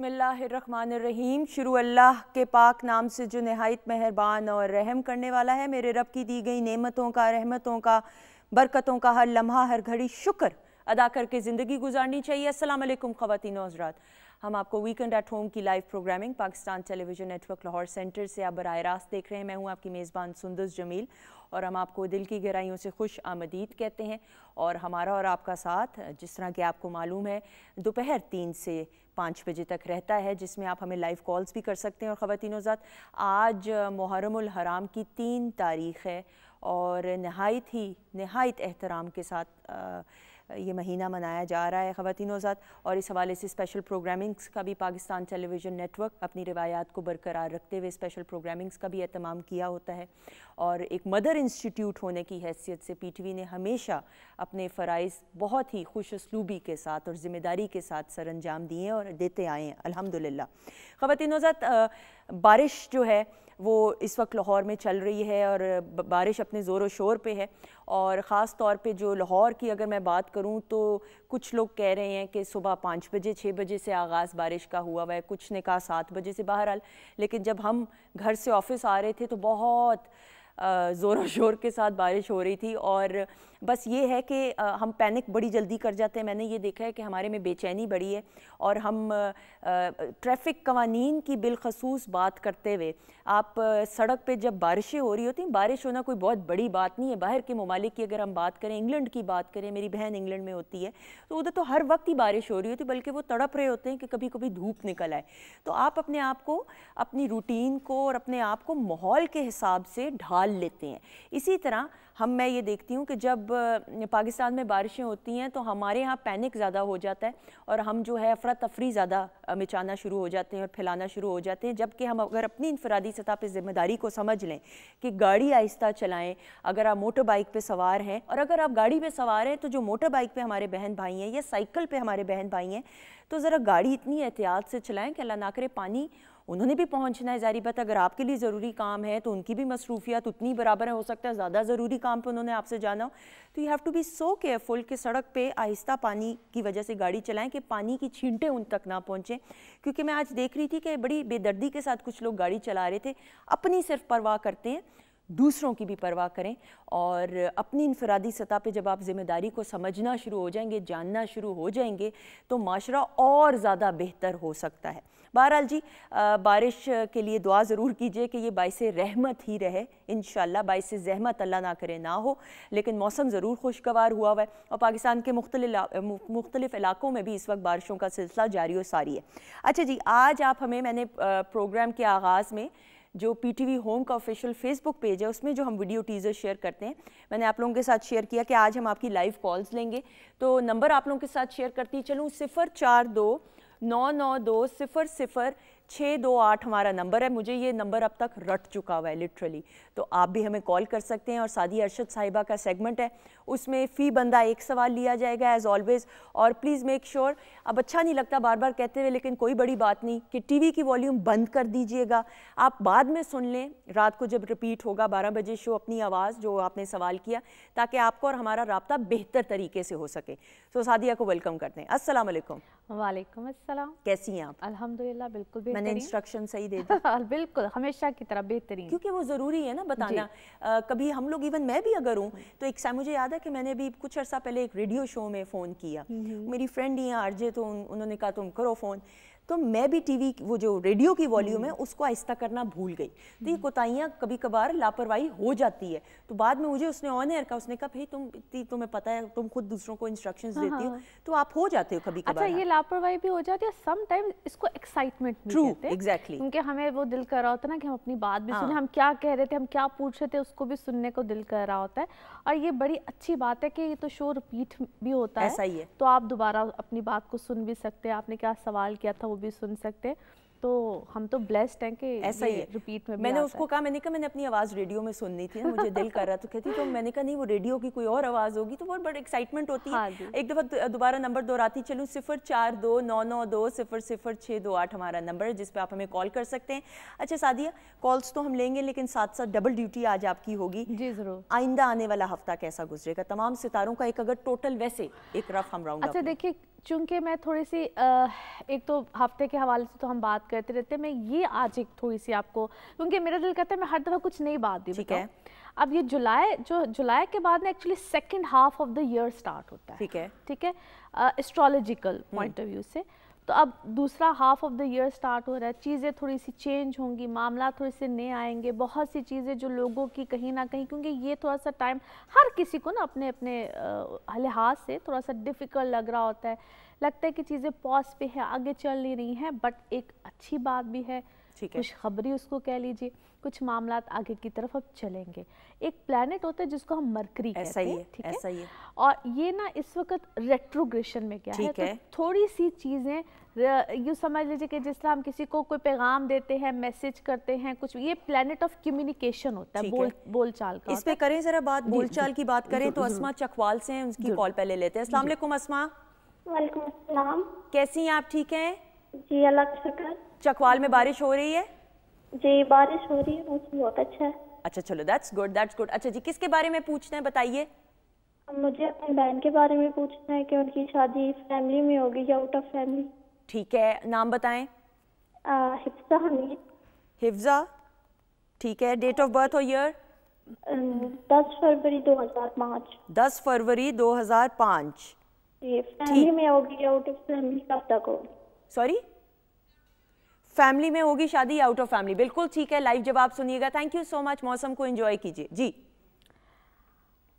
बिसमीम शुरू अल्लाह के पाक नाम से जो नहायत मेहरबान और रहम करने वाला है मेरे रब की दी गई नेमतों का रहमतों का बरकतों का हर लम्हा हर घड़ी शुक्र अदा करके ज़िंदगी गुजारनी चाहिए असलम ख़वान हजरात हम आपको वीकेंड एट होम की live programming Pakistan television network Lahore centre से आप बर रास्त देख रहे हैं मैं हूँ आपकी मेज़बान सुंदस जमील और हम आपको दिल की गहराइयों से खुश आमदीद कहते हैं और हमारा और आपका साथ जिस तरह के आपको मालूम है दोपहर तीन से पाँच बजे तक रहता है जिसमें आप हमें लाइव कॉल्स भी कर सकते हैं और ख़वातिनों ज़ात आज मुहर्रमुल हराम की तीन तारीख़ है और नहायत ही नहायत एहतराम के साथ आ, ये महीना मनाया जा रहा है ख़वान आज़ाद और इस हवाले से स्पेशल प्रोग्रामिंग्स का भी पाकिस्तान टेलीविज़न नेटवर्क अपनी रिवायात को बरकरार रखते हुए स्पेशल प्रोग्रामिंग्स का भी अहतमाम किया होता है और एक मदर इंस्टीट्यूट होने की हैसियत से पी टी वी ने हमेशा अपने फ़रज़ बहुत ही खुश उसलूबी के साथ और ज़िम्मेदारी के साथ सर अंजाम दिए और देते आए हैं अलहमदिल्ला ख़वान आज़ाद बारिश जो है वो इस वक्त लाहौर में चल रही है और बारिश अपने व शोर पे है और ख़ास तौर पे जो लाहौर की अगर मैं बात करूँ तो कुछ लोग कह रहे हैं कि सुबह पाँच बजे छः बजे से आगाज़ बारिश का हुआ हुआ है कुछ ने कहा सात बजे से बहरहाल लेकिन जब हम घर से ऑफ़िस आ रहे थे तो बहुत ज़ोरों शोर के साथ बारिश हो रही थी और बस ये है कि हम पैनिक बड़ी जल्दी कर जाते हैं मैंने ये देखा है कि हमारे में बेचैनी बढ़ी है और हम ट्रैफिक कवानीन की बिलखसूस बात करते हुए आप सड़क पे जब बारिशें हो रही होती हैं बारिश होना कोई बहुत बड़ी बात नहीं है बाहर के ममालिक की अगर हम बात करें इंग्लैंड की बात करें मेरी बहन इंग्लैंड में होती है तो उधर तो हर वक्त ही बारिश हो रही होती बल्कि वो तड़प रहे होते हैं कि कभी कभी धूप निकल आए तो आप अपने आप को अपनी रूटीन को और अपने आप को माहौल के हिसाब से ढाल लेते हैं इसी तरह हम मैं ये देखती हूँ कि जब पाकिस्तान में बारिशें होती हैं तो हमारे यहाँ पैनिक ज़्यादा हो जाता है और हम जो है अफरा तफरी ज़्यादा मिचाना शुरू हो जाते हैं और फैलाना शुरू हो जाते हैं जबकि हम अगर अपनी इनफरादी सतह पर ज़िम्मेदारी को समझ लें कि गाड़ी आहिस्ता चलाएँ अगर आप मोटर बाइक पर सवार हैं और अगर आप गाड़ी पर सवार हैं तो जो मोटर बाइक पर हमारे बहन भाई हैं या साइकिल पर हमारे बहन भाई हैं तो ज़रा गाड़ी इतनी एहतियात से चलाएँ कि अल्लाह ना करे पानी उन्होंने भी पहुंचना है ज़ारी बात अगर आपके लिए ज़रूरी काम है तो उनकी भी मसरूफियात उतनी बराबर है हो सकता है ज़्यादा ज़रूरी काम पर तो उन्होंने आपसे जाना हो तो you have to be so careful कि सड़क पे आहिस्ता पानी की वजह से गाड़ी चलाएं कि पानी की छींटें उन तक ना पहुँचें क्योंकि मैं आज देख रही थी कि बड़ी बेदर्दी के साथ कुछ लोग गाड़ी चला रहे थे अपनी सिर्फ परवाह करते हैं दूसरों की भी परवाह करें और अपनी इनफरादी सतह पे जब आप ज़िम्मेदारी को समझना शुरू हो जाएंगे जानना शुरू हो जाएंगे तो माशरा और ज़्यादा बेहतर हो सकता है बहरहाल जी आ, बारिश के लिए दुआ ज़रूर कीजिए कि ये बायस रहमत ही रहे इन बायस जहमत अल्लाह ना करे ना हो लेकिन मौसम ज़रूर खुशगवार हुआ हुआ है और पाकिस्तान के मुख्तलिफ इलाकों में भी इस वक्त बारिशों का सिलसिला जारी और सारी है अच्छा जी आज आप हमें मैंने प्रोग्राम के आगाज़ में जो पी टी वी होम का ऑफिशियल फेसबुक पेज है उसमें जो हम वीडियो टीज़र शेयर करते हैं मैंने आप लोगों के साथ शेयर किया कि आज हम आपकी लाइव कॉल्स लेंगे तो नंबर आप लोगों के साथ शेयर करती चलूँ सिफ़र चार दो नौ नौ दो सिफ़र सिफ़र छः दो आठ हमारा नंबर है मुझे ये नंबर अब तक रट चुका हुआ है लिटरली तो आप भी हमें कॉल कर सकते हैं और सादी अरशद साहिबा का सेगमेंट है उसमें फ़ी बंदा एक सवाल लिया जाएगा एज़ ऑलवेज़ और प्लीज़ मेक श्योर अब अच्छा नहीं लगता बार बार कहते हुए लेकिन कोई बड़ी बात नहीं कि टीवी की वॉल्यूम बंद कर दीजिएगा आप बाद में सुन लें रात को जब रिपीट होगा बारह बजे शो अपनी आवाज़ जो आपने सवाल किया ताकि आपको और हमारा रबता बेहतर तरीके से हो सके तो सादिया को वेलकम करते हैं असल वालेकुम वालेकुम कैसी हैं आप अल्हम्दुलिल्लाह बिल्कुल मैंने इंस्ट्रक्शन सही दे दिया हाँ, बिल्कुल हमेशा की तरह बेहतरीन क्योंकि वो ज़रूरी है ना बताना कभी हम लोग इवन मैं भी अगर हूँ तो एक मुझे याद है कि मैंने भी कुछ अर्सा पहले एक रेडियो शो में फ़ोन किया हम्म। मेरी फ्रेंड ही हैं आरजे तो उन, उन्होंने कहा तुम करो फ़ोन तो मैं भी टीवी वो जो रेडियो की वॉल्यूम है हम्म। उसको आहिस्ता करना भूल गई तो ये हम्म। कोताहियाँ कभी कभार लापरवाही हो जाती है तो बाद में मुझे उसने ऑन एयर का उसने कहा भाई तुम इतनी तुम्हें पता है तुम खुद दूसरों को इंस्ट्रक्शन हाँ। देती हो हाँ। तो आप हो जाते हो कभी अच्छा ये लापरवाही भी हो जाती है सम टाइम इसको एक्साइटमेंट ट्रू एग्जैक्टली क्योंकि हमें वो दिल कर रहा होता ना कि हम अपनी बात भी हाँ। सुने हम क्या कह रहे थे हम क्या पूछ रहे थे उसको भी सुनने को दिल कर रहा होता है और ये बड़ी अच्छी बात है कि ये तो शो रिपीट भी होता है ऐसा ही है तो आप दोबारा अपनी बात को सुन भी सकते हैं आपने क्या सवाल किया था वो भी सुन सकते हैं तो हम तो ब्लेस्ड हैं कि ऐसा ही रिपीट में मैंने उसको कहा मैंने कहा मैंने अपनी आवाज़ रेडियो में सुननी थी ना मुझे दिल कर रहा तो कहती तो मैंने कहा नहीं वो रेडियो की कोई और आवाज़ होगी तो बहुत बड़ी एक्साइटमेंट होती है हाँ एक दफ़ा दोबारा नंबर दोहराती चलूँ सिफर चार दो नौ नौ दो सिफर सिफर छः दो आठ हमारा नंबर है जिसपे आप हमें कॉल कर सकते हैं अच्छा सादिया कॉल्स तो हम लेंगे लेकिन साथ साथ डबल ड्यूटी आज आपकी होगी जी ज़रूर आइंदा आने वाला हफ्ता कैसा गुजरेगा तमाम सितारों का एक अगर टोटल वैसे एक रफ हम राउंड अच्छा देखिए चूंकि मैं थोड़ी सी एक तो हफ्ते के हवाले से तो हम बात करते रहते हैं मैं ये आज एक थोड़ी सी आपको क्योंकि मेरा दिल करता है मैं हर दफ़ा कुछ नई बात दी ठीक है अब ये जुलाई जो जुलाई के बाद ना actually second half of the year start होता है ठीक है ठीक है एस्ट्रोलॉजिकल पॉइंट ऑफ व्यू से तो अब दूसरा half of the year start हो रहा है चीज़ें थोड़ी सी चेंज होंगी मामला थोड़े से नए आएंगे बहुत सी चीज़ें जो लोगों की कहीं ना कहीं क्योंकि ये थोड़ा सा टाइम हर किसी को ना अपने अपने लिहाज से थोड़ा सा डिफ़िकल्ट लग रहा होता है लगता है कि चीज़ें पॉज पे हैं आगे चल नहीं रही हैं बट एक अच्छी बात भी है खुशखबरी उसको कह लीजिए कुछ मामला आगे की तरफ अब चलेंगे एक प्लानट होता है जिसको हम मरकरी कहते हैं ठीक है? है और ये ना इस वक्त रेट्रोग्रेशन में क्या है, तो है। तो थोड़ी सी चीज़ें यू समझ लीजिए कि जिस तरह हम किसी को कोई पैगाम देते हैं मैसेज करते हैं कुछ ये प्लेनेट ऑफ कम्युनिकेशन होता है बोल बोलचाल का इस पे करें जरा बात बोलचाल की बात करें तो असमा चकवाल से उनकी कॉल पहले लेते हैं असला असमा वालेकुम कैसी हैं आप ठीक हैं जी अल्लाह का शुक्र चकवाल में बारिश हो रही है जी बारिश हो रही है मौसम बहुत अच्छा है अच्छा चलो दैट्स गुड दैट्स गुड अच्छा जी किसके बारे में पूछना है बताइए मुझे अपनी बहन के बारे में पूछना है कि उनकी शादी फैमिली में होगी या आउट ऑफ फैमिली ठीक है नाम बताएं हिफ्जा हमीद हिफ्जा ठीक है डेट ऑफ बर्थ और ईयर दस फरवरी दो हजार पाँच दस फरवरी दो हजार पाँच फैमिली में होगी या आउट ऑफ फैमिली कब तक होगी सॉरी फैमिली में होगी शादी आउट ऑफ फैमिली बिल्कुल ठीक है लाइव जब आप सुनिएगा थैंक यू सो मच मौसम को एंजॉय कीजिए जी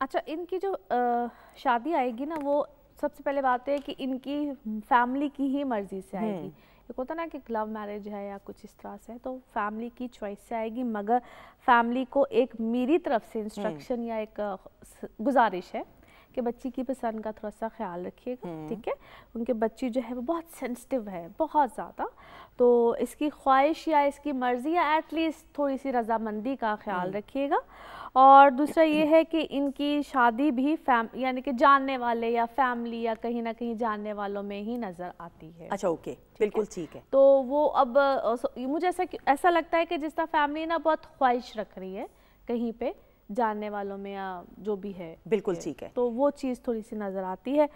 अच्छा इनकी जो आ, शादी आएगी ना वो सबसे पहले बात है कि इनकी फैमिली की ही मर्जी से हम्म। आएगी एक होता ना कि लव मैरिज है या कुछ इस तरह से है तो फैमिली की चॉइस से आएगी मगर फैमिली को एक मेरी तरफ से इंस्ट्रक्शन हम्म। या एक गुजारिश है कि बच्ची की पसंद का थोड़ा सा ख्याल रखिएगा हम्म। ठीक है उनके बच्ची जो है वो बहुत सेंसिटिव है बहुत ज़्यादा तो इसकी ख्वाहिश या इसकी मर्ज़ी या एटलीस्ट थोड़ी सी रजामंदी का ख्याल हम्म। रखिएगा और दूसरा ये है कि इनकी शादी भी फैम यानी कि जानने वाले या फैमिली या कहीं ना कहीं जानने वालों में ही नज़र आती है अच्छा ओके बिल्कुल ठीक है तो वो अब मुझे ऐसा ऐसा लगता है कि जिस तरह फैमिली ना बहुत ख्वाहिश रख रही है कहीं पे जानने वालों में या जो भी है बिल्कुल ठीक है तो वो चीज़ थोड़ी सी नज़र आती है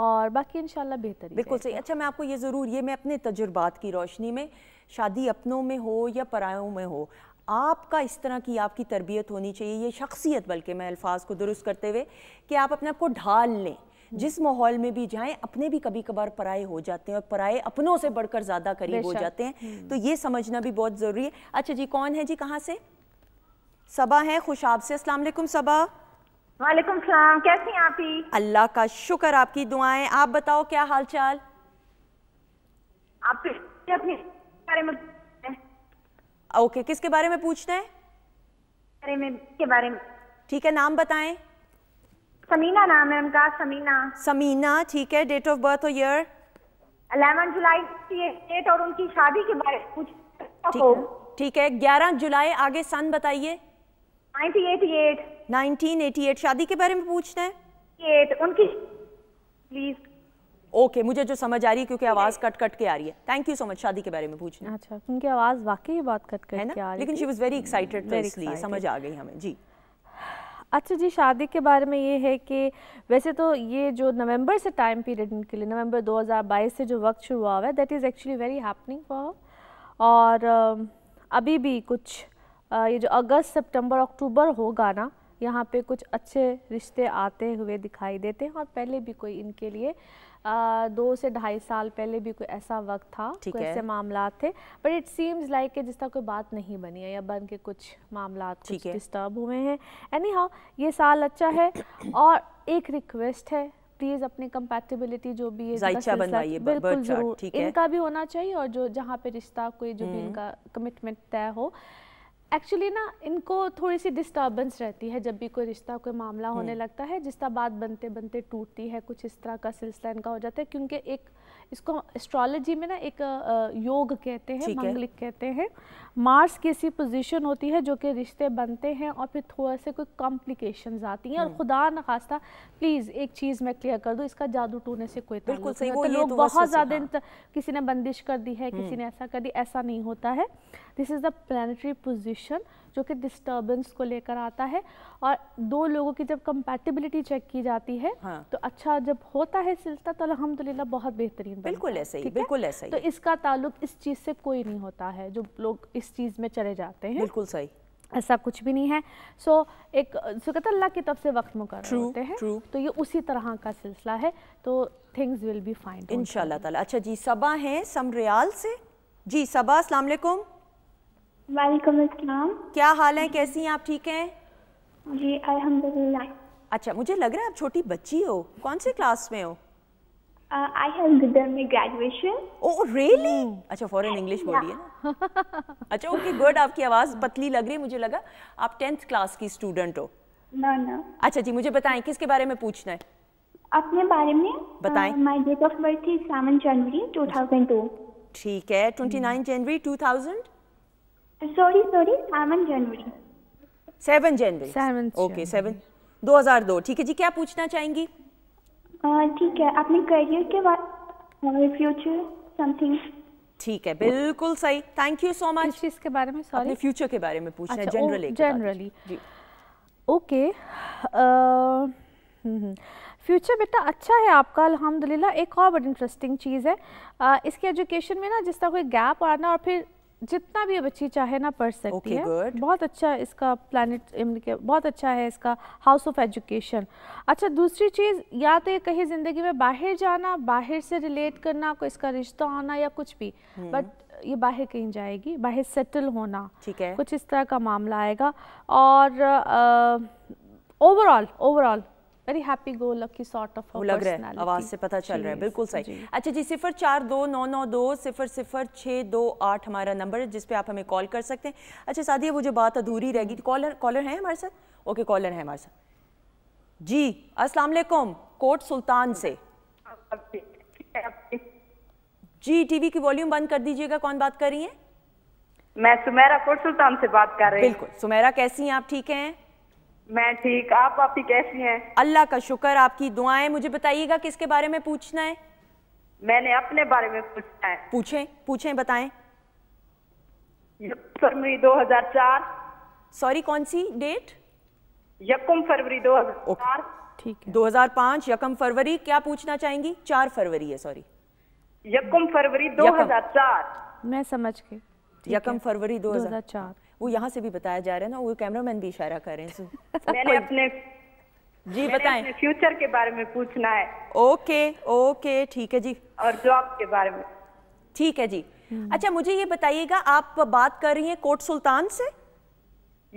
और बाकी इनशाला बेहतर बिल्कुल सही अच्छा मैं आपको ये ज़रूर ये मैं अपने तजुर्बात की रोशनी में शादी अपनों में हो या परायों में हो आपका इस तरह की आपकी तरबियत होनी चाहिए ये शख्सियत बल्कि मैं अल्फाज को दुरुस्त करते हुए कि आप अपने आप को ढाल लें हम्म। जिस माहौल में भी जाएं अपने भी कभी कभार पराए हो जाते हैं और पराए अपनों से बढ़कर ज़्यादा करीब हो जाते हैं हम्म। तो ये समझना भी बहुत ज़रूरी है अच्छा जी कौन है जी कहाँ से सबा है खुशाब से असलम सबा वालेकुम सलाम कैसी हैं आप ही अल्लाह का शुक्र आपकी दुआएं आप बताओ क्या हाल चाल आप बारे में ओके किसके बारे में पूछते हैं बारे में के बारे में ठीक है नाम बताएं समीना नाम है उनका समीना समीना ठीक है डेट ऑफ बर्थ और ईयर अलेवन जुलाई डेट और उनकी शादी के बारे में पूछ ठीक है ग्यारह जुलाई आगे सन बताइए 1988 शादी के बारे में पूछना है उनकी प्लीज ओके okay, मुझे जो समझ आ रही है क्योंकि आवाज कट कट के आ रही है थैंक यू सो मच शादी के बारे में पूछना अच्छा उनकी आवाज वाकई बात कट कट है ना लेकिन शी वाज वेरी एक्साइटेड इसलिए समझ आ गई हमें जी अच्छा जी शादी के बारे में ये है कि वैसे तो ये जो नवंबर से टाइम पीरियड के लिए नवंबर 2022 से जो वक्त शुरू हुआ है that is actually very happening for और अभी भी कुछ ये जो अगस्त सितंबर अक्टूबर होगा ना यहाँ पे कुछ अच्छे रिश्ते आते हुए दिखाई देते हैं और पहले भी कोई इनके लिए आ, दो से ढाई साल पहले भी कोई ऐसा वक्त था कोई ऐसे मामला थे बट इट सीम्स लाइक कि तरह कोई बात नहीं बनी है या बन के कुछ मामला डिस्टर्ब हुए हैं एनी हाउ ये साल अच्छा है और एक रिक्वेस्ट है प्लीज अपनी कंपेटेबिलिटी जो भी है बिल्कुल जरूर इनका भी होना चाहिए और जो जहाँ पे रिश्ता कोई जो भी हम्म। इनका कमिटमेंट तय हो एक्चुअली ना इनको थोड़ी सी डिस्टर्बेंस रहती है जब भी कोई रिश्ता कोई मामला होने हम्म। लगता है जिस तरह बात बनते बनते टूटती है कुछ इस तरह का सिलसिला इनका हो जाता है क्योंकि एक इसको एस्ट्रोलॉजी में ना एक योग कहते हैं मंगलिक है। कहते हैं मार्स की ऐसी पोजीशन होती है जो कि रिश्ते बनते हैं और फिर थोड़ा से कोई कॉम्प्लिकेशंस आती हैं और हम्म। खुदा न खास्ता प्लीज़ एक चीज़ मैं क्लियर कर दूँ इसका जादू टूने से कोई बिल्कुल सही तो लोग बहुत ज़्यादा हाँ। किसी ने बंदिश कर दी है किसी हम्म। ने ऐसा कर दी ऐसा नहीं होता है this is the planetary position जो कि डिस्टर्बेंस को लेकर आता है और दो लोगों की जब कंपैटिबिलिटी चेक की जाती है हाँ। तो अच्छा जब होता है सिलसिला तो अलहमदिल्ला बहुत बेहतरीन बिल्कुल ऐसे ही बिल्कुल ऐसे ही तो इसका ताल्लुक इस चीज़ से कोई नहीं होता है जो लोग इस चीज़ में चले जाते हैं बिल्कुल सही ऐसा कुछ भी नहीं है सो so, एक सुकत अल्लाह की तरफ से वक्त मुकर होते हैं true. तो ये उसी तरह का सिलसिला है तो things will be fine in ताला अच्छा जी सबा हैं समरियाल से जी सबा असलकुम वालेकुम अस्सलाम क्या हाल है कैसी हैं आप ठीक हैं जी अल्हम्दुलिल्लाह अच्छा मुझे लग रहा है आप छोटी बच्ची हो कौन से क्लास में हो आई हैव गुडर माय ग्रेजुएशन ओह रियली अच्छा फॉरेन इंग्लिश बोल रही है अच्छा ओके गुड आपकी आवाज़ पतली लग रही है मुझे लगा आप 10th क्लास की स्टूडेंट हो ना ना अच्छा जी मुझे बताएं किसके बारे में पूछना है अपने बारे में uh, बताएं my date of birth is 7 January 2002 ठीक है 29 January 2000 sorry sorry seven January seven January seven okay seven दो हजार दो ठीक है जी क्या पूछना चाहेंगी uh, ठीक है अपने करियर के बारे फ्यूचर समथिंग ठीक है बिल्कुल सही थैंक यू सो मच चीज के बारे में सॉरी फ्यूचर के बारे में पूछना जनरली जनरली ओके फ्यूचर बेटा अच्छा है आपका अलहमदिल्ला एक और बड़ी इंटरेस्टिंग चीज़ है आ, uh, इसके एजुकेशन में ना जिस तरह कोई गैप आना और फिर जितना भी बच्ची चाहे ना पढ़ सकती okay, है good. बहुत अच्छा इसका प्लानट बहुत अच्छा है इसका हाउस ऑफ एजुकेशन अच्छा दूसरी चीज़ या तो कहीं ज़िंदगी में बाहर जाना बाहर से रिलेट करना कोई इसका रिश्ता आना या कुछ भी बट हम्म। hmm. ये बाहर कहीं जाएगी बाहर सेटल होना ठीक है कुछ इस तरह का मामला आएगा और overall overall very happy go lucky sort of लग रहा है आवाज़ से पता चल रहा है बिल्कुल सही अच्छा जी सिफर चार दो नौ नौ दो सिफर सिफर छः दो आठ हमारा नंबर है जिसपे आप हमें कॉल कर सकते हैं अच्छा शादी वो जो बात अधूरी रहेगी कॉलर कॉलर है हमारे साथ ओके कॉलर है हमारे साथ जी वालेकुम कोट सुल्तान से जी टीवी की वॉल्यूम बंद कर दीजिएगा कौन बात कर रही हैं मैं सुमेरा कोट सुल्तान से बात कर रही हूँ बिल्कुल सुमेरा कैसी हैं आप ठीक हैं मैं ठीक आप आपकी कैसी हैं अल्लाह का शुक्र आपकी दुआएं मुझे बताइएगा किसके बारे में पूछना है मैंने अपने बारे में पूछना है पूछे पूछे बताए फरवरी 2004 सॉरी कौन सी डेट यकम फरवरी 2004 ठीक दो हजार पांच यकम फरवरी क्या पूछना चाहेंगी चार फरवरी है सॉरी यकम फरवरी 2004 मैं समझ के यकम फरवरी 2004 वो यहाँ से भी बताया जा रहा है ना वो कैमरामैन भी इशारा कर रहे हैं मैंने अपने जी बताएं फ्यूचर के बारे में पूछना है ओके ओके ठीक है जी और जॉब के बारे में ठीक है जी हम्म। अच्छा मुझे ये बताइएगा आप बात कर रही हैं कोट सुल्तान से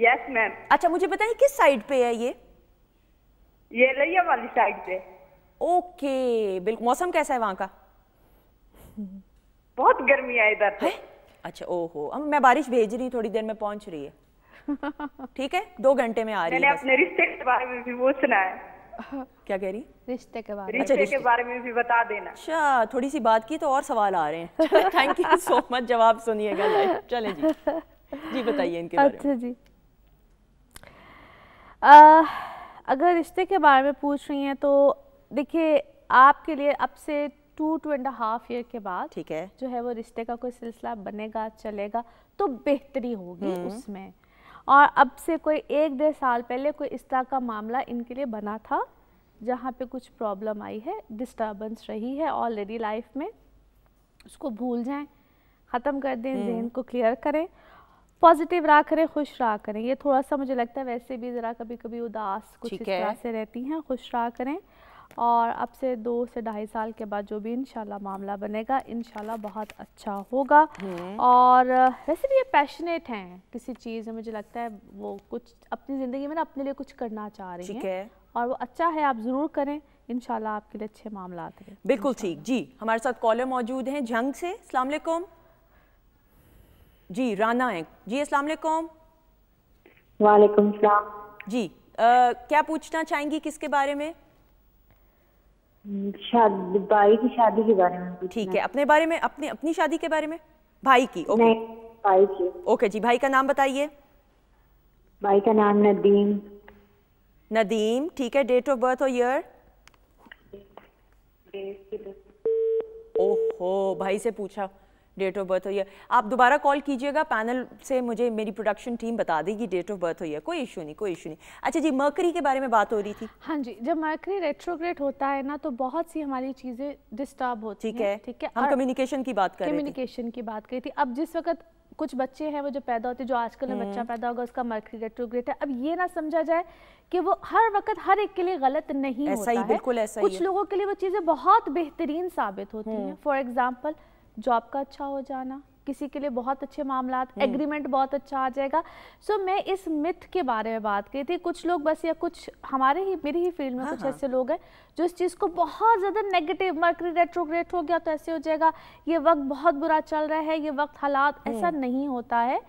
यस मैम अच्छा मुझे बताइए किस साइड पे है ये ये रैया वाली साइड पे ओके बिल्कुल मौसम कैसा है वहाँ का बहुत गर्मी है इधर तो। अच्छा ओहो अब मैं बारिश भेज रही थोड़ी देर में पहुंच रही है ठीक है दो घंटे में आ रही है अपने रिश्ते के बारे में भी पूछना है क्या कह रही रिश्ते के बारे अच्छा, रिश्ते के बारे में भी बता देना अच्छा थोड़ी सी बात की तो और सवाल आ रहे हैं थैंक यू सो मच जवाब सुनिएगा चले जी जी बताइए इनके बारे अच्छा जी आ, अगर रिश्ते के बारे में पूछ रही हैं तो देखिए आपके लिए अब से two two and half year के बाद ठीक है जो है वो रिश्ते का कोई सिलसिला बनेगा चलेगा तो बेहतरी होगी हम्म। उसमें और अब से कोई एक डेढ़ साल पहले कोई इस तरह का मामला इनके लिए बना था जहाँ पे कुछ प्रॉब्लम आई है डिस्टर्बेंस रही है ऑलरेडी लाइफ में उसको भूल जाएं ख़त्म कर दें जहन हम्म। को क्लियर करें पॉजिटिव रहा करें खुश रहा करें ये थोड़ा सा मुझे लगता है वैसे भी ज़रा कभी कभी उदास कुछ इस तरह से रहती हैं खुश रहा करें और अब से दो से ढाई साल के बाद जो भी इनशाला मामला बनेगा इनशाला बहुत अच्छा होगा हम्म। और वैसे भी ये पैशनेट हैं किसी चीज़ में मुझे लगता है वो कुछ अपनी ज़िंदगी में ना अपने लिए कुछ करना चाह रही हैं है। और वो अच्छा है आप ज़रूर करें इन आपके लिए अच्छे मामला हैं बिल्कुल ठीक जी हमारे साथ कॉलर मौजूद हैं झंग से अलकुम जी राना है जी असलकुम वालेकुम जी आ, क्या पूछना चाहेंगी किसके बारे में शादी भाई की शादी के बारे में ठीक है अपने बारे में अपने अपनी शादी के बारे में भाई की ओके भाई की ओके जी भाई का नाम बताइए भाई का नाम नदीम नदीम ठीक है डेट ऑफ बर्थ और ईयर तो- ओहो भाई से पूछा डेट ऑफ बर्थ हुई है आप दोबारा कॉल कीजिएगा पैनल से मुझे मेरी प्रोडक्शन टीम बता देगी डेट ऑफ बर्थ हुई है कोई इशू नहीं कोई इशू नहीं अच्छा जी मर्करी के बारे में बात हो रही थी हाँ जी जब मर्करी रेट्रोग्रेड होता है ना तो बहुत सी हमारी चीज़ें डिस्टर्ब होती ठीक है ठीक है हम कम्युनिकेशन की बात कर कम्युनिकेशन की बात करी थी अब जिस वक्त कुछ बच्चे हैं वो जो पैदा होते हैं जो आजकल में बच्चा हम्म। पैदा होगा उसका मर्करी रेट्रोग्रेड है अब ये ना समझा जाए कि वो हर वक्त हर एक के लिए गलत नहीं ऐसा होता ही, है बिल्कुल ऐसा कुछ ही लोगों के लिए वो चीज़ें बहुत बेहतरीन साबित होती हम्म। हैं फॉर एग्जाम्पल जॉब का अच्छा हो जाना किसी के लिए बहुत अच्छे मामला एग्रीमेंट हम्म। बहुत अच्छा आ जाएगा सो so, मैं इस मिथ के बारे में बात करी थी कुछ लोग बस या कुछ हमारे ही मेरी ही फील्ड में हाँ कुछ हाँ। ऐसे लोग हैं जो इस चीज़ को बहुत ज़्यादा नेगेटिव मर्करी रेट्रोग्रेट हो गया तो ऐसे हो जाएगा ये वक्त बहुत बुरा चल रहा है ये वक्त हालात ऐसा हम्म। नहीं होता है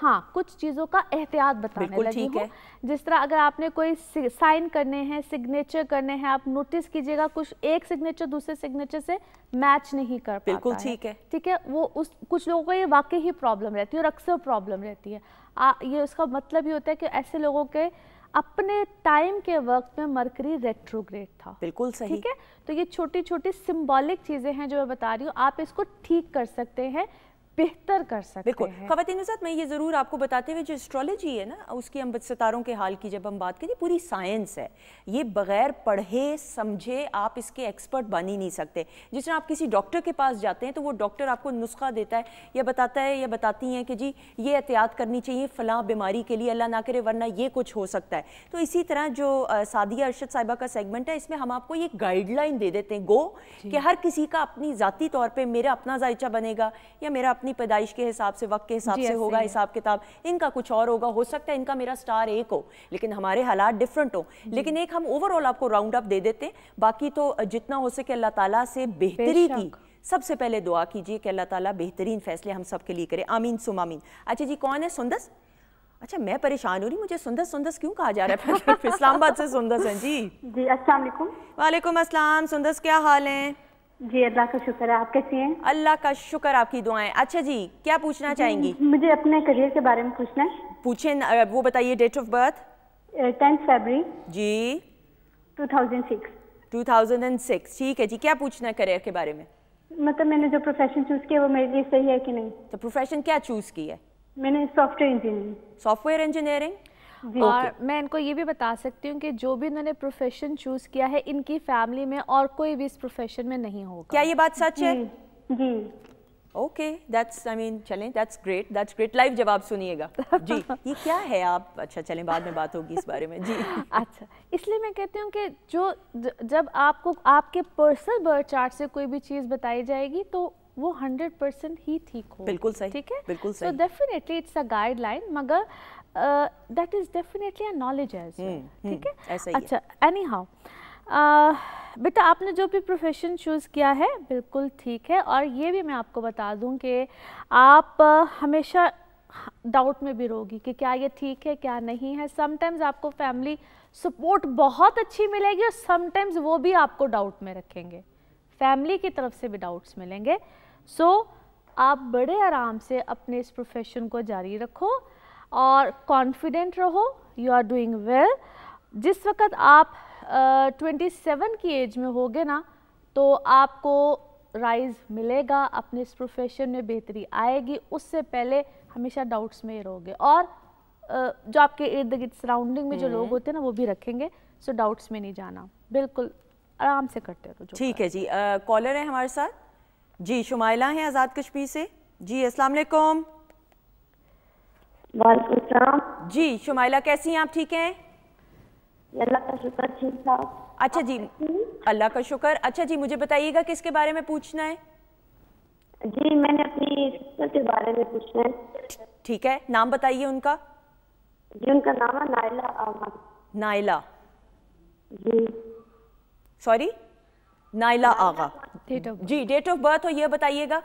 हाँ कुछ चीज़ों का एहतियात बताने लगी है जिस तरह अगर आपने कोई साइन करने हैं सिग्नेचर करने हैं आप नोटिस कीजिएगा कुछ एक सिग्नेचर दूसरे सिग्नेचर से मैच नहीं कर बिल्कुल ठीक है ठीक है वो उस कुछ लोगों को ये वाकई ही प्रॉब्लम रहती है और अक्सर प्रॉब्लम रहती है आ, ये उसका मतलब ये होता है कि ऐसे लोगों के अपने टाइम के वक्त में मरकरी रेट्रोग्रेड था बिल्कुल सही ठीक है तो ये छोटी छोटी सिम्बॉलिक चीज़ें हैं जो मैं बता रही हूँ आप इसको ठीक कर सकते हैं बेहतर कर सकते बिल्कुल खातिन साथ मैं ये ज़रूर आपको बताते हुए जो एस्ट्रोलॉजी है ना उसकी हम सितारों के हाल की जब हम बात करें पूरी साइंस है ये बगैर पढ़े समझे आप इसके एक्सपर्ट बन ही नहीं सकते जिस तरह आप किसी डॉक्टर के पास जाते हैं तो वो डॉक्टर आपको नुस्खा देता है या बताता है या बताती हैं कि जी ये एहतियात करनी चाहिए फ़लाँ बीमारी के लिए अल्लाह ना करे वरना ये कुछ हो सकता है तो इसी तरह जो सादिया अरशद साहिबा का सेगमेंट है इसमें हम आपको ये गाइडलाइन दे देते हैं गो कि हर किसी का अपनी ज़ाती तौर पर मेरा अपना जायचा बनेगा या मेरा अपना अपनी पैदाइश के हिसाब से वक्त के हिसाब से होगा हिसाब किताब इनका कुछ और होगा हो सकता है इनका मेरा स्टार एक हो लेकिन हमारे हालात डिफरेंट हो लेकिन एक हम ओवरऑल आपको राउंड अप दे देते हैं बाकी तो जितना हो सके अल्लाह ताला से बेहतरी की सबसे पहले दुआ कीजिए कि अल्लाह ताला बेहतरीन फैसले हम सब के लिए करे आमीन सुम आमीन अच्छा जी कौन है सुंदस अच्छा मैं परेशान हो रही मुझे सुंदस सुंदस क्यों कहा जा रहा है इस्लामाबाद से सुंदस है जी जी अस्सलाम वालेकुम वालेकुम अस्सलाम सुंदस क्या हाल है जी अल्लाह का शुक्र है आप कैसी हैं अल्लाह का शुक्र आपकी दुआएं अच्छा जी क्या पूछना चाहेंगी मुझे अपने करियर के बारे में पूछना है पूछे वो बताइए date of birth tenth February जी 2006 2006 ठीक है जी क्या पूछना है करियर के बारे में मतलब मैंने जो प्रोफेशन चूज किया वो मेरे लिए सही है कि नहीं तो प्रोफेशन क्या चूज किया मैंने सॉफ्टवेयर इंजीनियरिंग सॉफ्टवेयर इंजीनियरिंग और मैं इनको ये भी बता सकती हूँ कि जो भी इन्होंने प्रोफेशन चूज किया है इनकी फैमिली में और कोई भी इस प्रोफेशन में नहीं होगा क्या ये बात सच है जी ओके दैट्स आई मीन चलें that's great that's great live जवाब सुनिएगा जी ये क्या है आप अच्छा चलें बाद में बात होगी इस बारे में जी अच्छा इसलिए मैं कहती हूँ कि जो जब आपको आपके पर्सनल बर्थ चार्ट से कोई भी चीज़ बताई जाएगी तो वो हंड्रेड परसेंट ही ठीक हो बिल्कुल सही ठीक है बिल्कुल सही तो डेफिनेटली इट्स अ गाइडलाइन मगर that is definitely a knowledge edge ठीक है अच्छा एनी हाउ uh, बेटा आपने जो भी प्रोफेशन चूज़ किया है बिल्कुल ठीक है और ये भी मैं आपको बता दूं कि आप uh, हमेशा डाउट में भी रहोगी कि क्या ये ठीक है क्या नहीं है समटाइम्स आपको फैमिली सपोर्ट बहुत अच्छी मिलेगी और समटाइम्स वो भी आपको डाउट में रखेंगे फैमिली की तरफ से भी डाउट्स मिलेंगे सो so, आप बड़े आराम से अपने इस प्रोफेशन को जारी रखो और कॉन्फिडेंट रहो यू आर डूइंग वेल जिस वक्त आप ट्वेंटी सेवन की एज में होगे ना तो आपको राइज मिलेगा अपने इस प्रोफेशन में बेहतरी आएगी उससे पहले हमेशा डाउट्स में ही रहोगे और uh, जो आपके इर्द गिर्द सराउंडिंग में जो लोग हम्म। होते हैं ना वो भी रखेंगे सो डाउट्स में नहीं जाना बिल्कुल आराम से करते रहो ठीक है जी कॉलर है हमारे साथ जी शुमाइला हैं आज़ाद कश्मीर से जी अस्सलाम जी शुमाइला कैसी हैं आप ठीक हैं अल्लाह का शुक्र ठीक ठाक अच्छा जी अल्लाह का शुक्र अच्छा जी मुझे बताइएगा किसके बारे में पूछना है जी मैंने अपनी सिस्टर के बारे में पूछना है ठीक है नाम बताइए उनका जी उनका नाम है Naila Ahmad Naila ji sorry Naila Agha ji date of birth और यह बताइएगा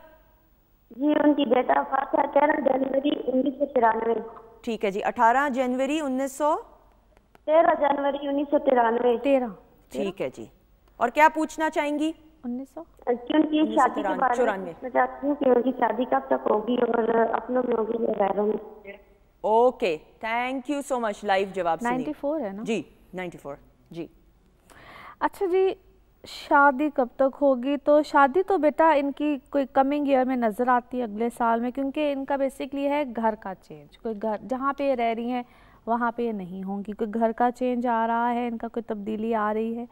जी उनकी डेट ऑफ बर्थ है तेरह जनवरी उन्नीस सौ तिरानवे ठीक है जी अठारह जनवरी उन्नीस सौ तेरह जनवरी उन्नीस सौ तिरानवे तेरह ठीक है जी और क्या पूछना चाहेंगी उन्नीस सौ शादी उनकी शादी कब तक होगी और अपनों में होगी okay thank you so much live जवाब 94 है ना जी 94 जी अच्छा जी शादी कब तक होगी तो शादी तो बेटा इनकी कोई कमिंग ईयर में नज़र आती है अगले साल में क्योंकि इनका बेसिकली है घर का चेंज कोई घर जहाँ पे ये रह रही हैं वहाँ पे ये नहीं होंगी कोई घर का चेंज आ रहा है इनका कोई तब्दीली आ रही है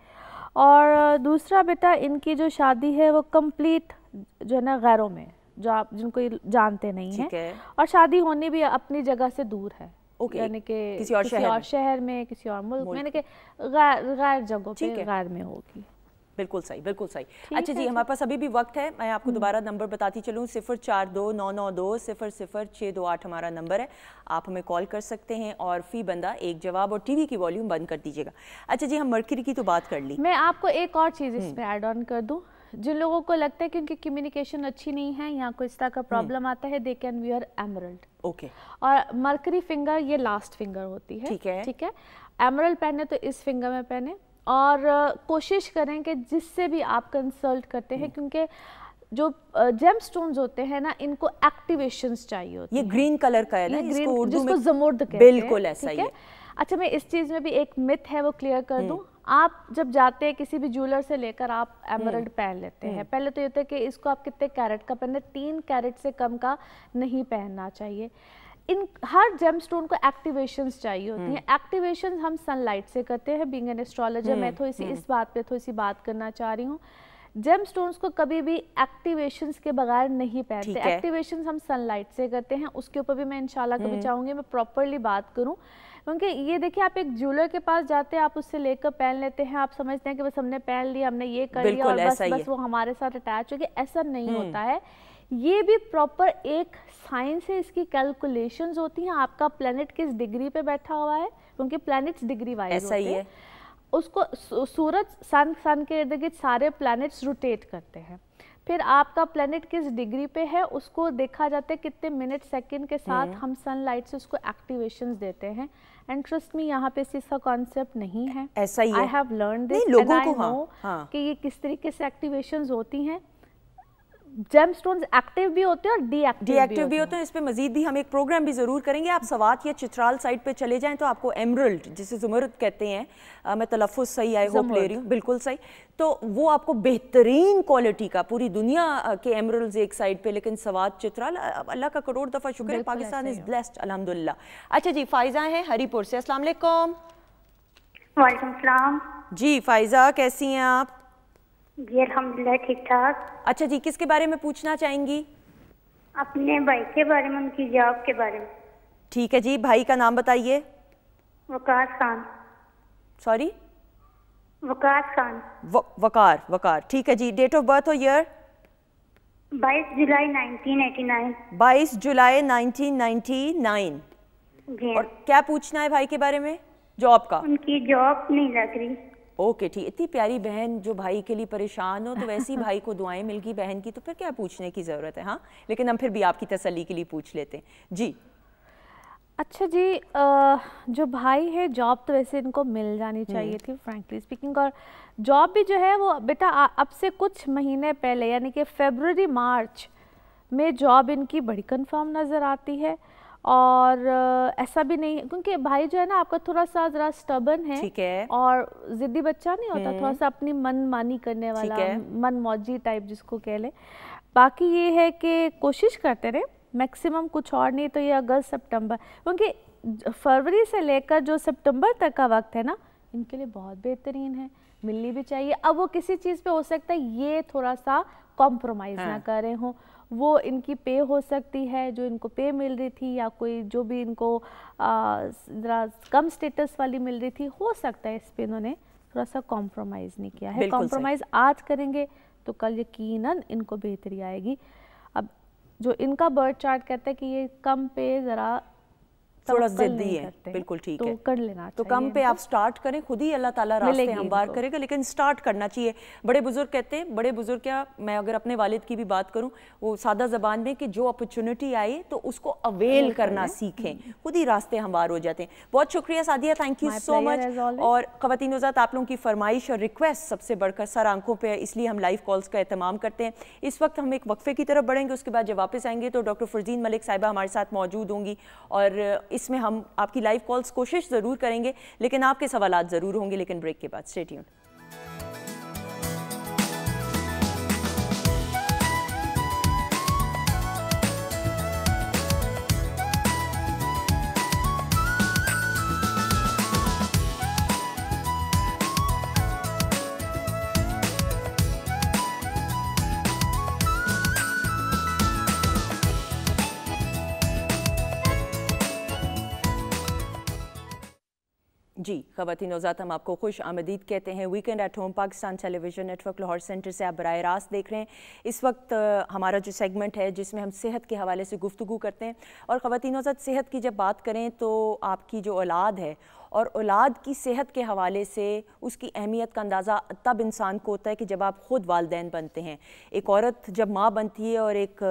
और दूसरा बेटा इनकी जो शादी है वो कंप्लीट जो है ना गैरों में जो आप जिनको जानते नहीं हैं है। और शादी होनी भी अपनी जगह से दूर है okay. यानी कि किसी और किसी शहर, और शहर में किसी और मुल्क में यानी कि गैर जगहों पे गैर में होगी बिल्कुल सही बिल्कुल सही अच्छा जी हमारे पास अभी भी वक्त है मैं आपको हम्म। दोबारा नंबर बताती चलूँ सिफर चार दो नौ नौ दो सिफर सिफर छः दो आठ हमारा नंबर है आप हमें कॉल कर सकते हैं और फी बंदा एक जवाब और टीवी की वॉल्यूम बंद कर दीजिएगा अच्छा जी हम मर्करी की तो बात कर ली मैं आपको एक और चीज़ इस पर एड ऑन कर दूँ जिन लोगों को लगता है कि उनकी कम्युनिकेशन अच्छी नहीं है यहाँ कुछ इस तरह का प्रॉब्लम हम्म। आता है they can are emerald okay और मर्करी फिंगर ये लास्ट फिंगर होती है ठीक है ठीक है एमरल्ड पहने तो इस फिंगर में पहने और कोशिश करें कि जिससे भी आप कंसल्ट करते हैं हम्म। क्योंकि जो जेम स्टोन्स होते हैं ना इनको एक्टिवेशन चाहिए होते ये ग्रीन कलर का है ना ग्रीन जिसको जमोर्द बिल्कुल ऐसा ही है अच्छा मैं इस चीज़ में भी एक मिथ है वो क्लियर कर दूँ हम्म। आप जब जाते हैं किसी भी ज्वेलर से लेकर आप एमरल्ड हम्म। पहन लेते हैं पहले तो ये होता है कि इसको आप कितने कैरेट का पहनते तीन कैरेट से कम का नहीं पहनना चाहिए इन हर जेमस्टोन को एक्टिवेशंस चाहिए होती हैं एक्टिवेशन हम्म। हम सनलाइट से करते हैं बींग एन एस्ट्रोलॉजर मैं थोड़ी हम्म, तो सी इस हम्म। बात पे थोड़ी तो सी बात करना चाह रही हूँ जेम स्टोन्स को कभी भी एक्टिवेशंस के बगैर नहीं पहनते एक्टिवेशंस हम सनलाइट से करते हैं उसके ऊपर भी मैं इनशाला कभी चाहूँगी मैं प्रॉपरली बात करूँ क्योंकि ये देखिए आप एक ज्वेलर के पास जाते हैं आप उससे लेकर पहन लेते हैं आप समझते हैं कि बस हमने पहन लिया हमने ये कर लिया और बस बस वो हमारे साथ अटैच हो गया ऐसा नहीं होता है ये भी प्रॉपर एक साइंस है इसकी कैलकुलेशंस होती हैं आपका प्लेनेट किस डिग्री पे बैठा हुआ है क्योंकि प्लैनेट्स डिग्री वाइज ऐसा ही है उसको सूरज सन सन के इर्द गिर्द सारे प्लैनेट्स रोटेट करते हैं फिर आपका प्लेनेट किस डिग्री पे है उसको देखा जाता है कितने मिनट सेकंड के साथ हम्म। हम सनलाइट से उसको एक्टिवेशंस देते हैं एंड ट्रस्ट मी यहाँ पे इसका कॉन्सेप्ट नहीं है ऐसा ही आई हैव लर्न दिस लोगों को हाँ, हाँ. कि ये किस तरीके से एक्टिवेशंस होती हैं जेम स्टोन एक्टिव भी होते हैं और डीएक्टिव डी एक्टिव भी होते हैं इस पर मजीद भी हम एक प्रोग्राम भी ज़रूर करेंगे आप सवात या चित्राल साइड पे चले जाएं तो आपको एमरल्ड जिसे जुमरद कहते हैं मैं तलफ़ सही आई होप ले रही हूँ बिल्कुल सही तो वो आपको बेहतरीन क्वालिटी का पूरी दुनिया के एमरल्ड एक साइड पर लेकिन सवात चित्राल अल्लाह का करोड़ दफ़ा शुक्र है पाकिस्तान इज़ ब्लेस्ड अलहमदिल्ला अच्छा जी फ़ायज़ा है हरीपुर से असलम वालेकुम जी फ़ायज़ा कैसी हैं आप जी अलहमदिल्ला ठीक ठाक अच्छा जी किसके बारे में पूछना चाहेंगी अपने भाई के बारे में उनकी जॉब के बारे में ठीक है जी भाई का नाम बताइए वकार खान सॉरी वकार खान व, वकार वकार ठीक है जी डेट ऑफ बर्थ और ईयर 22 जुलाई 1989 22 जुलाई 1999 और क्या पूछना है भाई के बारे में जॉब का उनकी जॉब नहीं लग रही ओके ठीक इतनी प्यारी बहन जो भाई के लिए परेशान हो तो वैसे ही भाई को दुआएं मिल गई बहन की तो फिर क्या पूछने की ज़रूरत है हाँ लेकिन हम फिर भी आपकी तसली के लिए पूछ लेते हैं जी अच्छा जी आ, जो भाई है जॉब तो वैसे इनको मिल जानी चाहिए हम्म। थी फ्रैंकली स्पीकिंग और जॉब भी जो है वो बेटा अब से कुछ महीने पहले यानी कि फेबररी मार्च में जॉब इनकी बड़ी कन्फर्म नज़र आती है और ऐसा भी नहीं है क्योंकि भाई जो है ना आपका थोड़ा सा जरा स्टबन है है और जिद्दी बच्चा नहीं होता हम्म। थोड़ा सा अपनी मन मानी करने वाला मन मौजी टाइप जिसको कह ले बाकी ये है कि कोशिश करते रहे मैक्सिमम कुछ और नहीं तो ये अगस्त सितंबर क्योंकि फरवरी से लेकर जो सितंबर तक का वक्त है ना इनके लिए बहुत बेहतरीन है मिलनी भी चाहिए अब वो किसी चीज़ पे हो सकता है ये थोड़ा सा कॉम्प्रोमाइज़ हाँ। ना करें हों वो इनकी पे हो सकती है जो इनको पे मिल रही थी या कोई जो भी इनको ज़रा कम स्टेटस वाली मिल रही थी हो सकता है इस पर इन्होंने थोड़ा सा कॉम्प्रोमाइज़ नहीं किया है कॉम्प्रोमाइज़ आज करेंगे तो कल यकीन इनको बेहतरी आएगी अब जो इनका बर्थ चार्ट कहता है कि ये कम पे ज़रा थोड़ा जिद्दी है बिल्कुल ठीक तो है कर लेना तो कम पे आप स्टार्ट करें खुद ही अल्लाह ताला रास्ते हमवार करेगा लेकिन स्टार्ट करना चाहिए बड़े बुजुर्ग कहते हैं बड़े बुजुर्ग क्या मैं अगर अपने वालिद की भी बात करूं वो सादा जबान में कि जो अपॉर्चुनिटी आए तो उसको अवेल करना सीखें हम्म। खुद ही रास्ते हमवार हो जाते हैं बहुत शुक्रिया Sadia thank you so much और ख़वान वजात आप लोगों की फरमाइश और रिक्वेस्ट सबसे बढ़कर सर आंखों पर इसलिए हम लाइव कॉल्स का अहतमाम करते हैं इस वक्त हम एक वक्फे की तरफ बढ़ेंगे उसके बाद जब वापस आएंगे तो डॉक्टर फरजीन मलिक साहिबा हमारे साथ मौजूद होंगी और इसमें हम आपकी लाइव कॉल्स कोशिश ज़रूर करेंगे लेकिन आपके सवाल ज़रूर होंगे लेकिन ब्रेक के बाद स्टेट्यून जी खवतिन औजात हम आपको खुश आमदीद कहते हैं weekend at home Pakistan television network Lahore centre से आप बर रास्त देख रहे हैं इस वक्त हमारा जो सेगमेंट है जिसमें हम सेहत के हवाले से गुफ्तु करते हैं और ख़वान औजात सेहत की जब बात करें तो आपकी जो औलाद है और औलाद की सेहत के हवाले से उसकी अहमियत का अंदाज़ा तब इंसान को होता है कि जब आप ख़ुद वालदेन बनते हैं एक औरत जब माँ बनती है और एक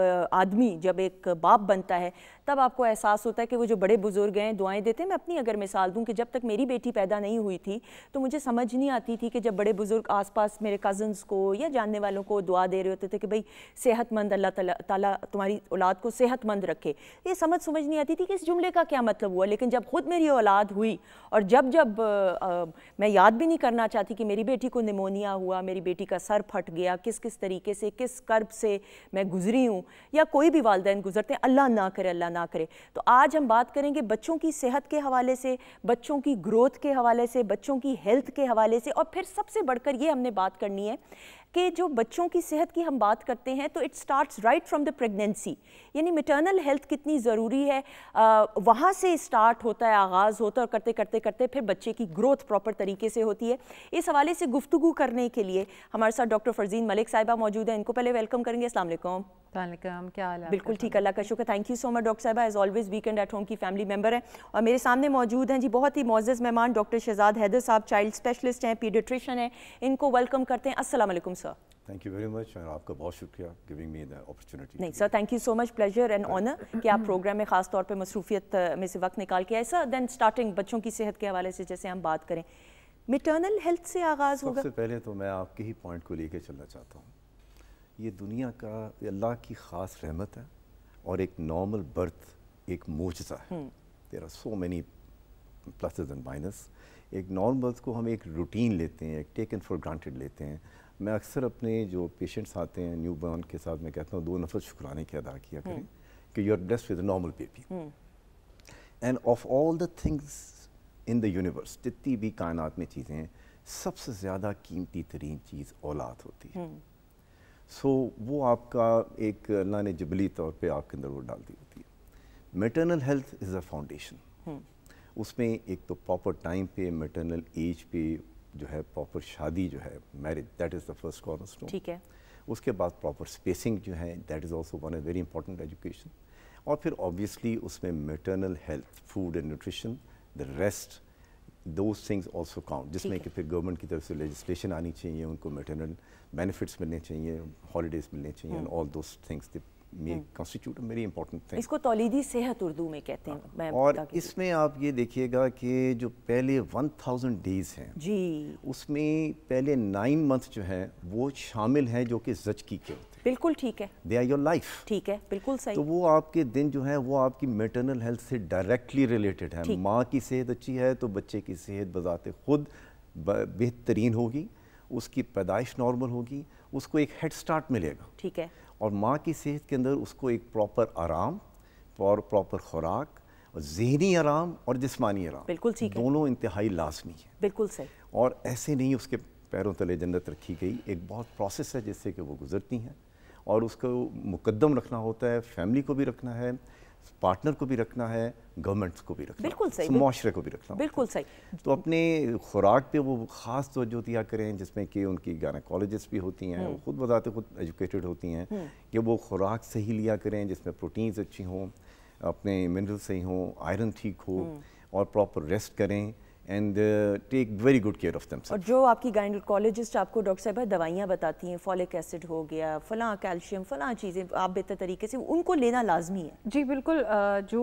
आदमी जब एक बाप बनता है तब आपको एहसास होता है कि वो जो बड़े बुज़ुर्ग हैं दुआएं देते हैं मैं अपनी अगर मिसाल दूँ कि जब तक मेरी बेटी पैदा नहीं हुई थी तो मुझे समझ नहीं आती थी कि जब बड़े बुज़ुर्ग आसपास मेरे कज़न्स को या जानने वालों को दुआ दे रहे होते थे कि भाई सेहतमंद अल्लाह ताला तुम्हारी औलाद को सेहतमंद रखे ये समझ समझ नहीं आती थी कि इस जुमले का क्या मतलब हुआ लेकिन जब ख़ुद मेरी औलाद हुई और जब जब मैं याद भी नहीं करना चाहती कि मेरी बेटी को निमोनिया हुआ मेरी बेटी का सर फट गया किस किस तरीके से किस कर्ब से मैं गुजरी हूँ या कोई भी वालदे गुजरते हैं अल्लाह ना करे अल्लाह ना करें तो आज हम बात करेंगे बच्चों की सेहत के हवाले से बच्चों की ग्रोथ के हवाले से बच्चों की हेल्थ के हवाले से और फिर सबसे बढ़कर ये हमने बात करनी है कि जो बच्चों की सेहत की हम बात करते हैं तो it starts right from the pregnancy यानी मटर्नल हेल्थ कितनी ज़रूरी है वहाँ से स्टार्ट होता है आगाज़ होता है और करते करते करते फिर बच्चे की ग्रोथ प्रॉपर तरीके से होती है इस हवाले से गुफ्तु करने के लिए हमारे साथ डॉक्टर फरजीन मलिक साहिबा मौजूद हैं इनको पहले वेलकम करेंगे असलम क्या हाल है बिल्कुल ठीक अल्लाह का शुक्र thank you so much doctor साहबा as always weekend at home की फैमिली मेम्बर हैं और मेरे सामने मौजूद हैं जी बहुत ही मोज़ मेहमान डॉक्टर शहजाद हैदर साहब चाइल्ड स्पेशलिस्ट हैं पीडिट्रिशन हैं इनको वेलकम करते हैं असल sir. Thank you very much और आपका बहुत शुक्रिया giving me the opportunity. नहीं sir thank you so much pleasure and honor कि आप प्रोग्राम में ख़ास तौर पे मसरूफियत में से वक्त निकाल के आए ऐसा देन स्टार्टिंग बच्चों की सेहत के हवाले से जैसे हम बात करें मिटर्नल हेल्थ से आगाज़ होगा सबसे पहले तो मैं आपके ही पॉइंट को लेके चलना चाहता हूँ ये दुनिया का अल्लाह की ख़ास रहमत है और एक नॉर्मल बर्थ एक मोजा है there are so many plus and minus एक नॉर्मल बर्थ को हम एक रूटीन लेते हैं एक टेकन फॉर ग्रांटेड लेते हैं मैं अक्सर अपने जो पेशेंट्स आते हैं न्यू बॉर्न के साथ मैं कहता हूँ दो नफर शुक्राने के अदा किया करें हम्म। कि you are blessed with normal baby and of all the things in the universe जितनी भी कायनात में चीज़ें हैं सबसे ज़्यादा कीमती तरीन चीज़ औलाद होती है सो हम्म। so, वो आपका एक अल्लाह ने जबली तौर पे आपके अंदर वो डाल दी होती है maternal health is a foundation उसमें एक तो प्रॉपर टाइम पे मेटरनल एज पे जो है प्रॉपर शादी जो है marriage that is the first corner stone ठीक है उसके बाद प्रॉपर स्पेसिंग जो है that is also one a very important education और फिर ऑब्वियसली उसमें maternal health food and nutrition the rest those things also count जिसमें कि फिर गवर्नमेंट की तरफ से लेजिस्लेशन आनी चाहिए उनको मेटर्नल बेनिफिट्स मिलने चाहिए हॉलीडेज मिलने चाहिए and all those things very important thing इसको तोलीदी सेहत उर्दू में कहते हैं हाँ। मैं और इसमें आप ये देखिएगा कि जो पहले 1000 डेज हैं जी उसमें पहले नाइन मंथ जो है वो शामिल हैं जो कि जचकी के होते हैं बिल्कुल ठीक है दे आर योर लाइफ ठीक है बिल्कुल सही तो वो आपके दिन जो है वो आपकी मेटरनल हेल्थ से डायरेक्टली रिलेटेड है माँ की सेहत अच्छी है तो बच्चे की सेहत बजाते खुद बेहतरीन होगी उसकी पैदाइश नॉर्मल होगी उसको एक हेड स्टार्ट मिलेगा ठीक है और माँ की सेहत के अंदर उसको एक प्रॉपर आराम और प्रॉपर खुराक और जहनी आराम और जिसमानी आराम बिल्कुल ठीक दोनों इंतहाई लाजमी है बिल्कुल सही और ऐसे नहीं उसके पैरों तले जन्नत रखी गई एक बहुत प्रोसेस है जिससे कि वो गुजरती हैं और उसको मुकदम रखना होता है फैमिली को भी रखना है पार्टनर को भी रखना है गवर्नमेंट्स को भी रखना बिल्कुल सही माशरे को भी रखना बिल्कुल सही तो अपने खुराक पे वो ख़ास तोजो दिया करें जिसमें कि उनकी गायनाकोलॉजिस्ट भी होती हैं हम्म। वो खुद बताते खुद एजुकेटेड होती हैं हम्म। कि वो खुराक सही लिया करें जिसमें प्रोटीन्स अच्छी हों अपने मिनरल सही हों आयरन ठीक हो हम्म। और प्रॉपर रेस्ट करें and take very good care of them और जो आपकी गाइनकोलॉजिस्ट आपको डॉक्टर साहब दवाइयाँ बताती हैं फॉलिक एसिड हो गया फ़लाँ कैल्शियम फ़लाँ चीज़ें आप बेहतर तरीके से उनको लेना लाजमी है जी बिल्कुल जो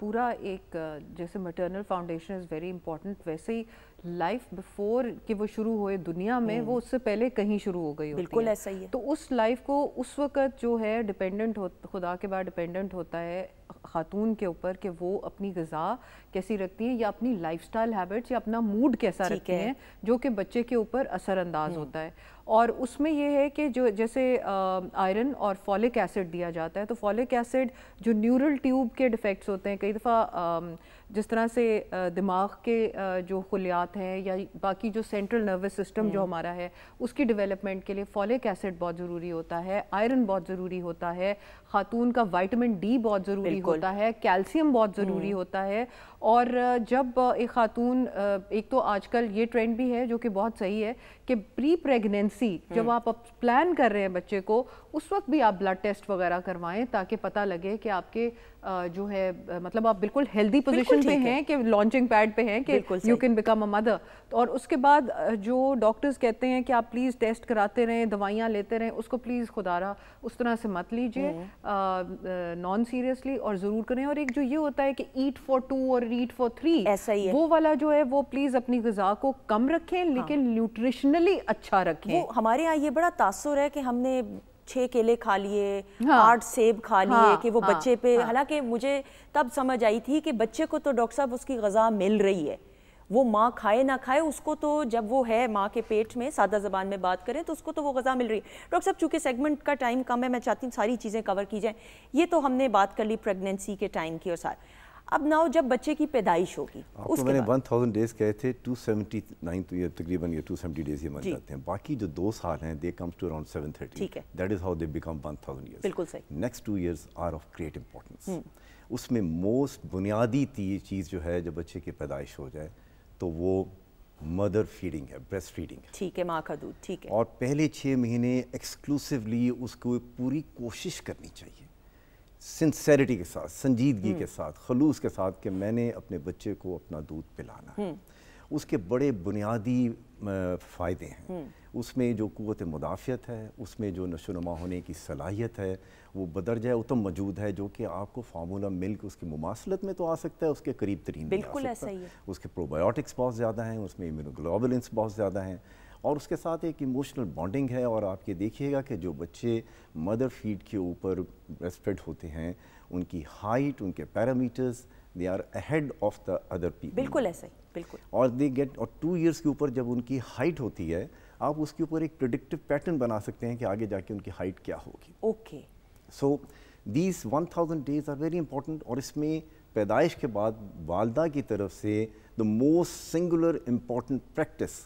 पूरा एक जैसे maternal foundation is very important वैसे ही लाइफ बिफोर कि वो शुरू हुए दुनिया में हम्म। वो उससे पहले कहीं शुरू हो गई बिल्कुल ऐसा ही है तो उस लाइफ को उस वक़्त जो है डिपेंडेंट हो खुदा के बाद डिपेंडेंट होता है खातून के ऊपर कि वो अपनी गज़ा कैसी रखती हैं या अपनी लाइफस्टाइल हैबिट्स या अपना मूड कैसा रखते हैं है। जो कि बच्चे के ऊपर असरअंदाज हम्म। होता है और उसमें यह है कि जो जैसे आयरन और फॉलिक एसिड दिया जाता है तो फॉलिक एसिड जो न्यूरल ट्यूब के डिफेक्ट्स होते हैं कई दफ़ा जिस तरह से दिमाग के जो खुलियात हैं या बाकी जो सेंट्रल नर्वस सिस्टम जो हम्म। हमारा है उसकी डेवलपमेंट के लिए फॉलिक एसिड बहुत ज़रूरी होता है आयरन बहुत ज़रूरी होता है खातून का वाइटामिन डी बहुत ज़रूरी होता है कैल्शियम बहुत ज़रूरी हम्म। होता है और जब एक खातून एक तो आजकल ये ट्रेंड भी है जो कि बहुत सही है कि प्री प्रेगनेंसी जब हम्म। आप प्लान कर रहे हैं बच्चे को उस वक्त भी आप ब्लड टेस्ट वगैरह करवाएं ताकि पता लगे कि आपके जो है मतलब आप बिल्कुल हेल्दी पोजीशन पे हैं कि लॉन्चिंग पैड पे हैं कि you can become a mother और उसके बाद जो डॉक्टर्स कहते हैं कि आप प्लीज़ टेस्ट कराते रहें दवाइयाँ लेते रहें उसको प्लीज़ खुदा उस तरह से मत लीजिए नॉन हम्म। सीरियसली और ज़रूर करें और एक जो ये होता है कि ईट फॉर टू और ईट फॉर थ्री ऐसा ही है वो वाला जो है वो प्लीज़ अपनी गज़ा को कम रखें लेकिन न्यूट्रिशनली हाँ। अच्छा रखें हमारे यहाँ ये बड़ा तासर है कि हमने छः केले खा लिए हाँ, आठ सेब खा लिए हाँ, कि वो हाँ, बच्चे पे हाँ, हालांकि मुझे तब समझ आई थी कि बच्चे को तो डॉक्टर साहब उसकी गज़ा मिल रही है वो माँ खाए ना खाए उसको तो जब वो है माँ के पेट में सादा ज़बान में बात करें तो उसको तो वो गज़ा मिल रही है डॉक्टर साहब चूँकि सेगमेंट का टाइम कम है मैं चाहती हूँ सारी चीज़ें कवर की जाएँ ये तो हमने बात कर ली प्रेगनेंसी के टाइम की और सारे अब ना जब बच्चे की पैदाइश होगी आपको तो मैंने वन थाउजेंड डेज कहे थे टू सेवेंटी नाइन तो ये तकरीबन ये टू सेवेंटी डेज ये मान जाते हैं बाकी जो दो साल हैं they comes to around seven thirty that is how they become one thousand year बिल्कुल सही next two years are of great importance उसमें मोस्ट बुनियादी चीज़ जो है जब बच्चे की पैदाइश हो जाए तो वो मदर फीडिंग है ब्रेस्ट फीडिंग है ठीक है माँ का दूध ठीक है और पहले छः महीने एक्सक्लूसिवली उसको पूरी कोशिश करनी चाहिए सिंसेरिटी के साथ संजीदगी हम्म। के साथ खलूस के साथ कि मैंने अपने बच्चे को अपना दूध पिलाना हम्म। उसके बड़े बुनियादी फ़ायदे हैं हम्म। उसमें जो क़वत मुदाफ़त है उसमें जो नशोनमा होने की सलाहियत है वो जाए उतम मौजूद है जो कि आपको फार्मूला मिल्क उसकी मुमासलत में तो आ सकता है उसके करीब तरीन बिल्कुल ऐसा ही है उसके प्रोबायोटिक्स बहुत ज़्यादा हैं उसमें इम्यूनोग्लोबुलेंस बहुत ज़्यादा हैं और उसके साथ एक इमोशनल बॉन्डिंग है और आप ये देखिएगा कि जो बच्चे मदर फीड के ऊपर ब्रेस्ट होते हैं उनकी हाइट उनके parameters they are ahead of the other people बिल्कुल ऐसे ही बिल्कुल और दे गेट और टू इयर्स के ऊपर जब उनकी हाइट होती है आप उसके ऊपर एक प्रडिक्टिव पैटर्न बना सकते हैं कि आगे जाके उनकी हाइट क्या होगी okay so these one thousand days are very important और इसमें पैदाइश के बाद वालदा की तरफ से the most singular important practice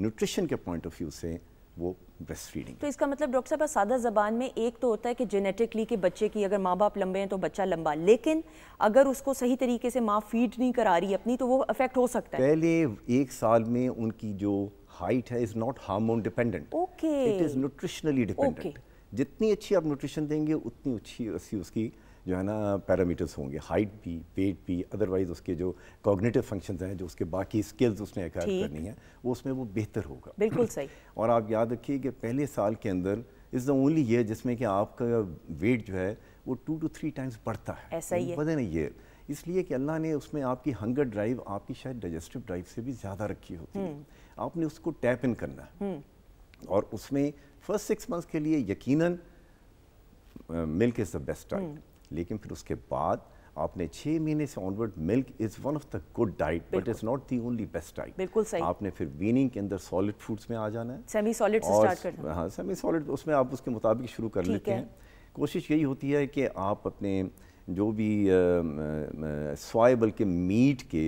nutrition के पॉइंट ऑफ व्यू से वो ब्रेस्ट फीडिंग तो इसका मतलब डॉक्टर साहब सादा ज़बान में एक तो होता है कि जेनेटिकली के बच्चे की अगर माँ बाप लंबे हैं तो बच्चा लंबा लेकिन अगर उसको सही तरीके से माँ फीड नहीं करा रही अपनी तो वो अफेक्ट हो सकता है पहले एक साल में उनकी जो हाइट है is not hormone dependent okay it is nutritionally dependent जितनी अच्छी आप न्यूट्रिशन देंगे उतनी अच्छी उसकी जो है ना पैरामीटर्स होंगे हाइट भी वेट भी अदरवाइज उसके जो कॉग्नेटिव फंक्शंस हैं जो उसके बाकी स्किल्स उसने एक्वायर करनी है वो उसमें वो बेहतर होगा बिल्कुल सही और आप याद रखिए कि पहले साल के अंदर इज़ द ओनली ईयर जिसमें कि आपका वेट जो है वो टू टू थ्री टाइम्स बढ़ता है ऐसा ही नहीं है इसलिए कि अल्लाह ने उसमें आपकी हंगर ड्राइव आपकी शायद डाइजेस्टिव ड्राइव से भी ज़्यादा रखी होती है हम्म। आपने उसको टैप इन करना है हम्म। और उसमें फर्स्ट सिक्स मंथ्स के लिए यकीनन milk is the best diet लेकिन फिर उसके बाद आपने छः महीने से onward milk is one of the good diet but is not the only best diet बिल्कुल सही आपने फिर वीनिंग के अंदर सॉलिड फूड्स में आ जाना है सेमी सॉलिड से स्टार्ट करना हाँ सेमी सॉलिड उसमें आप उसके मुताबिक शुरू कर लेते है। हैं कोशिश यही होती है कि आप अपने जो भी सोए बल्कि मीट के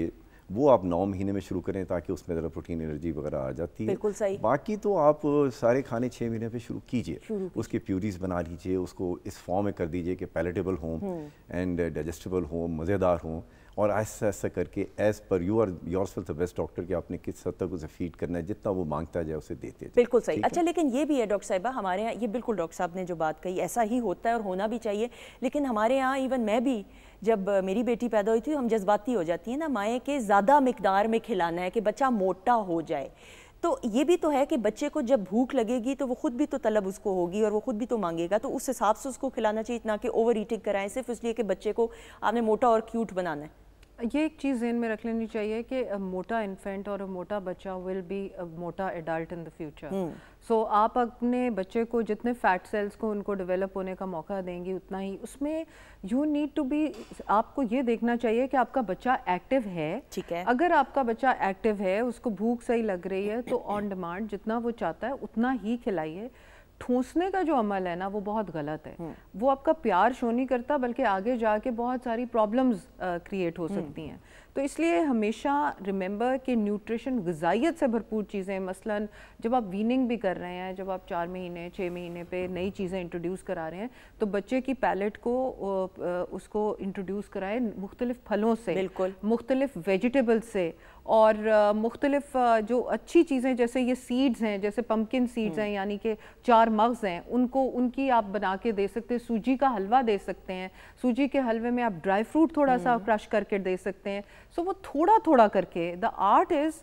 वो आप नौ महीने में शुरू करें ताकि उसमें ज़रा प्रोटीन एनर्जी वगैरह आ जाती है बिल्कुल सही बाकी तो आप सारे खाने छः महीने पे शुरू कीजिए उसके प्यूरीज बना लीजिए उसको इस फॉर्म में कर दीजिए कि पैलेटेबल हों एंड हम्म। डाइजेस्टेबल हों मज़ेदार हों और ऐसा ऐसा करके as per you are yourself the best doctor कि आपने किस हद तक उसे फीड करना है जितना वो मांगता जाए उसे देते हैं बिल्कुल सही अच्छा लेकिन ये भी है डॉक्टर साहबा हमारे यहाँ ये बिल्कुल डॉक्टर साहब ने जो बात कही ऐसा ही होता है और होना भी चाहिए लेकिन हमारे यहाँ इवन मैं भी जब मेरी बेटी पैदा हुई थी हम जज्बाती हो जाती हैं ना माएँ के ज़्यादा मकदार में खिलाना है कि बच्चा मोटा हो जाए तो ये भी तो है कि बच्चे को जब भूख लगेगी तो वो खुद भी तो तलब उसको होगी और वो खुद भी तो मांगेगा तो उस हिसाब से उसको खिलाना चाहिए इतना कि ओवर ईटिंग कराएं सिर्फ इसलिए कि बच्चे को आपने मोटा और क्यूट बनाना है ये एक चीज़ जहन में रख लेनी चाहिए कि मोटा इन्फेंट और मोटा बच्चा विल बी मोटा एडल्ट इन द फ्यूचर हम्म। सो so, आप अपने बच्चे को जितने फैट सेल्स को उनको डेवलप होने का मौका देंगी उतना ही उसमें यू नीड टू बी आपको ये देखना चाहिए कि आपका बच्चा एक्टिव है ठीक है अगर आपका बच्चा एक्टिव है उसको भूख सही लग रही है तो ऑन डिमांड जितना वो चाहता है उतना ही खिलाइए ठूसने का जो अमल है ना वो बहुत गलत है हम्म। वो आपका प्यार शो नहीं करता बल्कि आगे जाके बहुत सारी प्रॉब्लम्स क्रिएट हो हम्म। सकती हैं तो इसलिए हमेशा रिमेंबर कि न्यूट्रिशन गजाइत से भरपूर चीज़ें मसलन जब आप वीनिंग भी कर रहे हैं जब आप चार महीने छः महीने पे नई चीज़ें इंट्रोड्यूस करा रहे हैं तो बच्चे की पैलेट को उसको इंट्रोड्यूस कराएं मुख्तलिफ फलों से बिल्कुल मुख्तलिफ वेजिटेबल से और मुख्तलिफ जो अच्छी चीज़ें जैसे ये सीड्स हैं जैसे पम्पकिन सीड्स हैं हम्म। यानी कि चार मगज़ हैं उनको उनकी आप बना के दे सकते हैं सूजी का हलवा दे सकते हैं सूजी के हलवे में आप ड्राई फ्रूट थोड़ा सा क्रश हम्म। करके दे सकते हैं सो वो थोड़ा थोड़ा करके द आर्ट इज़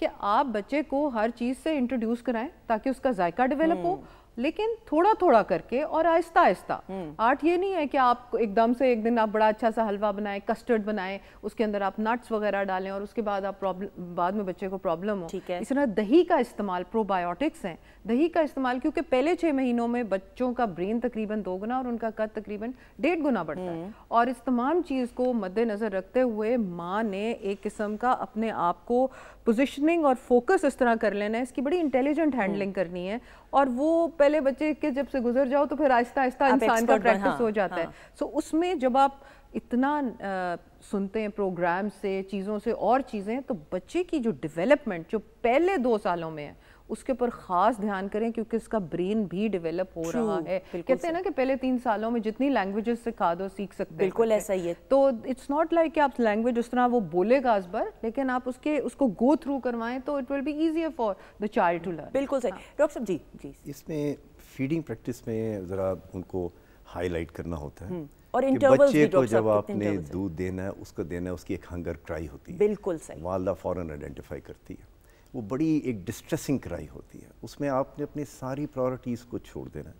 कि आप बच्चे को हर चीज़ से इंट्रोड्यूस कराएं ताकि उसका जायका डेवलप हो हम्म। लेकिन थोड़ा थोड़ा करके और आहिस्ता आहिस्ता हम्म। आर्ट ये नहीं है कि आप एकदम से एक दिन आप बड़ा अच्छा सा हलवा बनाएं कस्टर्ड बनाएं उसके अंदर आप नट्स वगैरह डालें और उसके बाद आप प्रॉब्लम बाद में बच्चे को प्रॉब्लम हो ठीक है इस तरह दही का इस्तेमाल प्रोबायोटिक्स हैं दही का इस्तेमाल क्योंकि पहले छह महीनों में बच्चों का ब्रेन तकरीबन दो गुना और उनका कद तकरीबन डेढ़ गुना बढ़ता है हम्म। और इस तमाम चीज़ को मद्देनज़र रखते हुए माँ ने एक किस्म का अपने आप को पोजिशनिंग और फोकस इस तरह कर लेना है इसकी बड़ी इंटेलिजेंट हैंडलिंग हम्म। करनी है और वो पहले बच्चे के जब से गुजर जाओ तो फिर आहिस्ता आहिस्ता इंसान का प्रैक्टिस हाँ, हो जाता है सो हाँ। उसमें जब आप इतना आ, सुनते हैं प्रोग्राम से चीज़ों से और चीज़ें तो बच्चे की जो डेवलपमेंट जो पहले दो सालों में है उसके ऊपर खास ध्यान करें क्योंकि उसका ब्रेन भी डेवलप हो True, रहा है कहते हैं ना कि पहले तीन सालों में जितनी लैंग्वेजेस सिखा दो सीख सकते बिल्कुल ऐसा ही है तो इट्स नॉट लाइक कि आप लैंग्वेज उस तरह वो बोलेगा इस बार लेकिन आप उसके उसको गो थ्रू करवाएं तो it will be easier for the child to learn बिल्कुल सही हाँ। डॉक्टर साहब जी जी इसमें फीडिंग प्रैक्टिस में ज़रा उनको हाईलाइट करना होता है हम्म। और इंटरवल्स बच्चे को जब आपने दूध देना है उसको देना है उसकी एक हंगर क्राई होती है बिल्कुल सही वालदा फ़ौरन आइडेंटिफाई करती है वो बड़ी एक डिस्ट्रेसिंग क्राई होती है उसमें आपने अपनी सारी प्रायोरिटीज़ को छोड़ देना है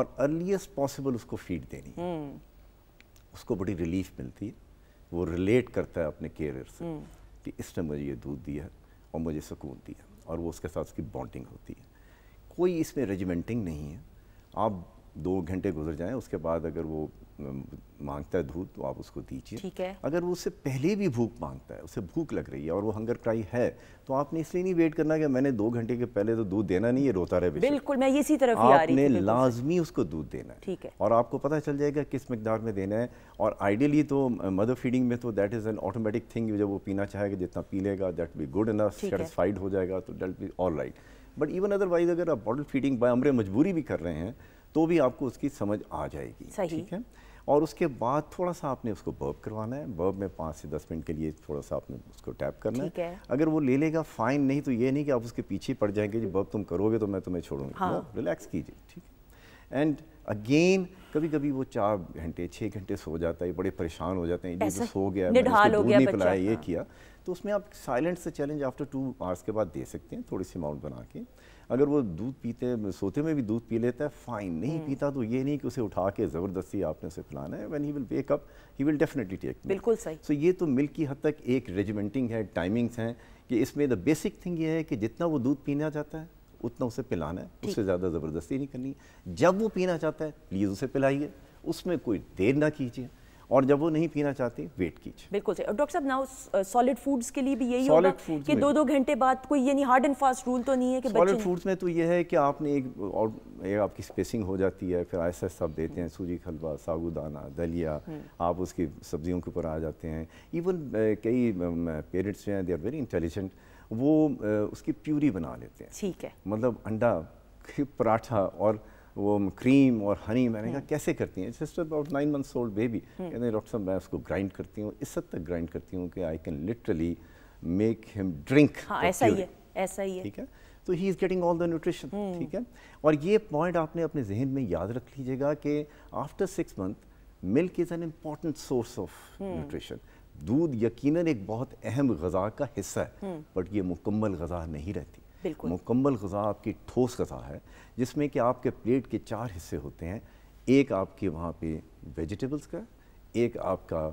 और अर्लीस्ट पॉसिबल उसको फीड देनी है हम्म। उसको बड़ी रिलीफ मिलती है वो रिलेट करता है अपने केरियर से हम्म। कि इसने मुझे ये दूध दिया और मुझे सुकून दिया और वो उसके साथ उसकी बॉन्डिंग होती है कोई इसमें रेजिमेंटिंग नहीं है आप दो घंटे गुजर जाएं उसके बाद अगर वो मांगता है दूध तो आप उसको दीजिए ठीक है अगर वो उससे पहले भी भूख मांगता है उसे भूख लग रही है और वो हंगर क्राई है तो आपने इसलिए नहीं वेट करना कि मैंने दो घंटे के पहले तो दूध देना नहीं है रोता रहे बिल्कुल मैं इसी तरह आपने लाजमी उसको दूध देना है ठीक है और आपको पता चल जाएगा किस मकदार में देना है और आइडियली तो मदर फीडिंग में तो that is an automatic thing जब वो पीना चाहेगा जितना पी लेगा that be good enough satisfied हो जाएगा तो that be all right but even otherwise अगर आप बॉटल फीडिंग बाय अमरे मजबूरी भी कर रहे हैं तो भी आपको उसकी समझ आ जाएगी ठीक है और उसके बाद थोड़ा सा आपने उसको बर्ब करवाना है बर्ब में पाँच से दस मिनट के लिए थोड़ा सा आपने उसको टैप करना है।, है अगर वो ले लेगा फाइन नहीं तो ये नहीं कि आप उसके पीछे पड़ जाएंगे जी बर्ब तुम करोगे तो मैं तुम्हें छोड़ूंगी हाँ। रिलैक्स कीजिए ठीक है एंड अगेन कभी कभी वो चार घंटे छः घंटे सो जाता है बड़े परेशान हो जाते हैं ये तो सो गया गया नहीं पिलाया ये हाँ। किया तो उसमें आप साइलेंट से चैलेंज आफ्टर टू आवर्स के बाद दे सकते हैं थोड़ी सी अमाउंट बना के अगर वो दूध पीते सोते में भी दूध पी लेता है फाइन नहीं हम्म। पीता तो ये नहीं कि उसे उठा के ज़बरदस्ती आपने उसे पिलाना है when he will wake up he will definitely take बिल्कुल सही सो so, ये तो मिल्क की हद तक एक रेजिमेंटिंग है टाइमिंग्स हैं कि इसमें द बेसिक थिंग ये है कि जितना वो दूध पीना चाहता है उतना उसे पिलाना है उससे ज़्यादा ज़बरदस्ती नहीं करनी जब वो पीना चाहता है प्लीज़ उसे पिलाइए उसमें कोई देर ना कीजिए और जब वो नहीं पीना चाहती वेट कीजिए बिल्कुल सही डॉक्टर साहब नाउ सॉलिड फूड्स के लिए भी यही होगा कि दो दो घंटे बाद कोई ये नहीं हार्ड एंड फास्ट रूल तो नहीं है कि सॉलिड फूड्स में तो ये है कि आपने एक और एक आपकी स्पेसिंग हो जाती है फिर ऐसा सब देते हैं सूजी हलवा साबूदाना दलिया हम्म। आप उसकी सब्जियों के ऊपर आ जाते हैं इवन uh, कई पेरेंट्स um, uh, हैं दे आर वेरी इंटेलिजेंट वो uh, उसकी प्यूरी बना लेते हैं ठीक है मतलब अंडा पराठा और वो क्रीम और हनी मैंने कहा कैसे करती हैं just about nine months old baby कहते डॉक्टर साहब मैं उसको ग्राइंड करती हूँ इस हद तक ग्राइंड करती हूँ कि I can literally make him drink ऐसा ही है ऐसा ही है ठीक है तो he is getting all the nutrition ठीक है और ये पॉइंट आपने अपने जहन में याद रख लीजिएगा कि after six month milk is an important source of nutrition दूध यकीनन एक बहुत अहम गज़ा का हिस्सा है बट hmm. ये मुकम्मल गज़ा नहीं रहती मुकम्मल गज़ा आपकी ठोस गज़ा है जिसमें कि आपके प्लेट के चार हिस्से होते हैं एक आपके वहाँ पे वेजिटेबल्स का एक आपका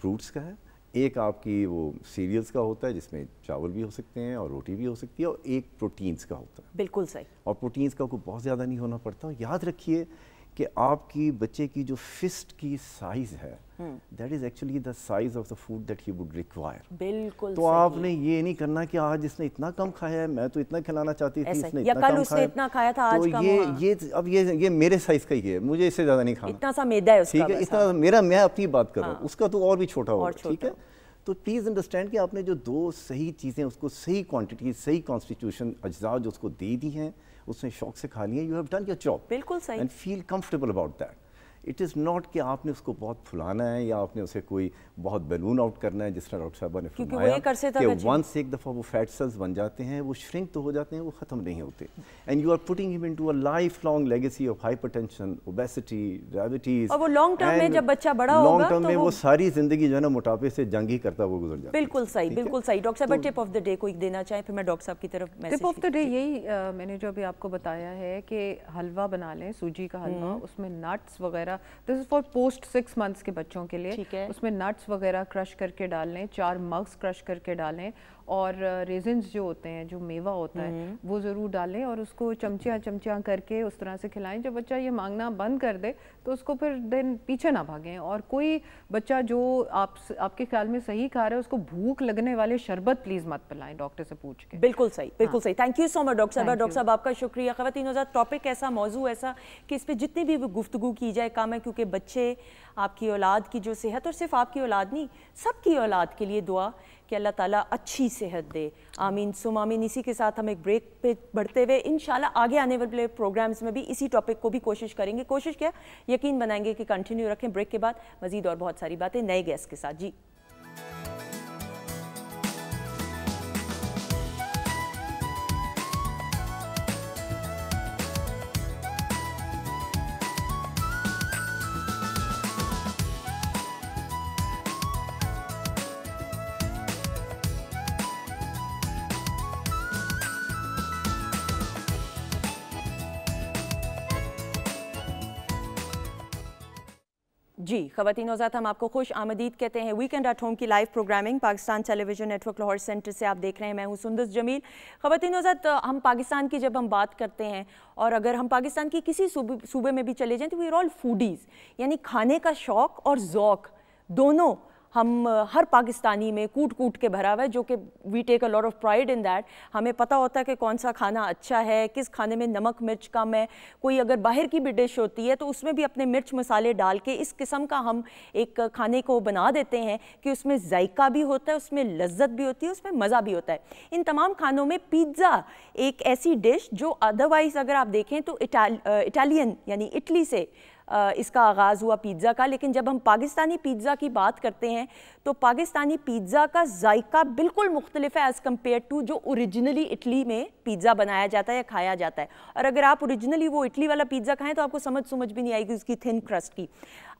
फ्रूट्स का है एक आपकी वो सीरियल्स का होता है जिसमें चावल भी हो सकते हैं और रोटी भी हो सकती है और एक प्रोटीन्स का होता है बिल्कुल सही और प्रोटीन्स का कोई बहुत ज़्यादा नहीं होना पड़ता याद रखिए कि आपकी बच्चे की जो फिस्ट की साइज है that is actually the size of the food that he would require बिल्कुल तो आपने ये नहीं करना कि आज इसने इतना कम खाया है मैं तो इतना खिलाना चाहती थी इसने इतना कम खाया इतना खाया था तो आज तो ये ये अब ये ये मेरे साइज का ही है मुझे इससे ज्यादा नहीं खाना इतना सा मैदा है उसका ठीक है इतना हाँ। मेरा मैं अपनी बात कर रहा हूँ हाँ। उसका तो और भी छोटा होगा ठीक है तो प्लीज़ अंडरस्टैंड कि आपने जो दो सही चीज़ें उसको सही क्वांटिटी सही कॉन्स्टिट्यूशन अज्जा जो उसको दे दी हैं उसने शौक से खा लिया you have done your job बिल्कुल सही and feel comfortable about that it is not कि आपने उसको बहुत फुलाना है या आपने उसे कोई बहुत बैलून आउट करना है जिस तरह डॉक्टर साहबा ने फरमाया कि वंस एक दफ़ा वो फैट सेल्स बन जाते हैं वो श्रिंक तो हो जाते हैं वो ख़त्म नहीं होते and you are putting him into a lifelong legacy of hypertension obesity diabetes और वो लॉन्ग टर्म में जब बच्चा बड़ा होगा लॉन्ग टर्म तो में वो सारी ज़िंदगी जो है ना मोटापे से जंग ही करता वो गुजर जाए बिल्कुल सही बिल्कुल सही डॉक्टर साहब टिप ऑफ द डे को एक देना चाहें फिर मैं डॉक्टर साहब की तरफ टिप ऑफ द डे यही मैंने जो अभी आपको बताया है कि हलवा बना लें सूजी का हलवा हम्म। उसमें नट्स वगैरह वगैरह this is for post six months के बच्चों के लिए ठीक है उसमें नट्स वगैरह क्रश करके डाल लें चार मग्स क्रश करके डालें और रेजेंस जो होते हैं जो मेवा होता है हम्म। वो ज़रूर डालें और उसको चमचिया चमचिया करके उस तरह से खिलाएं जब बच्चा ये मांगना बंद कर दे तो उसको फिर देन पीछे ना भागें और कोई बच्चा जो आप आपके ख्याल में सही खा रहा है उसको भूख लगने वाले शरबत प्लीज़ मत पिलाएं डॉक्टर से पूछ के बिल्कुल सही बिल्कुल हाँ। सही thank you so much doctor साहब डॉक्टर साहब आपका शुक्रिया खवतिन वजात टॉपिक ऐसा मौजू ऐसा कि इस पर जितनी भी गुफ्तु की जाए काम है क्योंकि बच्चे आपकी औलाद की जो सेहत और सिर्फ आपकी औलाद नहीं सबकी औलाद के लिए दुआ कि अल्लाह ताला अच्छी सेहत दे आमीन सुम आमीन इसी के साथ हम एक ब्रेक पे बढ़ते हुए इन आगे आने वाले प्रोग्राम्स में भी इसी टॉपिक को भी कोशिश करेंगे कोशिश क्या यकीन बनाएंगे कि कंटिन्यू रखें ब्रेक के बाद मज़ीद और बहुत सारी बातें नए गेस्ट के साथ जी जी खवतिन वजात हम आपको खुश आमदीद कहते हैं वीकेंड एट होम की live programming Pakistan television network Lahore centre से आप देख रहे हैं मैं हूँ सुंदस जमील खवतिन वजात हम पाकिस्तान की जब हम बात करते हैं और अगर हम पाकिस्तान की किसी सूबे में भी चले जाएँ तो वी आर ऑल फूडीज़ यानी खाने का शौक़ और ओक दोनों हम हर पाकिस्तानी में कूट कूट के भरा हुआ है जो कि we take a lot of pride in that हमें पता होता है कि कौन सा खाना अच्छा है किस खाने में नमक मिर्च कम है कोई अगर बाहर की भी डिश होती है तो उसमें भी अपने मिर्च मसाले डाल के इस किस्म का हम एक खाने को बना देते हैं कि उसमें जायका भी होता है उसमें लज्जत भी होती है उसमें मज़ा भी होता है इन तमाम खानों में पिज़्ज़ा एक ऐसी डिश जो अदरवाइज़ अगर आप देखें तो इटालियन यानी इटली से इसका आगाज़ हुआ पिज़्ज़ा का लेकिन जब हम पाकिस्तानी पिज़्ज़ा की बात करते हैं तो पाकिस्तानी पिज़्ज़ा का जायका बिल्कुल मुख्तलिफ है एज़ कम्पेयर टू जो ओरिजिनली इटली में पिज़्ज़ा बनाया जाता है या खाया जाता है और अगर आप ओरिजिनली वो इटली वाला पिज़्ज़ा खाएँ तो आपको समझ समझ भी नहीं आएगी उसकी थिन क्रस्ट की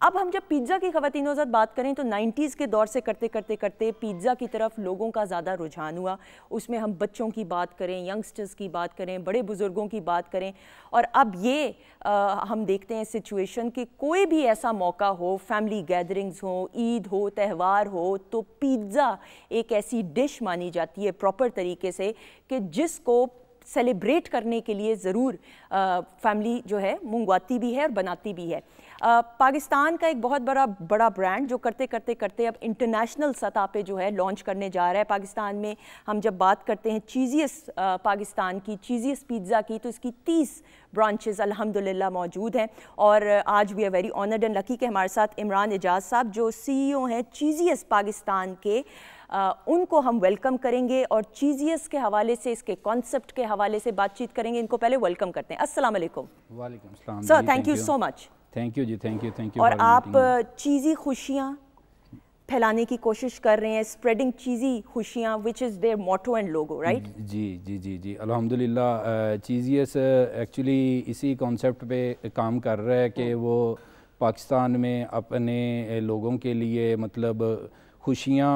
अब हम जब पिज्ज़ा की खातिन से बात करें तो 90s के दौर से करते करते करते पिज़्ज़ा की तरफ लोगों का ज़्यादा रुझान हुआ उसमें हम बच्चों की बात करें यंगस्टर्स की बात करें बड़े बुज़ुर्गों की बात करें और अब ये आ, हम देखते हैं सिचुएशन कि कोई भी ऐसा मौका हो फैमिली गैदरिंग्स हो ईद हो त्यौहार हो तो पिज़्ज़ा एक ऐसी डिश मानी जाती है प्रॉपर तरीके से कि जिसको सेलिब्रेट करने के लिए ज़रूर फैमिली जो है मंगवाती भी है और बनाती भी है पाकिस्तान का एक बहुत बड़ा बड़ा ब्रांड जो करते करते करते अब इंटरनेशनल सतह पे जो है लॉन्च करने जा रहा है पाकिस्तान में हम जब बात करते हैं चीज़ियस पाकिस्तान की चीज़ियस पिज़्ज़ा की तो इसकी तीस ब्रांचेस अल्हम्दुलिल्लाह मौजूद हैं और आज we are very honoured and lucky के हमारे साथ इमरान एजाज साहब जो सी e हैं चीज़ियस पाकिस्तान के आ, उनको हम वेलकम करेंगे और चीज़ियस के हवाले से इसके कॉन्सेप्ट के हवाले से बातचीत करेंगे इनको पहले वेलकम करते हैं अस्सलाम वालेकुम sir thank you so much thank you जी थैंक यू थैंक यू और आप चीज़ी खुशियाँ फैलाने की कोशिश कर रहे हैं स्प्रेडिंग चीज़ी खुशियाँ which is their motto and logo right जी जी जी जी अलहमदिल्ला चीज़ीएस एक्चुअली इसी कॉन्सेप्ट पे काम कर रहा है कि वो पाकिस्तान में अपने लोगों के लिए मतलब खुशियाँ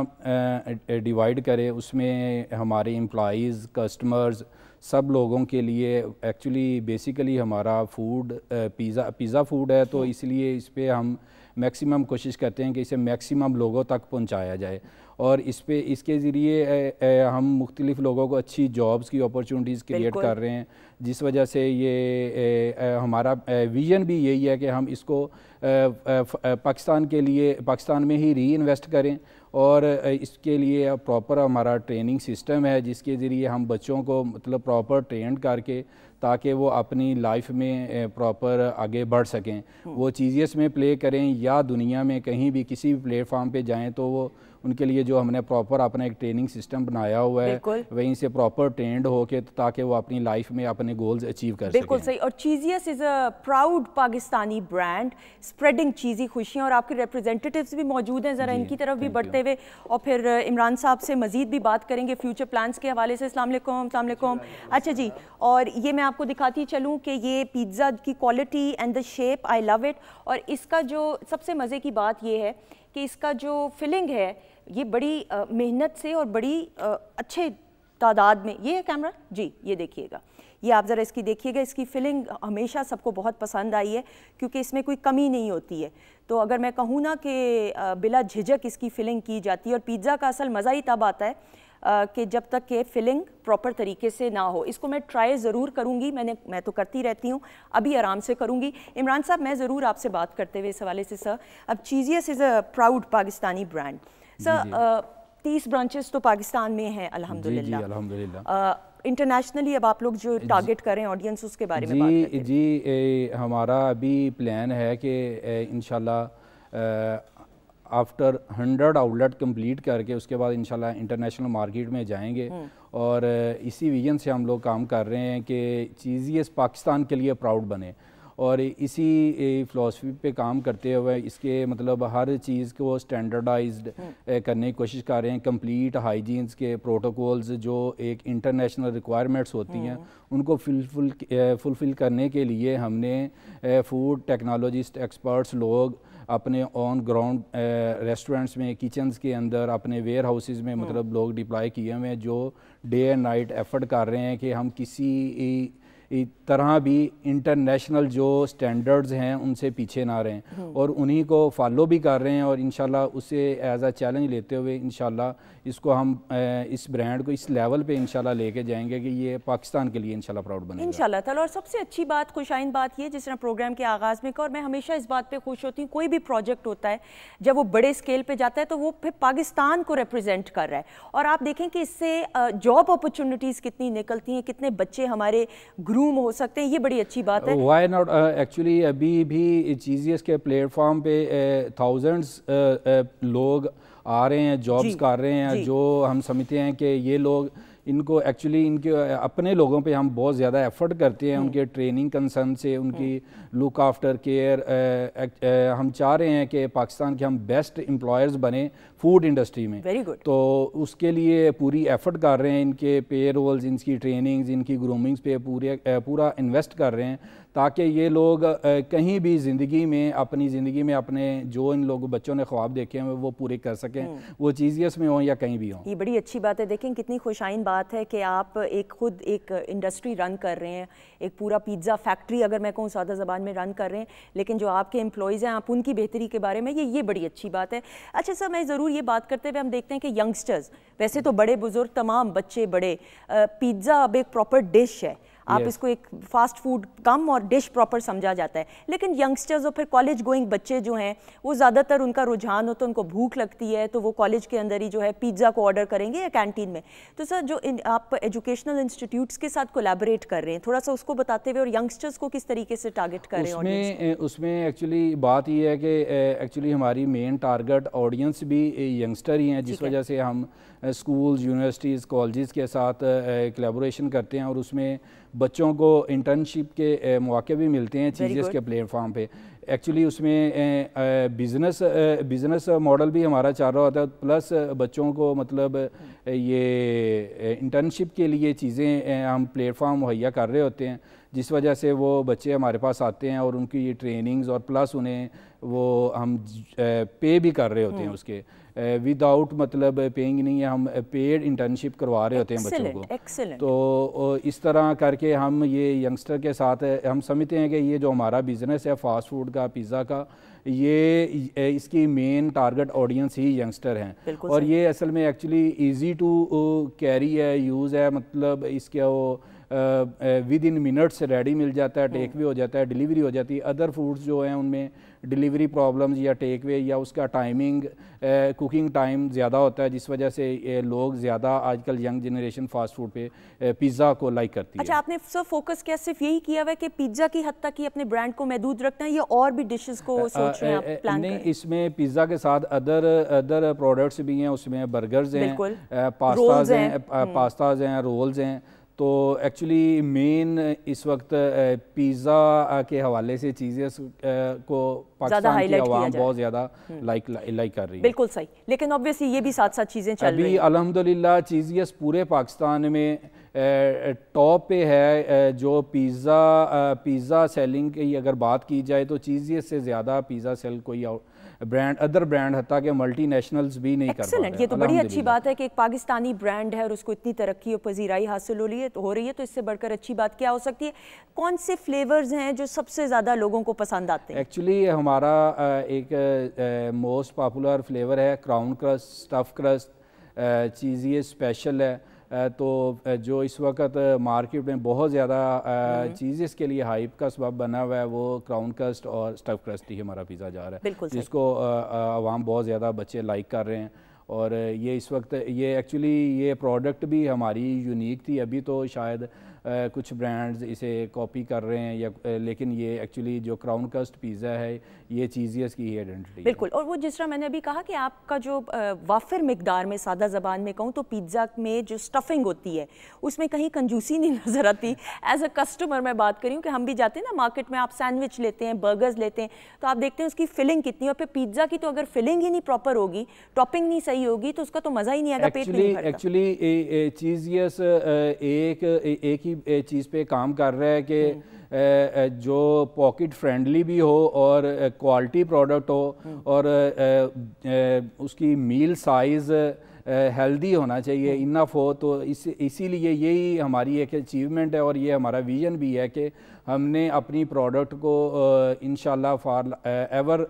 डिवाइड करे उसमें हमारे एम्प्लॉज़ कस्टमर्स सब लोगों के लिए एक्चुअली बेसिकली हमारा फूड पिज़्ज़ा पिज़्ज़ा फूड है तो इसलिए इस पर हम मैक्सिमम कोशिश करते हैं कि इसे मैक्सिमम लोगों तक पहुंचाया जाए और इस पर इसके ज़रिए हम मुख्तलिफ़ लोगों को अच्छी जॉब्स की अपॉर्चुनिटीज़ क्रिएट कर रहे हैं जिस वजह से ये ए, ए, हमारा विजन भी यही है कि हम इसको पाकिस्तान के लिए पाकिस्तान में ही री इन्वेस्ट करें और इसके लिए प्रॉपर हमारा ट्रेनिंग सिस्टम है जिसके ज़रिए हम बच्चों को मतलब प्रॉपर ट्रेन करके ताकि वो अपनी लाइफ में प्रॉपर आगे बढ़ सकें हम्म। वो चीज़ में प्ले करें या दुनिया में कहीं भी किसी भी प्लेटफॉर्म पे जाएं तो वो उनके लिए जो हमने प्रॉपर अपना एक ट्रेनिंग सिस्टम बनाया हुआ है वहीं से प्रॉपर ट्रेंड हो के ताकि वो अपनी लाइफ में अपने गोल्स अचीव कर बिल्कुल सही और Cheezious is a proud Pakistani brand spreading cheesy खुशियाँ और आपके रिप्रेजेंटेटिव भी मौजूद हैं ज़रा इनकी तरफ भी बढ़ते हुए और फिर इमरान साहब से मज़ीद भी बात करेंगे फ्यूचर प्लान्स के हवाले से असलम अच्छा जी और ये मैं आपको दिखाती चलूँ कि ये पिज़्ज़ा की quality and the shape I love it और इसका जो सबसे मज़े की बात ये है कि इसका जो फिलिंग है ये बड़ी मेहनत से और बड़ी आ, अच्छे तादाद में ये है कैमरा जी ये देखिएगा ये आप ज़रा इसकी देखिएगा इसकी फिलिंग हमेशा सबको बहुत पसंद आई है क्योंकि इसमें कोई कमी नहीं होती है तो अगर मैं कहूँ ना कि बिला झिझक इसकी फिलिंग की जाती है और पिज़्ज़ा का असल मज़ा ही तब आता है कि जब तक के फिलिंग प्रॉपर तरीके से ना हो इसको मैं ट्राई ज़रूर करूँगी मैंने मैं तो करती रहती हूँ अभी आराम से करूँगी इमरान साहब मैं ज़रूर आपसे बात करते हुए इस हवाले से सर अब Cheezious is a proud Pakistani brand sir तीस ब्रांचेस तो पाकिस्तान में हैं अल्हम्दुलिल्लाह इंटरनेशनली अब आप लोग जो टारगेट कर रहे हैं ऑडियंस उसके बारे जी, में बात जी ए, हमारा अभी प्लान है कि in after hundred outlet complete करके उसके बाद इंशाल्लाह इंटरनेशनल मार्केट में जाएंगे हम्म। और uh, इसी विजन से हम लोग काम कर रहे हैं कि चीज़ पाकिस्तान के लिए प्राउड बने और इसी फ़िलासफ़ी uh, पे काम करते हुए इसके मतलब हर चीज़ को स्टैंडर्डाइज्ड हम्म। uh, करने की कोशिश कर रहे हैं कंप्लीट हाइजीन्स के प्रोटोकॉल्स जो एक इंटरनेशनल रिक्वायरमेंट्स होती हैं हम्म। उनको फुलफिल फुलफिल करने के लिए हमने फ़ूड टेक्नोलॉजिस्ट एक्सपर्ट्स लोग अपने ऑन ग्राउंड रेस्टोरेंट्स में किचन्स के अंदर अपने वेयर हाउसेज में मतलब hmm. लोग डिप्लॉय किए हुए हैं जो डे एंड नाइट एफर्ट कर रहे हैं कि हम किसी तरह भी इंटरनेशनल जो स्टैंडर्ड्स हैं उनसे पीछे ना रहें hmm. और उन्हीं को फॉलो भी कर रहे हैं और इन उसे एज अ चैलेंज लेते हुए इन इसको हम इस ब्रांड को इस लेवल पे इंशाल्लाह लेके जाएंगे कि ये पाकिस्तान के लिए इंशाल्लाह प्राउड बने इंशाल्लाह तल और सबसे अच्छी बात खुशाइन बात ये जिस तरह प्रोग्राम के आगाज़ में कहा और मैं हमेशा इस बात पर खुश होती हूँ कोई भी प्रोजेक्ट होता है जब वो बड़े स्केल पर जाता है तो वो फिर पाकिस्तान को रिप्रजेंट कर रहा है और आप देखें कि इससे जॉब अपॉर्चुनिटीज़ कितनी निकलती हैं कितने बच्चे हमारे ग्रूम हो सकते हैं ये बड़ी अच्छी बात है वाई नॉट एक्चुअली अभी भी चीज़ के प्लेटफॉर्म पे थाउजेंड्स लोग आ रहे हैं जॉब्स कर रहे हैं जो हम समझते हैं कि ये लोग इनको एक्चुअली इनके अपने लोगों पे हम बहुत ज़्यादा एफर्ट करते हैं हम्म। उनके ट्रेनिंग कंसर्न से उनकी लुक आफ्टर केयर हम चाह रहे हैं कि पाकिस्तान के हम बेस्ट एम्प्लॉयर्स बने फूड इंडस्ट्री में वेरी गुड तो उसके लिए पूरी एफर्ट कर रहे हैं इनके पे रोल्स इनकी ट्रेनिंग्स इनकी ग्रूमिंग्स पे पूरे पूरा इन्वेस्ट कर रहे हैं ताकि ये लोग कहीं भी ज़िंदगी में अपनी ज़िंदगी में अपने जो इन लोगों बच्चों ने ख्वाब देखे हैं वो पूरे कर सकें हम्म। वो चीज़ इसमें हों या कहीं भी हों ये बड़ी अच्छी बात है देखें कितनी खुशाइन बात है कि आप एक ख़ुद एक इंडस्ट्री रन कर रहे हैं एक पूरा पिज़्ज़ा फैक्ट्री अगर मैं कहूँ सादा ज़बान में रन कर रहे हैं लेकिन जो आपके एम्प्लॉयज़ हैं आप उनकी बेहतरी के बारे में ये ये बड़ी अच्छी बात है अच्छा सर मैं ज़रूर ये बात करते हुए हम देखते हैं कि यंगस्टर्स वैसे तो बड़े बुज़ुर्ग तमाम बच्चे बड़े पिज़्ज़ा अब एक प्रॉपर डिश है आप yes. इसको एक फास्ट फूड कम और डिश प्रॉपर समझा जाता है लेकिन यंगस्टर्स और फिर कॉलेज गोइंग बच्चे जो हैं वो ज़्यादातर उनका रुझान हो तो उनको भूख लगती है तो वो कॉलेज के अंदर ही जो है पिज़्ज़ा को ऑर्डर करेंगे या कैंटीन में तो सर जो इन, आप एजुकेशनल इंस्टीट्यूट्स के साथ कोलेबरेट कर रहे हैं थोड़ा सा उसको बताते हुए और यंगस्टर्स को किस तरीके से टारगेट कर रहे हैं उसमें एक्चुअली बात यह है कि एक्चुअली हमारी मेन टारगेट ऑडियंस भी यंगस्टर ही हैं जिस वजह से हम स्कूल्स यूनिवर्सिटीज़ कॉलेज़ के साथ कोलेबोरेशन करते हैं और उसमें बच्चों को इंटर्नशिप के मौके भी मिलते हैं टी के प्लेटफॉर्म पे एक्चुअली उसमें बिजनेस बिजनेस मॉडल भी हमारा चल रहा होता है प्लस बच्चों को मतलब ये इंटर्नशिप के लिए चीज़ें हम प्लेटफॉर्म मुहैया कर रहे होते हैं जिस वजह से वो बच्चे हमारे पास आते हैं और उनकी ये ट्रेनिंग्स और प्लस उन्हें वो हम पे भी कर रहे होते हैं हम्म। उसके विदाउट मतलब पेइंग नहीं है हम पेड इंटर्नशिप करवा रहे होते हैं बच्चों को excellent. तो इस तरह करके हम ये यंगस्टर के साथ हम समझते हैं कि ये जो हमारा बिज़नेस है फास्ट फूड का पिज़्ज़ा का ये इसकी मेन टारगेट ऑडियंस ही यंगस्टर हैं और ये असल में एक्चुअली इजी टू कैरी है यूज़ है मतलब इसके वो विद इन मिनट्स रेडी मिल जाता है टेक हम्म। भी हो जाता है डिलीवरी हो जाती है अदर फूड्स जो हैं उनमें डिलीवरी प्रॉब्लम्स या टेक वे या उसका टाइमिंग कुकिंग टाइम ज़्यादा होता है जिस वजह से लोग ज़्यादा आजकल यंग जनरेशन फास्ट फूड पे पिज़्ज़ा को लाइक करती है अच्छा, आपने सर फोकस क्या सिर्फ यही किया हुआ है कि पिज़्ज़ा की हद तक ही अपने ब्रांड को महदूद रखना है या और भी डिशेज को सोच रहे हैं प्लान नहीं इसमें पिज़्ज़ा के साथ अदर अदर प्रोडक्ट्स भी हैं उसमें बर्गर्स हैं पास्ताज हैं पास्ताज हैं रोल्स हम्म। हैं तो एक्चुअली मेन इस वक्त पिज़्ज़ा के हवाले से चीज़ें को पाकिस्तान की आवाम बहुत ज़्यादा लाइक लाइक कर रही है बिल्कुल सही लेकिन ऑब्वियसली ये भी साथ साथ चीज़ें चल अभी रही अलहमदिल्ला चीज़ें पूरे पाकिस्तान में टॉप पे है जो पिज़्ज़ा पिज़्ज़ा सेलिंग की अगर बात की जाए तो चीज़ें से ज़्यादा पिज़्ज़ा सेल कोई ब्रांड अदर ब्रांड हत्या के नेशनल भी नहीं कर रहे ये तो बड़ी अच्छी बात है कि एक पाकिस्तानी ब्रांड है और उसको इतनी तरक्की और पजीराई हासिल हो रही है तो हो रही है तो इससे बढ़कर अच्छी बात क्या हो सकती है कौन से फ्लेवर्स हैं जो सबसे ज़्यादा लोगों को पसंद आते हैं एक्चुअली हमारा एक मोस्ट पॉपुलर फ्लेवर है crown crust stuff crust cheese ये स्पेशल है तो जो इस वक्त मार्केट में बहुत ज़्यादा हम्म। चीज़ इसके लिए हाइप का सबब बना हुआ है वो क्राउन क्रस्ट और स्टफ क्रस्ट ही हमारा पिज़्ज़ा जा रहा है जिसको आवाम बहुत ज़्यादा बच्चे लाइक कर रहे हैं और ये इस वक्त ये एक्चुअली ये प्रोडक्ट भी हमारी यूनिक थी अभी तो शायद कुछ ब्रांड्स इसे कॉपी कर रहे हैं या लेकिन ये एक्चुअली जो क्राउन कस्ट पिज़्ज़ा है ये चीज़ियस की ही आइडेंटिटी बिल्कुल और वो जिस तरह मैंने अभी कहा कि आपका जो वाफिर मकदार में सादा ज़बान में कहूँ तो पिज़्ज़ा में जो स्टफिंग होती है उसमें कहीं कंजूसी नहीं नज़र आती एज अ कस्टमर मैं बात करी कि हम भी जाते हैं ना मार्केट में आप सैंडविच लेते हैं बर्गर्स लेते हैं तो आप देखते हैं उसकी फिलिंग कितनी और फिर पिज़्ज़ा की तो अगर फिलिंग ही नहीं प्रॉपर होगी टॉपिंग नहीं सही होगी तो उसका तो मज़ा ही नहीं आएगा पेट में एक्चुअली चीज़ एक एक की चीज़ पे काम कर रहा है कि हम्म। जो पॉकेट फ्रेंडली भी हो और क्वालिटी प्रोडक्ट हो हम्म। और उसकी मील साइज़ हेल्दी होना चाहिए इनफ हम्म। हो तो इस इसीलिए यही हमारी एक अचीवमेंट है और ये हमारा विजन भी है कि हमने अपनी प्रोडक्ट को इन फॉर एवर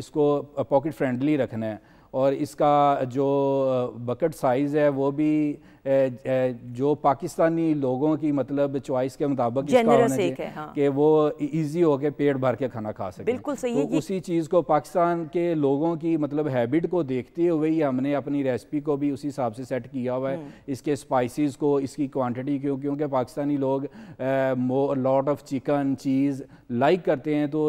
इसको पॉकेट फ्रेंडली रखना है और इसका जो बकेट साइज़ है वो भी जो पाकिस्तानी लोगों की मतलब चॉइस के मुताबिक हाँ। कि वो इजी e-, हो होके पेट भर के खाना खा सके बिल्कुल सही तो उसी चीज़ को पाकिस्तान के लोगों की मतलब हैबिट को देखते हुए ही हमने अपनी रेसिपी को भी उसी हिसाब से सेट किया हुआ है हम्म। इसके स्पाइसेस को इसकी क्वांटिटी क्यों क्योंकि पाकिस्तानी लोग lot of chicken cheese like करते हैं तो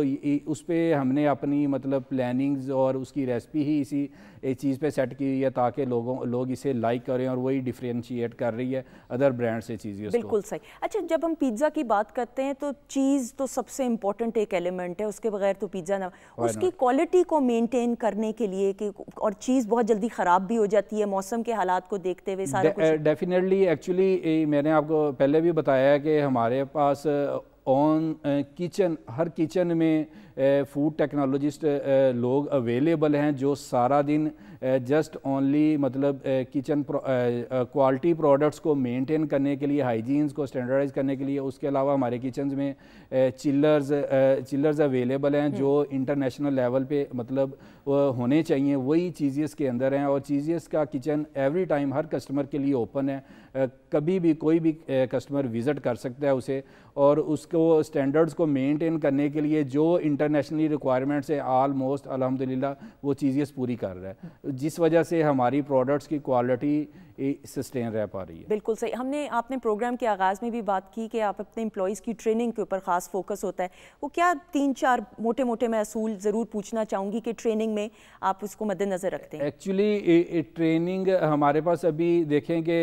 उस पर हमने अपनी मतलब प्लानिंग्स और उसकी रेसिपी ही इसी एक चीज़ पे सेट की हुई है ताकि लोगों लोग इसे लाइक करें और वही डिफ्रेंशिएट कर रही है अदर ब्रांड से चीज़ें बिल्कुल सही अच्छा जब हम पिज़्ज़ा की बात करते हैं तो चीज़ तो सबसे इम्पोर्टेंट एक एलिमेंट है उसके बगैर तो पिज़्ज़ा ना उसकी क्वालिटी को मेनटेन करने के लिए कि और चीज़ बहुत जल्दी ख़राब भी हो जाती है मौसम के हालात को देखते हुए सारा डेफिनेटली एक्चुअली मैंने आपको पहले भी बताया कि हमारे पास ऑन किचन uh, हर किचन में फूड uh, टेक्नोलॉजिस्ट uh, लोग अवेलेबल हैं जो सारा दिन जस्ट ओनली मतलब किचन क्वालिटी प्रोडक्ट्स को मेंटेन करने के लिए हाइजीन्स को स्टैंडर्डाइज करने के लिए उसके अलावा हमारे किचन में चिलर्स चिलर्स अवेलेबल हैं हम्म। जो इंटरनेशनल लेवल पे मतलब होने चाहिए वही चीज़ के अंदर हैं और चीज़ का किचन एवरी टाइम हर कस्टमर के लिए ओपन है कभी भी कोई भी कस्टमर विज़िट कर सकता है उसे और उसको स्टैंडर्ड्स को मेंटेन करने के लिए जो इंटरनेशनली रिक्वायरमेंट्स है आलमोस्ट अलहमदिल्ला वो चीज़ेस पूरी कर रहा है जिस वजह से हमारी प्रोडक्ट्स की क्वालिटी सस्टेन रह पा रही है बिल्कुल सही हमने आपने प्रोग्राम के आगाज़ में भी बात की कि आप अपने एम्प्लॉज़ की ट्रेनिंग के ऊपर ख़ास फोकस होता है वो क्या तीन चार मोटे मोटे मैं असूल ज़रूर पूछना चाहूँगी कि ट्रेनिंग में आप उसको मद्देनज़र रखते हैं एक्चुअली ट्रेनिंग हमारे पास अभी देखें कि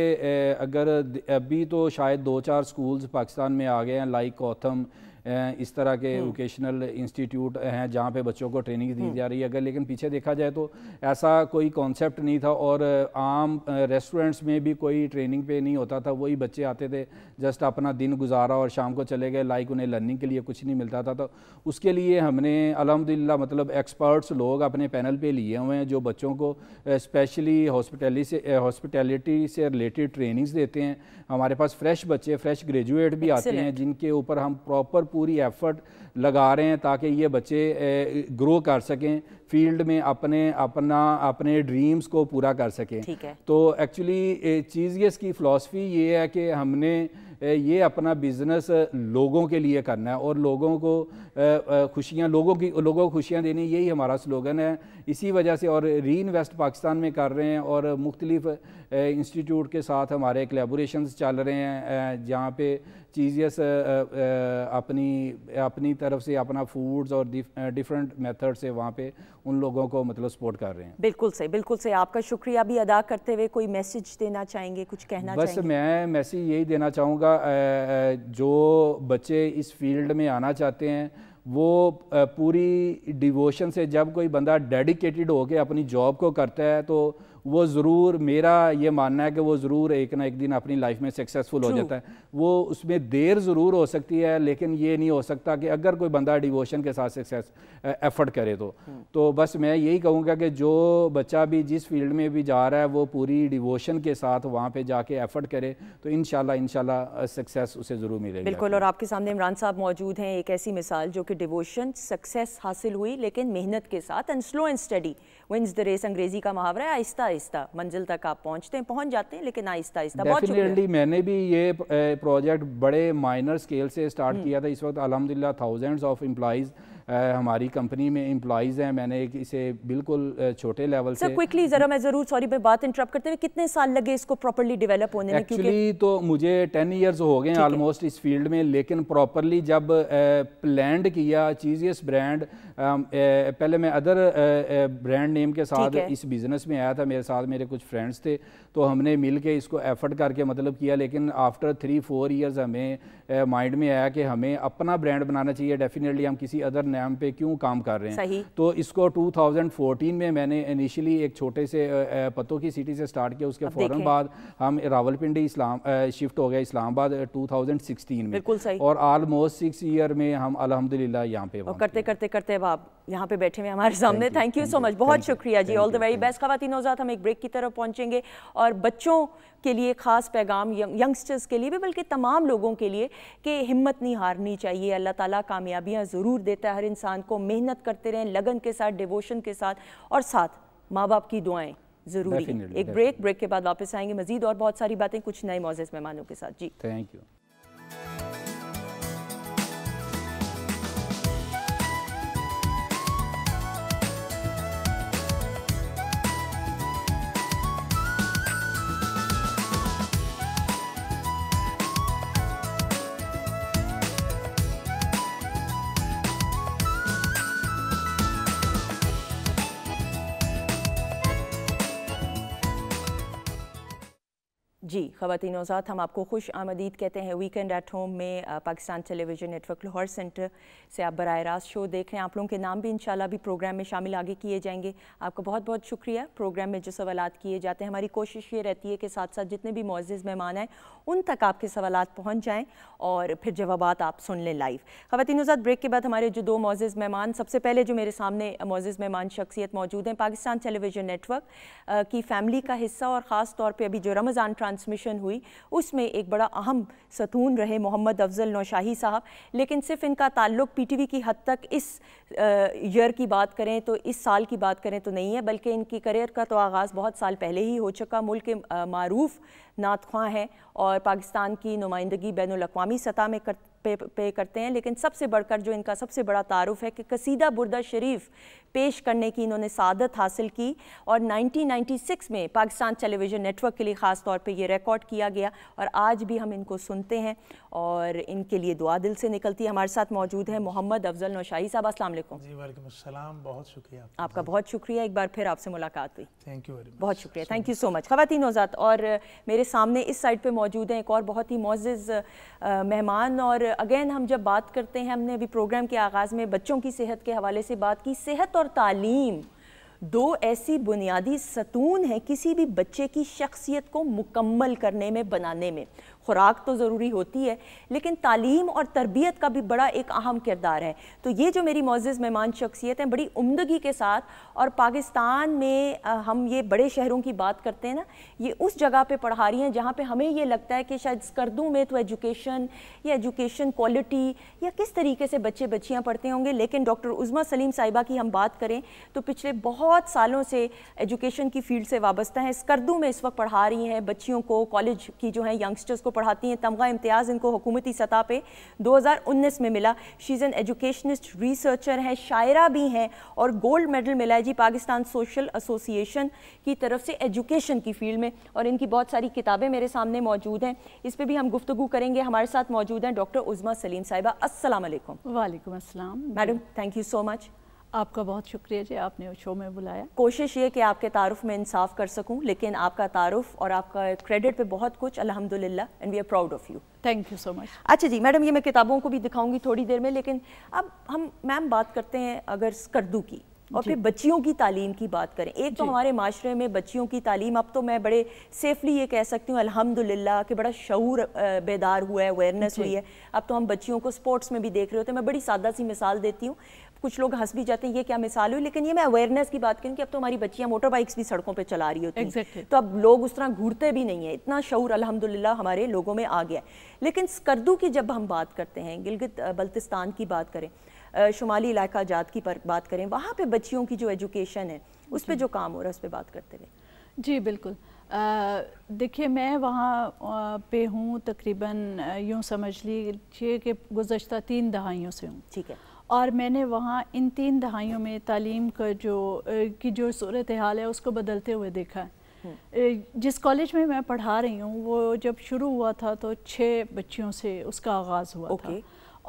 अगर अभी तो शायद दो चार स्कूल्स पाकिस्तान में आ गए हैं लाइक कौथम इस तरह के वोकेशनल हम्म। इंस्टीट्यूट हैं जहाँ पे बच्चों को ट्रेनिंग दी हम्म। जा रही है अगर लेकिन पीछे देखा जाए तो ऐसा कोई कॉन्सेप्ट नहीं था और आम रेस्टोरेंट्स में भी कोई ट्रेनिंग पे नहीं होता था वही बच्चे आते थे जस्ट अपना दिन गुजारा और शाम को चले गए लाइक उन्हें लर्निंग के लिए कुछ नहीं मिलता था तो उसके लिए हमने अलहमदिल्ला मतलब एक्सपर्ट्स लोग अपने पैनल पर लिए हुए हैं जो बच्चों को स्पेशली हॉस्पिटली से हॉस्पिटेलिटी से रिलेटेड ट्रेनिंग्स देते हैं हमारे पास फ्रेश बच्चे फ्रेश ग्रेजुएट भी आते हैं जिनके ऊपर हम प्रॉपर पूरी एफ़र्ट लगा रहे हैं ताकि ये बच्चे ग्रो कर सकें फील्ड में अपने अपना अपने ड्रीम्स को पूरा कर सकें तो एक्चुअली चीज़ ये इसकी फ़िलासफ़ी ये है कि हमने ये अपना बिज़नेस लोगों के लिए करना है और लोगों को खुशियाँ लोगों की लोगों को खुशियाँ देनी यही हमारा स्लोगन है इसी वजह से और री इन्वेस्ट पाकिस्तान में कर रहे हैं और मुख्तलिफ़ इंस्टीट्यूट के साथ हमारे कलेबोरेशन चल रहे हैं जहाँ पे चीज़ अपनी अपनी तरफ से अपना फूड्स और डिफरेंट मेथड से वहाँ पे उन लोगों को मतलब सपोर्ट कर रहे हैं बिल्कुल सही बिल्कुल सही आपका शुक्रिया भी अदा करते हुए कोई मैसेज देना चाहेंगे कुछ कहना बस चाहेंगे? मैं मैसेज यही देना चाहूँगा जो बच्चे इस फील्ड में आना चाहते हैं वो पूरी डिवोशन से जब कोई बंदा डेडिकेटेड होकर अपनी जॉब को करता है तो वो ज़रूर मेरा ये मानना है कि वो ज़रूर एक ना एक दिन अपनी लाइफ में सक्सेसफुल हो जाता है वो उसमें देर ज़रूर हो सकती है लेकिन ये नहीं हो सकता कि अगर कोई बंदा डिवोशन के साथ सक्सेस एफर्ट करे तो hmm. तो बस मैं यही कहूँगा कि जो बच्चा भी जिस फील्ड में भी जा रहा है वो पूरी डिवोशन के साथ वहाँ पर जाके एफर्ट करे तो इन शाला सक्सेस उसे ज़रूर मिलेगी बिल्कुल और आपके सामने इमरान साहब मौजूद हैं एक ऐसी मिसाल जो कि डिवोशन सक्सेस हासिल हुई लेकिन मेहनत के साथ and slow and study wins the race Angrezi का मुहावरा है आहिस्ता आहिस्ता मंजिल तक आप पहुंचते हैं पहुंच जाते हैं लेकिन आहिस्ता आहिस्ता डेफिनेटली मैंने भी ये प्रोजेक्ट बड़े माइनर स्केल से स्टार्ट हम्म। किया था इस वक्त अलहमदिल्ला थाउजेंड्स ऑफ एम्प्लॉज़ हमारी कंपनी में एम्प्लॉज़ हैं मैंने एक इसे बिल्कुल छोटे लेवल से क्विकली ज़रा मैं ज़रूर सॉरी मैं बात इंटरप्ट करते हुए कितने साल लगे इसको प्रॉपरली डेवलप होने में एक्चुअली तो मुझे टेन ईयर्स हो गए ऑलमोस्ट इस फील्ड में लेकिन प्रॉपरली जब प्लान किया चीजियस ब्रांड पहले मैं अदर ब्रांड नेम के साथ इस बिज़नेस में आया था मेरे साथ मेरे कुछ फ्रेंड्स थे तो हमने मिल के इसको एफर्ट करके मतलब किया लेकिन आफ्टर थ्री फोर ईयर्स हमें माइंड में आया कि हमें अपना ब्रांड बनाना चाहिए डेफिनेटली हम किसी अदर नाम पे क्यों काम कर रहे हैं सही। तो इसको 2014 में मैंने इनिशियली एक छोटे से पतों की सिटी से स्टार्ट किया उसके फ़ौरन बाद हम रावलपिंडी इस्लाम शिफ्ट हो गए इस्लामाबाद 2016 में बिल्कुल सही और आलमोस्ट सिक्स ईयर में हम अलहमदिल्ला यहाँ पे करते करते करते अब आप यहाँ पे बैठे हुए हमारे सामने थैंक यू सो मच बहुत शुक्रिया जी ऑल द वेरी बेस्ट खातिन हम एक ब्रेक की तरफ पहुंचेंगे और बच्चों के लिए ख़ास पैगाम यंगस्टर्स के लिए भी बल्कि तमाम लोगों के लिए कि हिम्मत नहीं हारनी चाहिए अल्लाह ताला कामयाबियाँ ज़रूर देता है हर इंसान को मेहनत करते रहें लगन के साथ डिवोशन के साथ और साथ माँ बाप की दुआएँ ज़रूरी हैं एक ब्रेक ब्रेक के बाद वापस आएंगे मजीद और बहुत सारी बातें कुछ नए मोज़ मेहमानों के साथ जी थैंक यू जी ख़वान साथ हम आपको खुश आमदीद कहते हैं वीकेंड एट होम में Pakistan television network Lahore centre से आप बर रास्त शो देख रहे हैं आप लोगों के नाम भी इंशाल्लाह भी प्रोग्राम में शामिल आगे किए जाएंगे आपका बहुत बहुत शुक्रिया प्रोग्राम में जो सवाल किए जाते हैं हमारी कोशिश ये रहती है कि साथ साथ जितने भी मोज़ मेहमान हैं उन तक आपके सवाल पहुँच जाएँ और फिर जवाब आप सुन लें लाइव ख़वान साथ ब्रेक के बाद हमारे जो दो मोज़ मेहमान सबसे पहले जो मेरे सामने मोज़ मेहमान शख्सियत मौजूद हैं पाकिस्तान टेलीविज़न नेटवर्क की फैमिली का हिस्सा और ख़ास तौर पर अभी जो रमज़ान ट्रांस ट्रांसमिशन हुई उसमें एक बड़ा अहम सतून रहे मोहम्मद अफजल नौशाही साहब लेकिन सिर्फ इनका ताल्लुक पीटीवी की हद तक इस ईयर की बात करें तो इस साल की बात करें तो नहीं है बल्कि इनकी करियर का तो आगाज़ बहुत साल पहले ही हो चुका मुल्क के मरूफ नात ख्वां हैं और पाकिस्तान की नुमाइंदगी बैन अवी सतह में कर पे, पे करते हैं लेकिन सबसे बढ़कर जो इनका सबसे बड़ा तारुफ है कि कसीदा बुरदा शरीफ पेश करने की इन्होंने सादत हासिल की और 1996 में पाकिस्तान टेलीविज़न नेटवर्क के लिए ख़ास तौर पे ये रिकॉर्ड किया गया और आज भी हम इनको सुनते हैं और इनके लिए दुआ दिल से निकलती है हमारे साथ मौजूद है मोहम्मद अफजल नौशाही साहब असल जी बहुत शुक्रिया आपका बहुत शुक्रिया एक बार फिर आपसे मुलाकात हुई थैंक यू बहुत शुक्रिया थैंक यू सो मच ख़वान वजात और मेरे सामने इस साइड पर मौजूद हैं एक और बहुत ही मोज़ मेहमान और अगेन हम जब बात करते हैं हमने अभी प्रोग्राम के आगाज़ में बच्चों की सेहत के हवाले से बात की सेहत और और तालीम दो ऐसी बुनियादी सतून हैं किसी भी बच्चे की शख्सियत को मुकम्मल करने में बनाने में खुराक तो ज़रूरी होती है लेकिन तालीम और तरबियत का भी बड़ा एक अहम किरदार है तो ये जो मेरी मोज़ मेहमान शख्सियत हैं बड़ी उमदगी के साथ और पाकिस्तान में हम ये बड़े शहरों की बात करते हैं ना ये उस जगह पर पढ़ा रही हैं जहाँ पर हमें ये लगता है कि शायद स्कर्दों में तो एजुकेशन या एजुकेशन क्वालिटी या किस तरीके से बच्चे बच्चियाँ पढ़ते होंगे लेकिन डॉक्टर उज़मा सलीम साहिबा की हम बात करें तो पिछले बहुत सालों से एजुकेशन की फील्ड से वाबस्ता हैं स्कर्दों में इस वक्त पढ़ा रही हैं बच्चियों को कॉलेज की जो है यंगस्टर्स को पढ़ाती हैं तमगा इम्तियाज़ इनको हुकूमती सतह पर दो हज़ार उन्नीस में मिला शीजन एजुकेशनस्ट रिसर्चर हैं शायरा भी हैं और गोल्ड मेडल मिला है जी पाकिस्तान सोशल एसोसिएशन की तरफ से एजुकेशन की फील्ड में और इनकी बहुत सारी किताबें मेरे सामने मौजूद हैं इस पर भी हम गुफ्तु करेंगे हमारे साथ मौजूद हैं डॉक्टर उजमा सलीम साहिबा असल वालेकुम madam thank you so much आपका बहुत शुक्रिया जी आपने शो में बुलाया कोशिश ये कि आपके तारुफ में इंसाफ कर सकूं लेकिन आपका तारुफ और आपका क्रेडिट पे बहुत कुछ अल्हम्दुलिल्लाह and we are proud of you thank you so much अच्छा जी मैडम ये मैं किताबों को भी दिखाऊंगी थोड़ी देर में लेकिन अब हम मैम बात करते हैं अगर स्कर्दू की और फिर बच्चियों की तालीम की बात करें एक तो हमारे माशरे में बच्चियों की तालीम अब तो मैं बड़े सेफली ये कह सकती हूँ अल्हम्दुलिल्लाह कि बड़ा शूर बेदार हुआ है अवेयरनेस हुई है अब तो हम बच्चियों को स्पोर्ट्स में भी देख रहे होते हैं मैं बड़ी सादा सी मिसाल देती हूँ कुछ लोग हंस भी जाते हैं ये क्या मिसाल हुई लेकिन ये मैं अवेयरनेस की बात करूँ कि अब तो हमारी बच्चियाँ मोटर बाइक्स भी सड़कों पर चला रही होती exactly. तो अब लोग उस तरह घूरते भी नहीं है इतना शौर अलहमदिल्ला हमारे लोगों में आ गया लेकिन स्कर्दू की जब हम बात करते हैं गिलगित बल्तिस्तान की बात करें शुमाली इलाका जात की पर बात करें वहाँ पर बच्चियों की जो एजुकेशन है उस पर जो काम हो रहा है उस पर बात करते हुए जी बिल्कुल देखिए मैं वहाँ पे हूँ तकरीबन यूँ समझ लीजिए कि गुजशत तीन दहाइयों से हूँ ठीक है और मैंने वहाँ इन तीन दहाइयों में तालीम का जो की जो सूरत हाल है उसको बदलते हुए देखा है हम्म। जिस कॉलेज में मैं पढ़ा रही हूँ वो जब शुरू हुआ था तो छः बच्चियों से उसका आगाज़ हुआ okay. था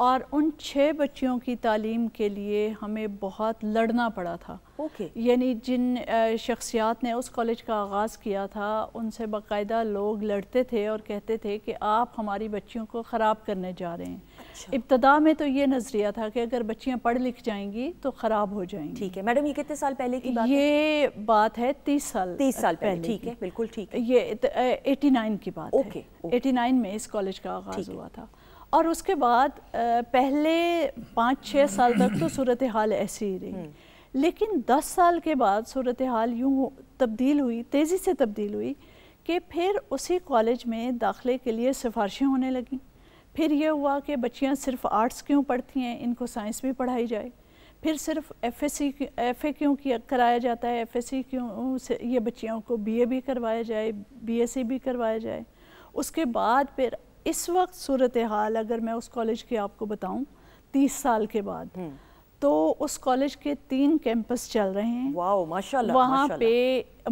और उन छः बच्चियों की तालीम के लिए हमें बहुत लड़ना पड़ा था okay. यानी जिन शख्सियात ने उस कॉलेज का आगाज़ किया था उनसे बाकायदा लोग लड़ते थे और कहते थे कि आप हमारी बच्चियों को ख़राब करने जा रहे हैं अच्छा। इब्तदा में तो ये नज़रिया था कि अगर बच्चियाँ पढ़ लिख जाएंगी तो ख़राब हो जाएंगी ठीक है मैडम ये कितने साल पहले की बात ये है? बात है तीस साल तीस साल पहले ठीक है बिल्कुल ठीक है ये तो, एटी नाइन की बात ओके एटी नाइन में इस कॉलेज का आगाज़ हुआ था और उसके बाद पहले पाँच छः साल तक तो सूरत हाल ऐसी ही रही हम्म। लेकिन दस साल के बाद सूरत हाल यूँ तब्दील हुई तेज़ी से तब्दील हुई कि फिर उसी कॉलेज में दाखिले के लिए सिफारिशें होने लगीं फिर ये हुआ कि बच्चियाँ सिर्फ आर्ट्स क्यों पढ़ती हैं इनको साइंस भी पढ़ाई जाए फिर सिर्फ F S C F A क्यों किया कराया जाता है एफ एस सी क्यों से ये बच्चियों को बी ए भी करवाया जाए बी एस सी भी करवाया जाए उसके बाद फिर इस वक्त सूरत हाल अगर मैं उस कॉलेज की आपको बताऊं तीस साल के बाद हम्म। तो उस कॉलेज के तीन कैंपस चल रहे हैं वाओ माशाल्लाह वहाँ पे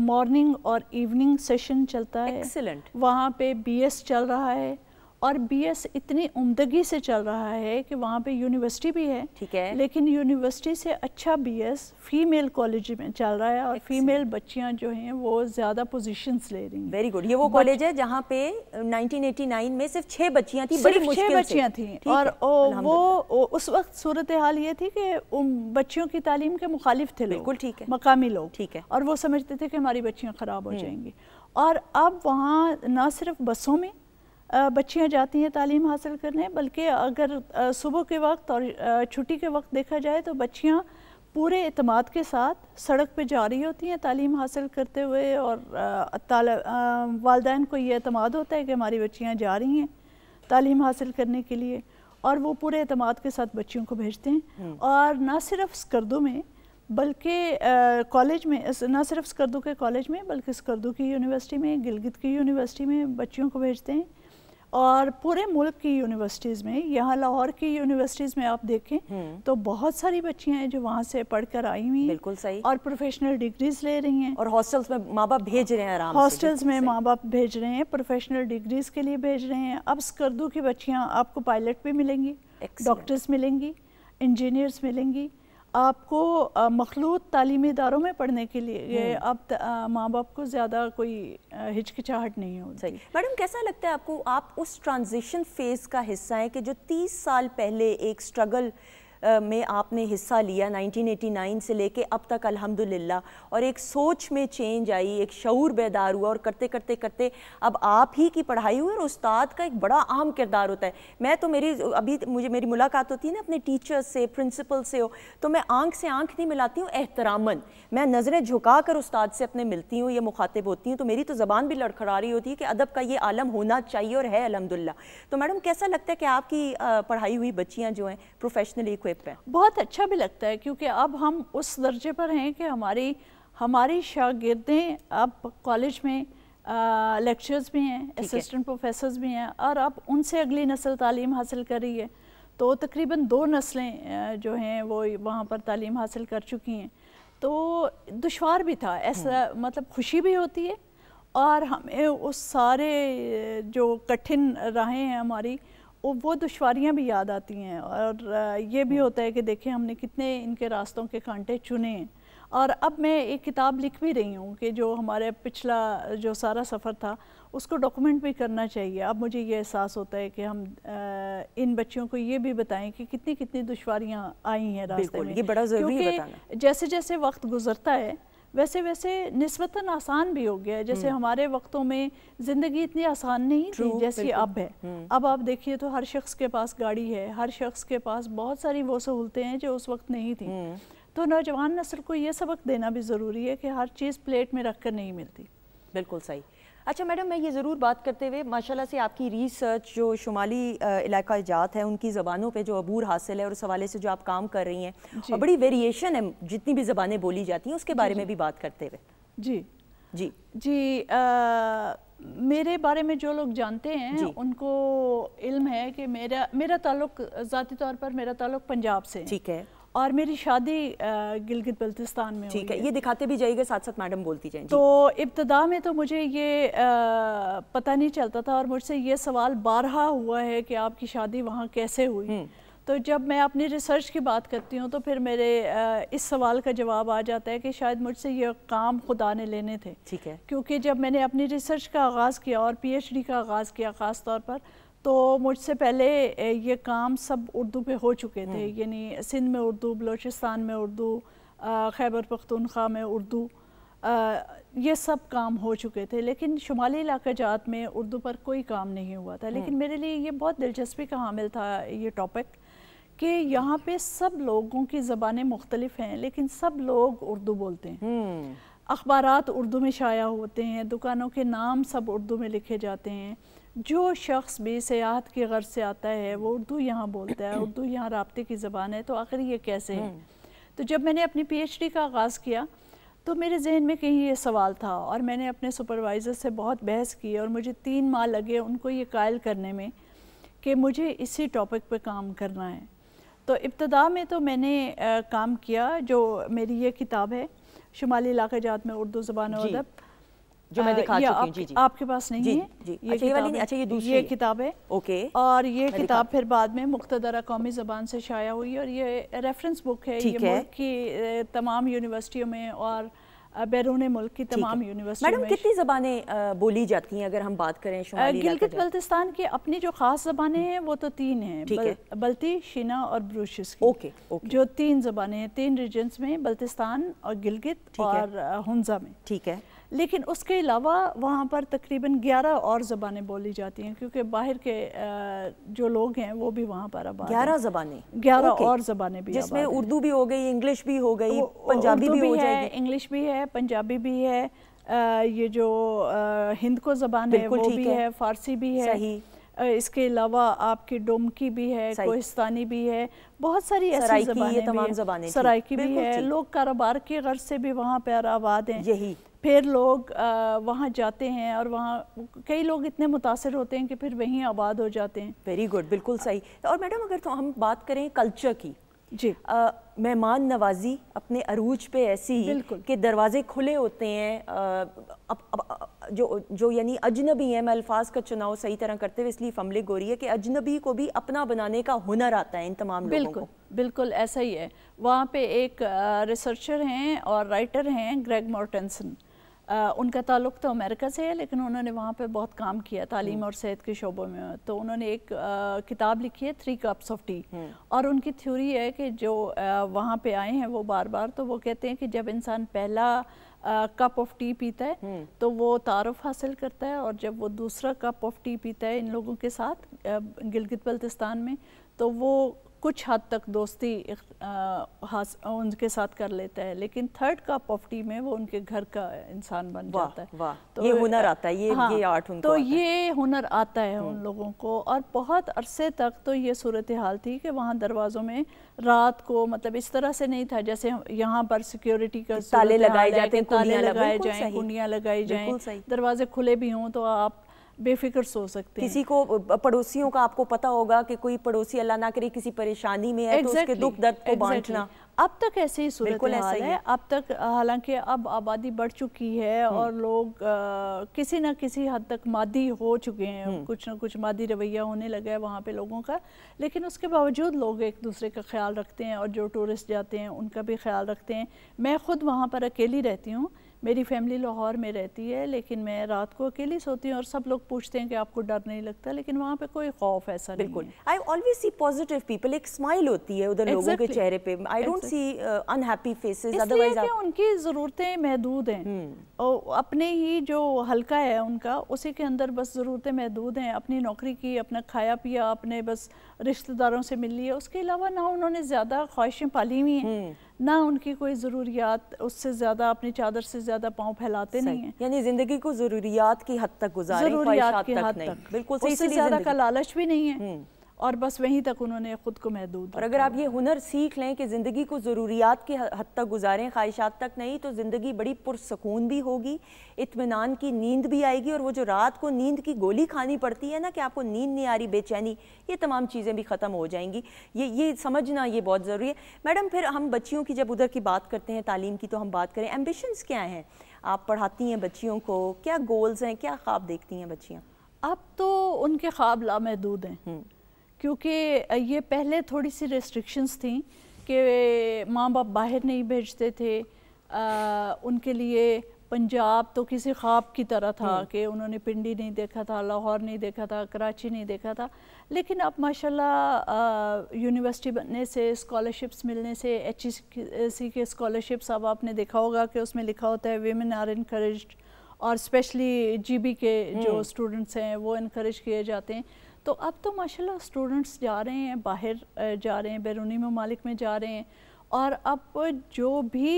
मॉर्निंग और इवनिंग सेशन चलता है एक्सीलेंट वहाँ पे बीएस चल रहा है और बीएस इतनी उमदगी से चल रहा है कि वहाँ पे यूनिवर्सिटी भी है ठीक है लेकिन यूनिवर्सिटी से अच्छा बीएस फीमेल कॉलेज में चल रहा है और फीमेल बच्चियाँ जो हैं वो ज़्यादा पोजीशंस ले रही हैं वेरी गुड ये वो कॉलेज है जहाँ पे 1989 uh, में सिर्फ छः बच्चियाँ थी बड़ी छः बच्चियाँ थी और वो उस वक्त सूरत हाल ये थी कि बच्चियों की तालीम के मुखालिफ थे बिल्कुल ठीक है मकामी लोग ठीक है और वो समझते थे कि हमारी बच्चियाँ ख़राब हो हम्म। जाएंगी और अब वहाँ ना सिर्फ बसों में बच्चियाँ जाती हैं तालीम हासिल करने बल्कि अगर सुबह के वक्त और छुट्टी के वक्त देखा जाए तो बच्चियाँ पूरे अतमाद के साथ सड़क पे जा रही होती हैं तालीम हासिल करते हुए और वालदेन को ये अतमाद होता है कि हमारी बच्चियाँ जा रही हैं तालीम हासिल करने के लिए और वो पूरे अतमाद के साथ बच्चियों को भेजते हैं और ना सिर्फ स्कर्दों में बल्कि कॉलेज में ना सिर्फ स्कर्दू के कॉलेज में बल्कि स्कर्दू की यूनिवर्सिटी में गिलगित की यूनिवर्सिटी में बच्चियों को भेजते हैं और पूरे मुल्क की यूनिवर्सिटीज़ में यहाँ लाहौर की यूनिवर्सिटीज़ में आप देखें हम्म। तो बहुत सारी बच्चियाँ हैं जो वहाँ से पढ़कर आई हुई बिल्कुल सही और प्रोफेशनल डिग्रीज ले रही हैं और हॉस्टल्स में माँ बाप भेज रहे हैं आराम हॉस्टल्स में माँ बाप भेज रहे हैं प्रोफेशनल डिग्रीज़ के लिए भेज रहे हैं अब स्कर्दू की बच्चियाँ आपको पायलट भी मिलेंगी डॉक्टर्स मिलेंगी इंजीनियर्स मिलेंगी आपको मखलूत तालीमी इदारों में पढ़ने के लिए हम्म। अब माँ बाप को ज़्यादा कोई हिचकिचाहट नहीं होती सही मैडम कैसा लगता है आपको आप उस ट्रांजिशन फेज़ का हिस्सा हैं कि जो तीस साल पहले एक स्ट्रगल में आपने हिस्सा लिया 1989 से लेके अब तक अल्हम्दुलिल्लाह और एक सोच में चेंज आई एक शूर बेदार हुआ और करते करते करते अब आप ही की पढ़ाई हुई और उस्ताद का एक बड़ा अहम किरदार होता है मैं तो मेरी अभी मुझे मेरी मुलाकात होती है ना अपने टीचर्स से प्रिंसिपल से हो तो मैं आँख से आँख नहीं मिलाती हूँ एहतरामन मैं नज़रें झुका कर उस्ताद से अपने मिलती हूँ या मुखातिब होती हूँ तो मेरी तो ज़बान भी लड़खड़ा रही होती है कि अदब का ये आलम होना चाहिए और है अलहमदिल्ला तो मैडम कैसा लगता है कि आपकी पढ़ाई हुई बच्चियाँ जो हैं प्रोफेशनली रेट पे बहुत अच्छा भी लगता है क्योंकि अब हम उस दर्जे पर हैं कि हमारी हमारी शागिर्दें अब कॉलेज में लेक्चर्स भी हैं असिस्टेंट प्रोफेसर्स भी हैं और अब उनसे अगली नस्ल तालीम हासिल कर रही है तो तकरीबन दो नस्लें जो हैं वो वहाँ पर तालीम हासिल कर चुकी हैं तो दुशवार भी था ऐसा हम्म। मतलब खुशी भी होती है और हमें उस सारे जो कठिन राहें हैं हमारी वो दुशारियाँ भी याद आती हैं और ये भी हाँ। होता है कि देखें हमने कितने इनके रास्तों के कांटे चुने और अब मैं एक किताब लिख भी रही हूँ कि जो हमारे पिछला जो सारा सफ़र था उसको डॉक्यूमेंट भी करना चाहिए अब मुझे ये एहसास होता है कि हम इन बच्चियों को ये भी बताएं कि कितनी कितनी दुशारियाँ आई हैं रास्ते में ये बड़ा ज़रूरी है जैसे जैसे वक्त गुजरता है वैसे वैसे निस्बता आसान भी हो गया है जैसे हम्म। हमारे वक्तों में ज़िंदगी इतनी आसान नहीं थी जैसे अब है हम्म। अब आप देखिए तो हर शख्स के पास गाड़ी है हर शख्स के पास बहुत सारी वो सहूलतें हैं जो उस वक्त नहीं थी हम्म। तो नौजवान नस्ल को ये सबक देना भी ज़रूरी है कि हर चीज़ प्लेट में रख कर नहीं मिलती बिल्कुल सही अच्छा मैडम मैं ये ज़रूर बात करते हुए माशाल्लाह से आपकी रिसर्च जो शुमाली इलाका जात है उनकी ज़बानों पे जो अबूर हासिल है और उस हवाले से जो आप काम कर रही हैं और बड़ी वेरिएशन है जितनी भी ज़बानें बोली जाती हैं उसके बारे में भी बात करते हुए जी जी जी आ, मेरे बारे में जो लोग जानते हैं उनको इल्म है कि मेरा मेरा ताल्लुक ज़ाती तौर पर मेरा ताल्लुक पंजाब से ठीक है और मेरी शादी गिलगित बल्तिस्तान में ठीक है ये दिखाते भी जाइएगा साथ साथ मैडम बोलती जाएंगी तो इब्तदा में तो मुझे ये आ, पता नहीं चलता था और मुझसे ये सवाल बारहा हुआ है कि आपकी शादी वहाँ कैसे हुई हम्म। तो जब मैं अपनी रिसर्च की बात करती हूँ तो फिर मेरे इस सवाल का जवाब आ जाता है कि शायद मुझसे ये काम खुदा ने लेने थे ठीक है क्योंकि जब मैंने अपनी रिसर्च का आगाज़ किया और पीएचडी का आगाज़ किया ख़ास तौर पर तो मुझसे पहले ये काम सब उर्दू पे हो चुके थे हम्म। यानी सिंध में उर्दू बलूचिस्तान में उर्दू खैबर पख्तनख्वा में उर्दू ये सब काम हो चुके थे लेकिन शुमाली इलाके जात में उर्दू पर कोई काम नहीं हुआ था लेकिन हम्म। मेरे लिए ये बहुत दिलचस्पी का हामिल था ये टॉपिक कि यहाँ पे सब लोगों की ज़बानें मुख्तलिफ हैं लेकिन सब लोग उर्दू बोलते हैं हम्म। अखबार उर्दू में शाया होते हैं दुकानों के नाम सब उर्दू में लिखे जाते हैं जो शख्स भी सयाहत की गर्ज से आता है वो उर्दू यहाँ बोलता है उर्दू यहाँ रबते की ज़बान है तो आखिर ये कैसे है हम्म। तो जब मैंने अपनी पीएचडी का आगाज़ किया तो मेरे जहन में कहीं ये सवाल था और मैंने अपने सुपरवाइज़र से बहुत बहस की और मुझे तीन माह लगे उनको ये कायल करने में कि मुझे इसी टॉपिक पर काम करना है तो इब्तदा में तो मैंने आ, काम किया जो मेरी ये किताब है शुमाली इलाका जात में उर्दू ज़बान अदब जो मैं दिखा चुकी हूँ जी जी आपके पास नहीं जी, है जी ये अच्छा ये वाली अच्छा ये दूसरी ये किताब है ओके और ये किताब फिर बाद में मुख्तदरा कौमी ज़बान से शाया हुई और ये रेफरेंस बुक है ये मुल्क की तमाम यूनिवर्सिटियों में और बैरून मुल्क की तमाम यूनिवर्सिटी मैडम कितनी ज़बानें बोली जाती हैं अगर हम बात करें गिलगित बल्तिस्तान की अपनी जो ख़ास ज़बानें हैं वो तो तीन हैं बल, है। बल्ती शीना और ब्रूशिस ओके, ओके जो तीन ज़बानें हैं तीन रीजन्स में बल्तिस्तान और गिलगित और हंजा में ठीक है लेकिन उसके अलावा वहाँ पर तकरीबन 11 और ज़बानें बोली जाती हैं क्योंकि बाहर के जो लोग हैं वो भी वहाँ पर आबाद ग्यारह ज़बानें ग्यारह और ज़बानें भी जिसमें उर्दू भी हो गई इंग्लिश भी हो गई पंजाबी भी, भी हो है इंग्लिश भी है पंजाबी भी है ये जो हिंद को ज़बान है वो भी है फ़ारसी भी है इसके अलावा आपकी डोमकी भी है कोहिस्तानी भी है बहुत सारी ऐसी जबानें भी है लोग कारोबार के गर्ज से भी वहाँ पर आबाद हैं यही फिर लोग वहाँ जाते हैं और वहाँ कई लोग इतने मुतासर होते हैं कि फिर वहीं आबाद हो जाते हैं वेरी गुड बिल्कुल सही और मैडम अगर तो हम बात करें कल्चर की जी मेहमान नवाजी अपने अरूज पे ऐसी ही कि दरवाजे खुले होते हैं आ, अब, अब, जो जो यानी अजनबी है मैं अल्फाज का चुनाव सही तरह करते हुए इसलिए फमले गोरी है कि अजनबी को भी अपना बनाने का हुनर आता है इन तमाम बिल्कुल, लोगों को बिल्कुल ऐसा ही है वहाँ पे एक रिसर्चर हैं और राइटर हैं ग्रेग मॉर्टेंसन उनका ताल्लुक तो अमेरिका से है लेकिन उन्होंने वहाँ पे बहुत काम किया तालीम हम्म। और सेहत के शोबों में तो उन्होंने एक किताब लिखी है थ्री कप्स ऑफ टी और उनकी थ्योरी है कि जो वहाँ पे आए हैं वो बार बार तो वो कहते हैं कि जब इंसान पहला कप ऑफ टी पीता है हम्म। तो वो तारफ़ हासिल करता है और जब वो दूसरा कप ऑफ टी पीता है इन लोगों के साथ गिलगित बल्तिस्तान में तो वो कुछ हद तक दोस्ती आ, उनके साथ कर लेता है लेकिन थर्ड कप ऑफ टी में वो उनके घर का इंसान बन जाता है वाह तो ये हुनर आता है ये हाँ, ये आर्ट उनको तो आता ये हुनर आता है उन हम्म। लोगों को और बहुत अरसे तक तो ये सूरत हाल थी कि वहाँ दरवाज़ों में रात को मतलब इस तरह से नहीं था जैसे यहाँ पर सिक्योरिटी का ताले लगाए जाते हैं ताले लगाए जाएं कुंडियाँ लगाई जाएं दरवाजे खुले भी हों तो आप बेफिक्र सो सकते हैं किसी को पड़ोसियों का आपको पता होगा कि कोई पड़ोसी अल्लाह ना करे किसी परेशानी में है exactly, तो उसके दुख दर्द को बांटना अब तक ऐसे ही सूरत हाल है अब तक हालांकि अब आबादी बढ़ चुकी है हम्म। और लोग आ, किसी ना किसी हद तक मादी हो चुके हैं हम्म। कुछ ना कुछ मादी रवैया होने लगा है वहाँ पे लोगों का लेकिन उसके बावजूद लोग एक दूसरे का ख्याल रखते हैं और जो टूरिस्ट जाते हैं उनका भी ख्याल रखते हैं मैं खुद वहाँ पर अकेली रहती हूँ मेरी फैमिली लाहौर में रहती है लेकिन मैं रात को अकेली सोती हूँ और सब लोग पूछते हैं कि आपको डर नहीं लगता लेकिन वहाँ पे कोई खौफ ऐसा बिल्कुल I always see positive people एक स्माइल होती है उधर exactly. लोगों के चेहरे पे I don't see unhappy faces otherwise उनकी ज़रूरतें महदूद हैं hmm. हम्म। और अपने ही जो हल्का है उनका उसी के अंदर बस ज़रूरतें महदूद हैं अपनी नौकरी की अपना खाया पिया अपने बस रिश्तेदारों से मिल ली है उसके अलावा ना उन्होंने ज़्यादा ख्वाहिशें पाली हुई हैं हम्म। ना उनकी कोई ज़रूरियात उससे ज़्यादा अपनी चादर से ज़्यादा पाँव फैलाते नहीं हैं यानी ज़िंदगी को ज़रूरियात की हद तक गुजारे ज़रूरियात की हद तक बिल्कुल ज़्यादा का लालच भी नहीं है हम्म। और बस वहीं तक उन्होंने खुद को महदूद और अगर आप ये हुनर सीख लें कि ज़िंदगी को ज़रूरियात के हद तक गुजारें ख्वाहिशात तक नहीं तो ज़िंदगी बड़ी पुरसकून भी होगी इतमान की नींद भी आएगी और वो जो रात को नींद की गोली खानी पड़ती है ना कि आपको नींद नहीं आ रही बेचैनी ये तमाम चीज़ें भी ख़त्म हो जाएंगी ये ये समझना ये बहुत ज़रूरी है मैडम फिर हम बच्चियों की जब उधर की बात करते हैं तालीम की तो हम बात करें एम्बिशंस क्या हैं आप पढ़ाती हैं बच्चियों को क्या गोल्स हैं क्या ख्वाब देखती हैं बच्चियाँ अब तो उनके ख्वाब लामहदूद हैं हम्म। क्योंकि ये पहले थोड़ी सी रेस्ट्रिक्शंस थी कि माँ बाप बाहर नहीं भेजते थे आ, उनके लिए पंजाब तो किसी ख्वाब की तरह था हम्म। कि उन्होंने पिंडी नहीं देखा था लाहौर नहीं देखा था कराची नहीं देखा था लेकिन अब माशाल्लाह यूनिवर्सिटी बनने से स्कॉलरशिप्स मिलने से एच सी के स्कॉलरशिप्स अब आपने देखा होगा कि उसमें लिखा होता है वेमेन आर इनक्रेज और स्पेशली जीबी के जो स्टूडेंट्स हम्म। हैं वो इनक्रेज किए जाते हैं तो अब तो माशाल्लाह स्टूडेंट्स जा रहे हैं बाहर जा रहे हैं बैरूनी ममालिक में जा रहे हैं और अब जो भी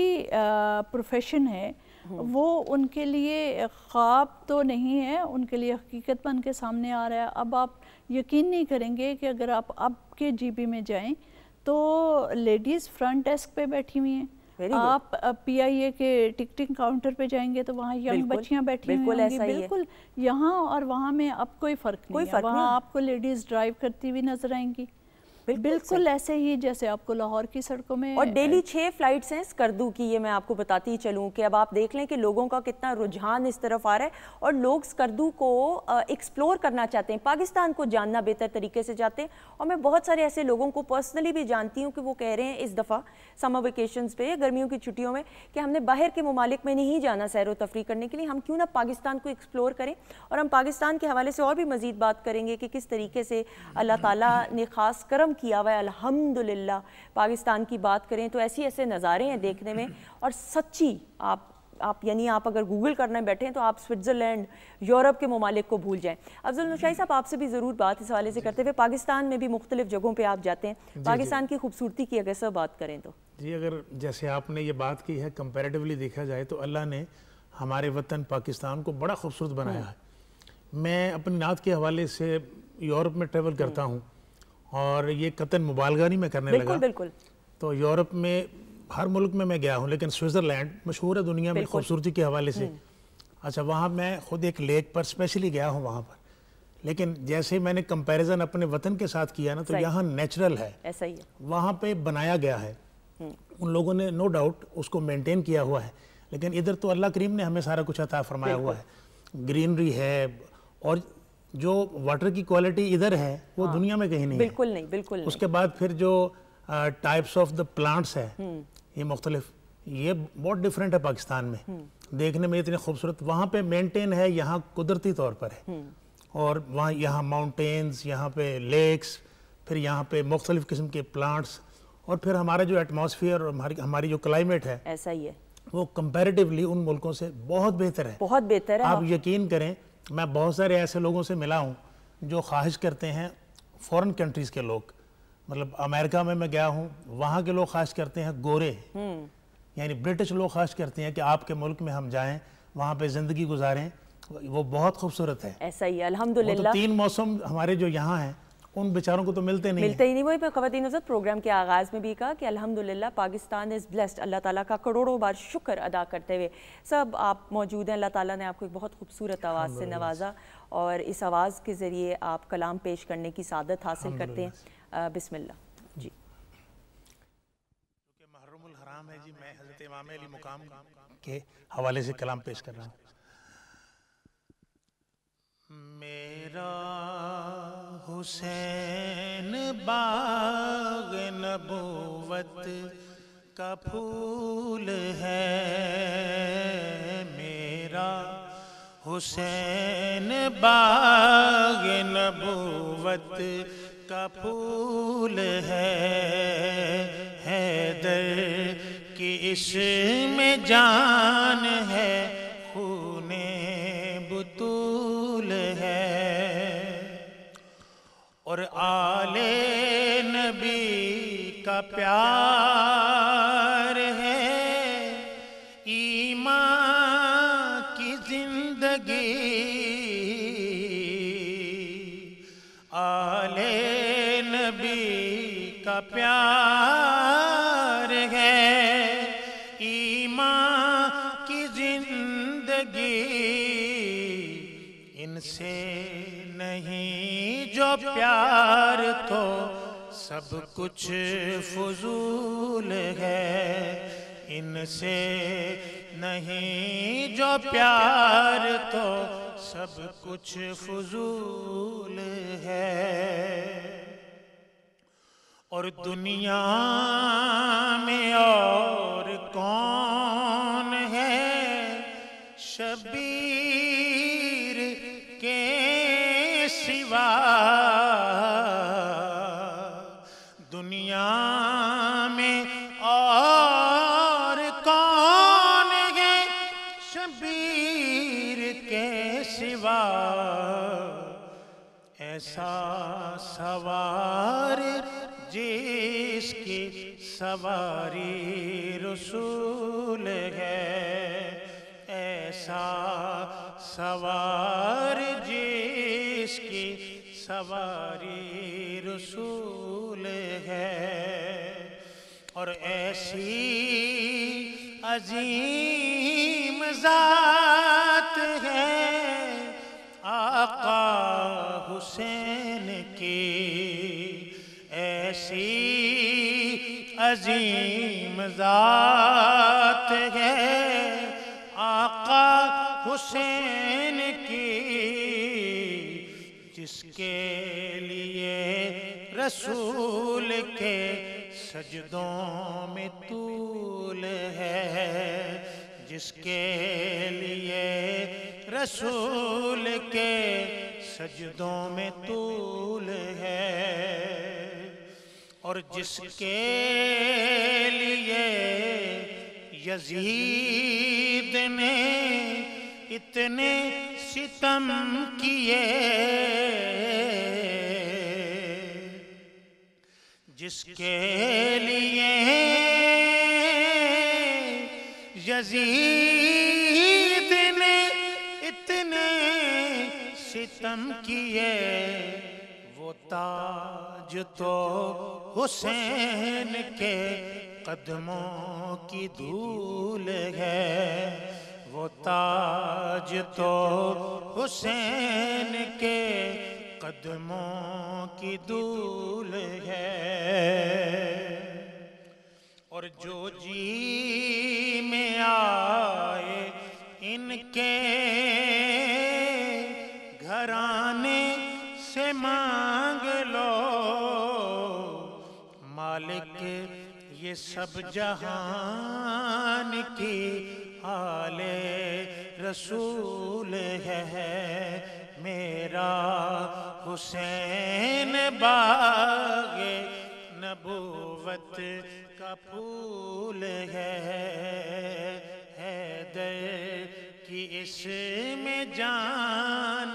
प्रोफेशन है हम्म। वो उनके लिए ख्वाब तो नहीं है उनके लिए हकीकत बन के सामने आ रहा है अब आप यकीन नहीं करेंगे कि अगर आप अब के जीबी में जाएं तो लेडीज़ फ्रंट डेस्क पे बैठी हुई हैं आप पीआईए के टिकटिंग काउंटर पे जाएंगे तो वहाँ यंग बच्चियाँ बैठी बिल्कुल ऐसा बिल्कुल यहाँ और वहाँ में अब कोई फर्क कोई फर्क वहाँ आपको लेडीज ड्राइव करती हुई नजर आएंगी बिल्कुल, ऐसे ही जैसे आपको लाहौर की सड़कों में और डेली छः फ्लाइट्स हैं स्कर्दू की ये मैं आपको बताती ही चलूँ कि अब आप देख लें कि लोगों का कितना रुझान इस तरफ आ रहा है और लोग स्कर्दू को एक्सप्लोर करना चाहते हैं पाकिस्तान को जानना बेहतर तरीके से चाहते हैं और मैं बहुत सारे ऐसे लोगों को पर्सनली भी जानती हूँ कि वो कह रहे हैं इस दफ़ा समर वेकेशन पे गर्मियों की छुट्टियों में कि हमने बाहर के ममालिक में नहीं जाना सैर तफरी करने के लिए हम क्यों ना पाकिस्तान को एक्सप्लोर करें और हम पाकिस्तान के हवाले से और भी मज़ीद बात करेंगे कि किस तरीके से अल्लाह ताली ने ख़ास करम किया हुआ है अलहमदिल्ला पाकिस्तान की बात करें तो ऐसे ऐसे नज़ारे हैं देखने में और सच्ची आप आप यानी आप अगर गूगल करने बैठे तो आप स्विट्ज़रलैंड यूरोप के ममालिक को भूल जाएं अफजल नशाई साहब आपसे भी ज़रूर बात इस हवाले से करते हुए पाकिस्तान में भी मुख्तलिफ जगहों पर आप जाते हैं पाकिस्तान की खूबसूरती की अगर सर बात करें तो जी अगर जैसे आपने ये बात की है कंपेरेटिवली देखा जाए तो अल्लाह ने हमारे वतन पाकिस्तान को बड़ा खूबसूरत बनाया हम्म। है मैं अपनी नात के हवाले से यूरोप में ट्रेवल करता हम्म। हूँ और ये कतन मुबालगा नहीं मैं करने बिल्कुल, लगा बिल्कुल तो यूरोप में हर मुल्क में मैं गया हूँ लेकिन स्विट्ज़रलैंड मशहूर है दुनिया में खूबसूरती के हवाले से हम्म। अच्छा वहाँ मैं खुद एक लेक पर स्पेशली गया हूँ वहाँ पर लेकिन जैसे मैंने कंपैरिजन अपने वतन के साथ किया ना तो यहाँ नेचुरल है ऐसा ही है वहाँ पे बनाया गया है हम्म। उन लोगों ने नो डाउट उसको मेंटेन किया हुआ है लेकिन इधर तो अल्लाह करीम ने हमें सारा कुछ अता फरमाया हुआ है ग्रीनरी है और जो वाटर की क्वालिटी इधर है वो हाँ, दुनिया में कहीं नहीं बिल्कुल नहीं बिल्कुल नहीं। उसके बाद फिर जो टाइप्स ऑफ द प्लांट्स है ये मुख्तलिफ ये बहुत डिफरेंट है पाकिस्तान में हम्म। देखने में इतने खूबसूरत वहाँ पे मेंटेन है यहाँ कुदरती तौर पर है हम्म। और वहाँ यहाँ माउंटेन्स यहाँ पे लेक्स फिर यहाँ पे मुख्तलिफ़ किस्म के प्लांट्स और फिर हमारा जो एटमोसफियर और हमारी हमारी जो क्लाइमेट है ऐसा ही है वो कंपेरेटिवली उन मुल्कों से बहुत बेहतर है बहुत बेहतर है आप हाँ। यकीन करें मैं बहुत सारे ऐसे लोगों से मिला हूँ जो ख्वाहिश करते हैं फॉरेन कंट्रीज़ के लोग मतलब अमेरिका में मैं गया हूँ वहाँ के लोग ख्वाहिश करते हैं गोरे हम्म। यानी ब्रिटिश लोग ख्वाहिश करते हैं कि आपके मुल्क में हम जाएँ वहाँ पर ज़िंदगी गुजारें वो बहुत खूबसूरत है ऐसा ही अलहमदुल्ला तो तीन मौसम हमारे जो यहाँ हैं उन बेचारों को तो मिलते नहीं मिलते ही नहीं वो खातन हजरत प्रोग्राम के आगाज़ में भी कहा कि अल्हम्दुलिल्लाह पाकिस्तान इज़ ब्लेस्ड अल्लाह ताला का करोड़ों बार शुक्र अदा करते हुए सब आप मौजूद हैं अल्लाह ताला ने आपको एक बहुत खूबसूरत आवाज़ से नवाजा और इस आवाज़ के ज़रिए आप कलाम पेश करने की सादत हासिल करते हैं बिसमिल्ला जी के हवाले से कलाम पेश कर रहा हूँ मेरा हुसैन बाग नबूवत का फूल है मेरा हुसैन बाग नबूवत का फूल है हैदर कि इसमें जान है और आले नबी का प्यार है ईमा की जिंदगी आले नबी का प्यार है ईमा की जिंदगी इनसे नहीं जो प्यार तो सब कुछ फजूल है इनसे नहीं जो प्यार तो सब कुछ फजूल है और दुनिया में और कौन ऐसा सवार जिसकी सवारी रसूल है ऐसा सवार जिसकी सवारी रसूल है और ऐसी अजीम जा हुसैन की ऐसी अजीम जात है आका हुसैन की जिसके लिए रसूल के सजदों में तूल है जिसके लिए रसूल के सजदों में तूल है और जिसके लिए यजीद ने इतने सितम किए जिसके लिए यजीद ने इतने सितम किए वो ताज तो हुसैन के कदमों की धूल है वो ताज तो हुसैन के कदमों की धूल है और जो जी में आए इनके ये सब जहान की आले रसूल है मेरा हुसैन बागे नबूवत का फूल है हैदर की इसमें जान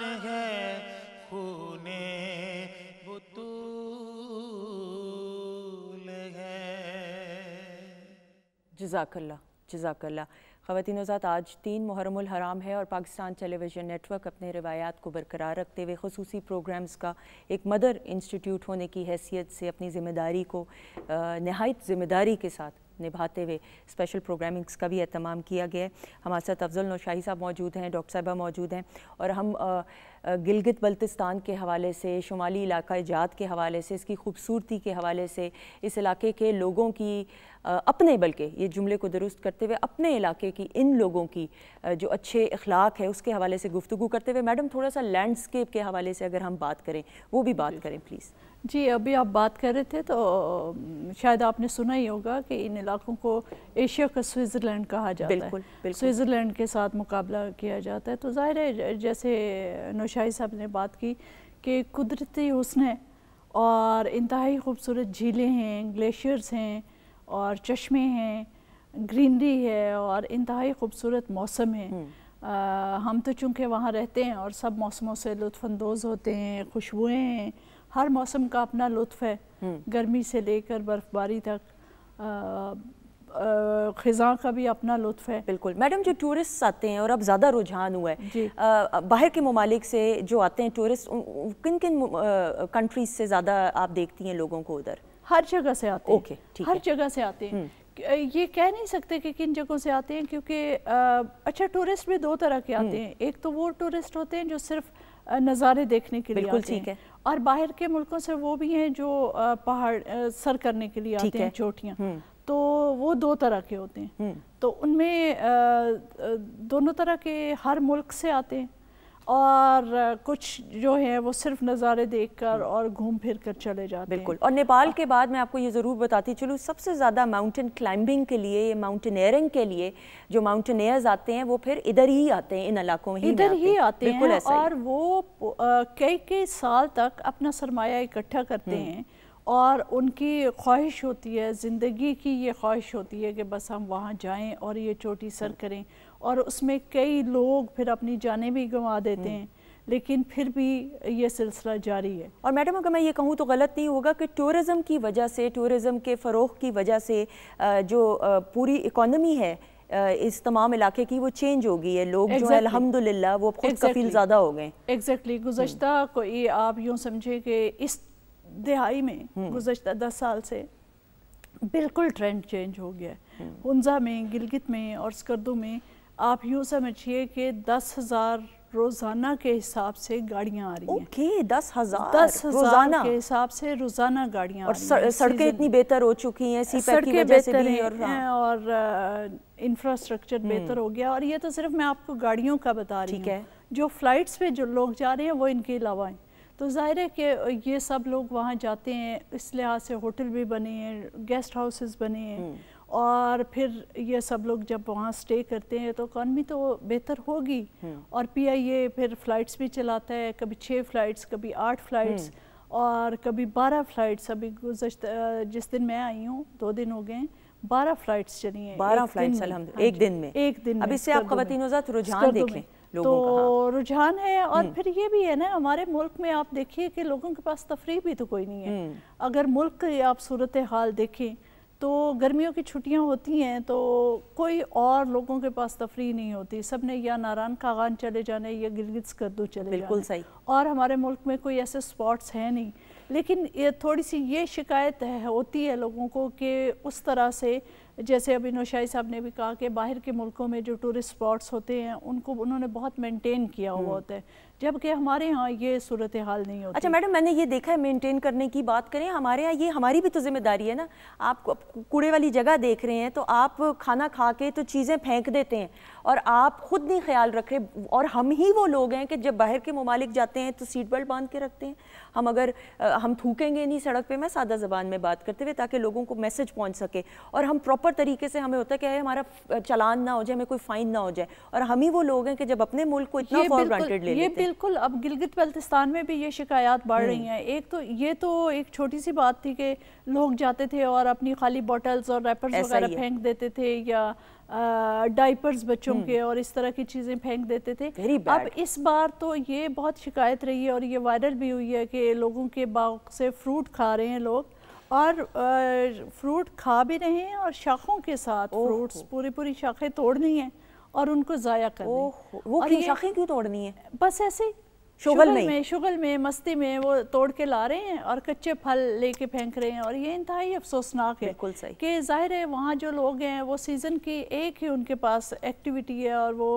जजाकल्ला जजाकल्ला ख़वान वजात आज तीन मुहरम हराम है और पाकिस्तान टेलीविज़न नेटवर्क अपने रवायात को बरकरार रखते हुए खसूसी प्रोग्राम्स का एक मदर इंस्टीट्यूट होने की हैसियत से अपनी ज़िम्मेदारी को नहायत ज़िम्मेदारी के साथ निभाते हुए स्पेशल प्रोग्रामिंग्स का भी अहतमाम किया गया है हमारे साथ अफजल नौशाही साहब मौजूद हैं डॉक्टर साहबा मौजूद हैं और हम गिलगित बल्तिस्तान के हवाले से शुमाली इलाका जात के हवाले से इसकी खूबसूरती के हवाले से इस इलाके के लोगों की अपने बल्कि ये जुमले को दुरुस्त करते हुए अपने इलाके की इन लोगों की जो अच्छे अखलाक है उसके हवाले से गुफ्तु करते हुए मैडम थोड़ा सा लैंडस्केप के हवाले से अगर हम बात करें वो भी बात करें प्लीज़ जी अभी आप बात कर रहे थे तो शायद आपने सुना ही होगा कि इन इलाकों को एशिया का स्विट्ज़रलैंड कहा जाता बिल्कुल, है बिल्कुल स्विट्ज़रलैंड के साथ मुकाबला किया जाता है तो ज़ाहिर है जैसे नौशाही साहब ने बात की कि कुदरती है और इंतहाई खूबसूरत झीलें हैं ग्लेशियर्स हैं और चश्मे हैं ग्रीनरी है और इंतहाई खूबसूरत मौसम है आ, हम्म। हम तो चूँकि वहाँ रहते हैं और सब मौसमों से लुफानंदोज़ होते हैं खुशबुएँ हैं हर मौसम का अपना लुत्फ है हम्म। गर्मी से लेकर बर्फ़बारी तक ख़ज़ा का भी अपना लुत्फ है बिल्कुल मैडम जो टूरिस्ट आते हैं और अब ज़्यादा रुझान हुआ है बाहर के ममालिक से जो आते हैं टूरिस्ट किन किन कंट्रीज से ज़्यादा आप देखती हैं लोगों को उधर हर जगह से आते ओके हर जगह से आते हैं हम्म। ये कह नहीं सकते कि किन जगहों से आते हैं क्योंकि अच्छा टूरिस्ट भी दो तरह के आते हम्म। हैं एक तो वो टूरिस्ट होते हैं जो सिर्फ़ नज़ारे देखने के लिए बिल्कुल ठीक है और बाहर के मुल्कों से वो भी हैं जो पहाड़ सर करने के लिए आते हैं चोटियाँ हम्म। तो वो दो तरह के होते हैं हम्म। तो उनमें दोनों तरह के हर मुल्क से आते हैं और कुछ जो है वो सिर्फ नज़ारे देखकर हम्म। और घूम फिर कर चले जाते बिल्कुल और नेपाल के बाद मैं आपको ये ज़रूर बताती चलूँ सबसे ज़्यादा माउंटेन क्लाइंबिंग के लिए या माउंटेनियरिंग के लिए जो माउंटेनियर्स आते हैं वो फिर इधर ही आते हैं इन इलाकों में इधर ही आते हैं बिल्कुल ऐसा और वो कई कई साल तक अपना सरमाया इकट्ठा करते हम्म। हैं और उनकी ख्वाहिश होती है ज़िंदगी की ये ख्वाहिश होती है कि बस हम वहाँ जाएँ और ये चोटी सर हम्म। करें और उसमें कई लोग फिर अपनी जानें भी गंवा देते हम्म। हैं लेकिन फिर भी ये सिलसिला जारी है और मैडम अगर मैं ये कहूँ तो गलत नहीं होगा कि टूरिज़म की वजह से टूरिज़म के फ़रोग की वजह से जो पूरी इकोनमी है इस तमाम इलाके की वो चेंज हो गई है लोग exactly. जो है अलहमदिल्ला वो खुद exactly. कफील ज़्यादा हो गए एग्जैक्टली exactly. हम्म। गुजशत ये आप यूँ समझे कि इस दिहाई में हम्म। गुजशत दस साल से बिल्कुल ट्रेंड चेंज हो गया है हुंजा में गिलगित में और स्कर्दों में आप यूँ समझिए कि दस हज़ार रोज़ाना के हिसाब से गाड़ियाँ आ रही हैं दस हज़ार दस हज़ार के हिसाब से रोज़ाना गाड़ियाँ और सड़कें इतनी बेहतर हो चुकी हैं सड़कें बेहतर हैं और, हाँ। और इंफ्रास्ट्रक्चर हम्म। बेहतर हो गया और ये तो सिर्फ मैं आपको गाड़ियों का बता रही हूँ जो फ़्लाइट्स पे जो लोग जा रहे हैं वो इनके अलावा हैं तो ज़ाहिर है कि ये सब लोग वहाँ जाते हैं इस लिहाज से होटल भी बने हैं गेस्ट हाउसेस बने हैं हम्म। और फिर ये सब लोग जब वहाँ स्टे करते हैं तो इकानमी तो बेहतर होगी हम्म। और पीआईए फिर फ़्लाइट्स भी चलाता है कभी छः फ़्लाइट्स कभी आठ फ़्लाइट्स हम्म। और कभी बारह फ़्लाइट्स अभी गुजशत जिस दिन मैं आई हूँ दो दिन हो गए बारह फ़्लाइट्स चली हैं बारह फ्लाइट एक हाँ दिन में एक दिन अब इससे आप रुझान देख लें हाँ। तो रुझान है और हम्म। फिर ये भी है ना हमारे मुल्क में आप देखिए कि लोगों के पास तफरी भी तो कोई नहीं है अगर मुल्क आप सूरत हाल देखें तो गर्मियों की छुट्टियां होती हैं तो कोई और लोगों के पास तफरी नहीं होती सब ने या नारायण कागान चले जाने या गिलगित कद्दू चले बिल्कुल सही और हमारे मुल्क में कोई ऐसे स्पॉट्स हैं नहीं लेकिन ये थोड़ी सी ये शिकायत है, होती है लोगों को कि उस तरह से जैसे अभी नौशाही साहब ने भी कहा कि बाहर के मुल्कों में जो टूरिस्ट स्पॉट्स होते हैं उनको उन्होंने बहुत मेंटेन किया हुआ हम्म। होता है जबकि हमारे यहाँ ये सूरत हाल नहीं होती अच्छा मैडम मैंने ये देखा है मेंटेन करने की बात करें हमारे यहाँ ये हमारी भी तो जिम्मेदारी है ना आप कूड़े वाली जगह देख रहे हैं तो आप खाना खा के तो चीज़ें फेंक देते हैं और आप ख़ुद नहीं ख्याल रख रहे और हम ही वो लोग हैं कि जब बाहर के ममालिक जाते हैं तो सीट बेल्ट बांध के रखते हैं हम अगर आ, हम थूकेंगे नहीं सड़क पर मैं सादा ज़बान में बात करते हुए ताकि लोगों को मैसेज पहुँच सके और हम प्रॉपर तरीके से हमें होता क्या कि हमारा चलान ना हो जाए हमें कोई फ़ाइन ना हो जाए और हम ही वो लोग हैं कि जब अपने मुल्क को इतना फॉर ग्रांटेड ले ये बिल्कुल अब गिलगित बल्तिस्तान में भी ये शिकायत बढ़ रही हम्म। हैं एक तो ये तो एक छोटी सी बात थी कि लोग जाते थे और अपनी खाली बॉटल्स और रैपर्स वगैरह फेंक देते थे या डाइपर्स बच्चों हम्म। के और इस तरह की चीज़ें फेंक देते थे अब इस बार तो ये बहुत शिकायत रही है और ये वायरल भी हुई है कि लोगों के बाग से फ्रूट खा रहे हैं लोग और फ्रूट खा भी रहे हैं और शाखों के साथ फ्रूट्स पूरी पूरी शाखें तोड़नी हैं और उनको ज़ाया करनी वो और शाखें क्यों तोड़नी है बस ऐसे शुगल में में शुगल में मस्ती में वो तोड़ के ला रहे हैं और कच्चे फल लेके फेंक रहे हैं और ये इंतहाई अफसोसनाक है बिल्कुल सही कि ज़ाहिर है वहाँ जो लोग हैं वो सीज़न की एक ही उनके पास एक्टिविटी है और वो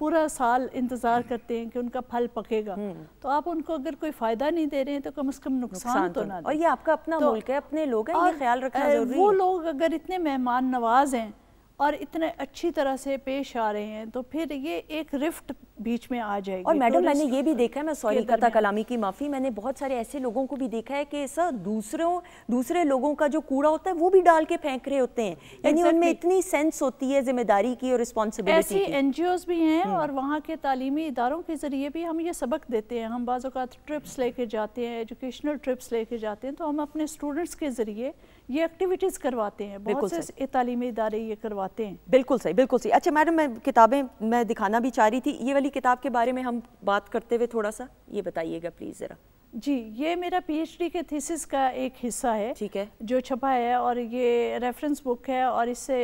पूरा साल इंतज़ार हम्म। करते हैं कि उनका फल पकेगा हम्म। तो आप उनको अगर कोई फ़ायदा नहीं दे रहे हैं तो कम से कम नुकसान, तो, तो ना और ये आपका अपना तो, मुल्क है अपने लोग हैं ये ख्याल रखना ज़रूरी वो लोग अगर इतने मेहमान नवाज हैं और इतने अच्छी तरह से पेश आ रहे हैं तो फिर ये एक रिफ्ट बीच में आ जाएगी और तो मैडम तो मैंने ये भी देखा है मैं सॉरी कथा कलामी की माफ़ी मैंने बहुत सारे ऐसे लोगों को भी देखा है कि सर दूसरों दूसरे लोगों का जो कूड़ा होता है वो भी डाल के फेंक रहे होते हैं यानी उनमें इतनी सेंस होती है जिम्मेदारी की और रिस्पॉन्सिबिलिटी ऐसी एन भी हैं हम्म। और वहाँ के तालीमी इदारों के ज़रिए भी हम ये सबक देते हैं हम बाज़ अवत ट्रिप्स लेके जाते हैं एजुकेशनल ट्रिप्स लेके जाते हैं तो हम अपने स्टूडेंट्स के ज़रिए ये एक्टिविटीज़ करवाते हैं बहुत से तालीमी इदारे ये करवाते हैं बिल्कुल सही बिल्कुल सही अच्छा मैडम मैं किताबें मैं दिखाना भी चाह रही थी ये वाली किताब के बारे में हम बात करते हुए थोड़ा सा ये बताइएगा प्लीज़ ज़रा जी ये मेरा पीएचडी के थीसिस का एक हिस्सा है ठीक है जो छपा है और ये रेफरेंस बुक है और इससे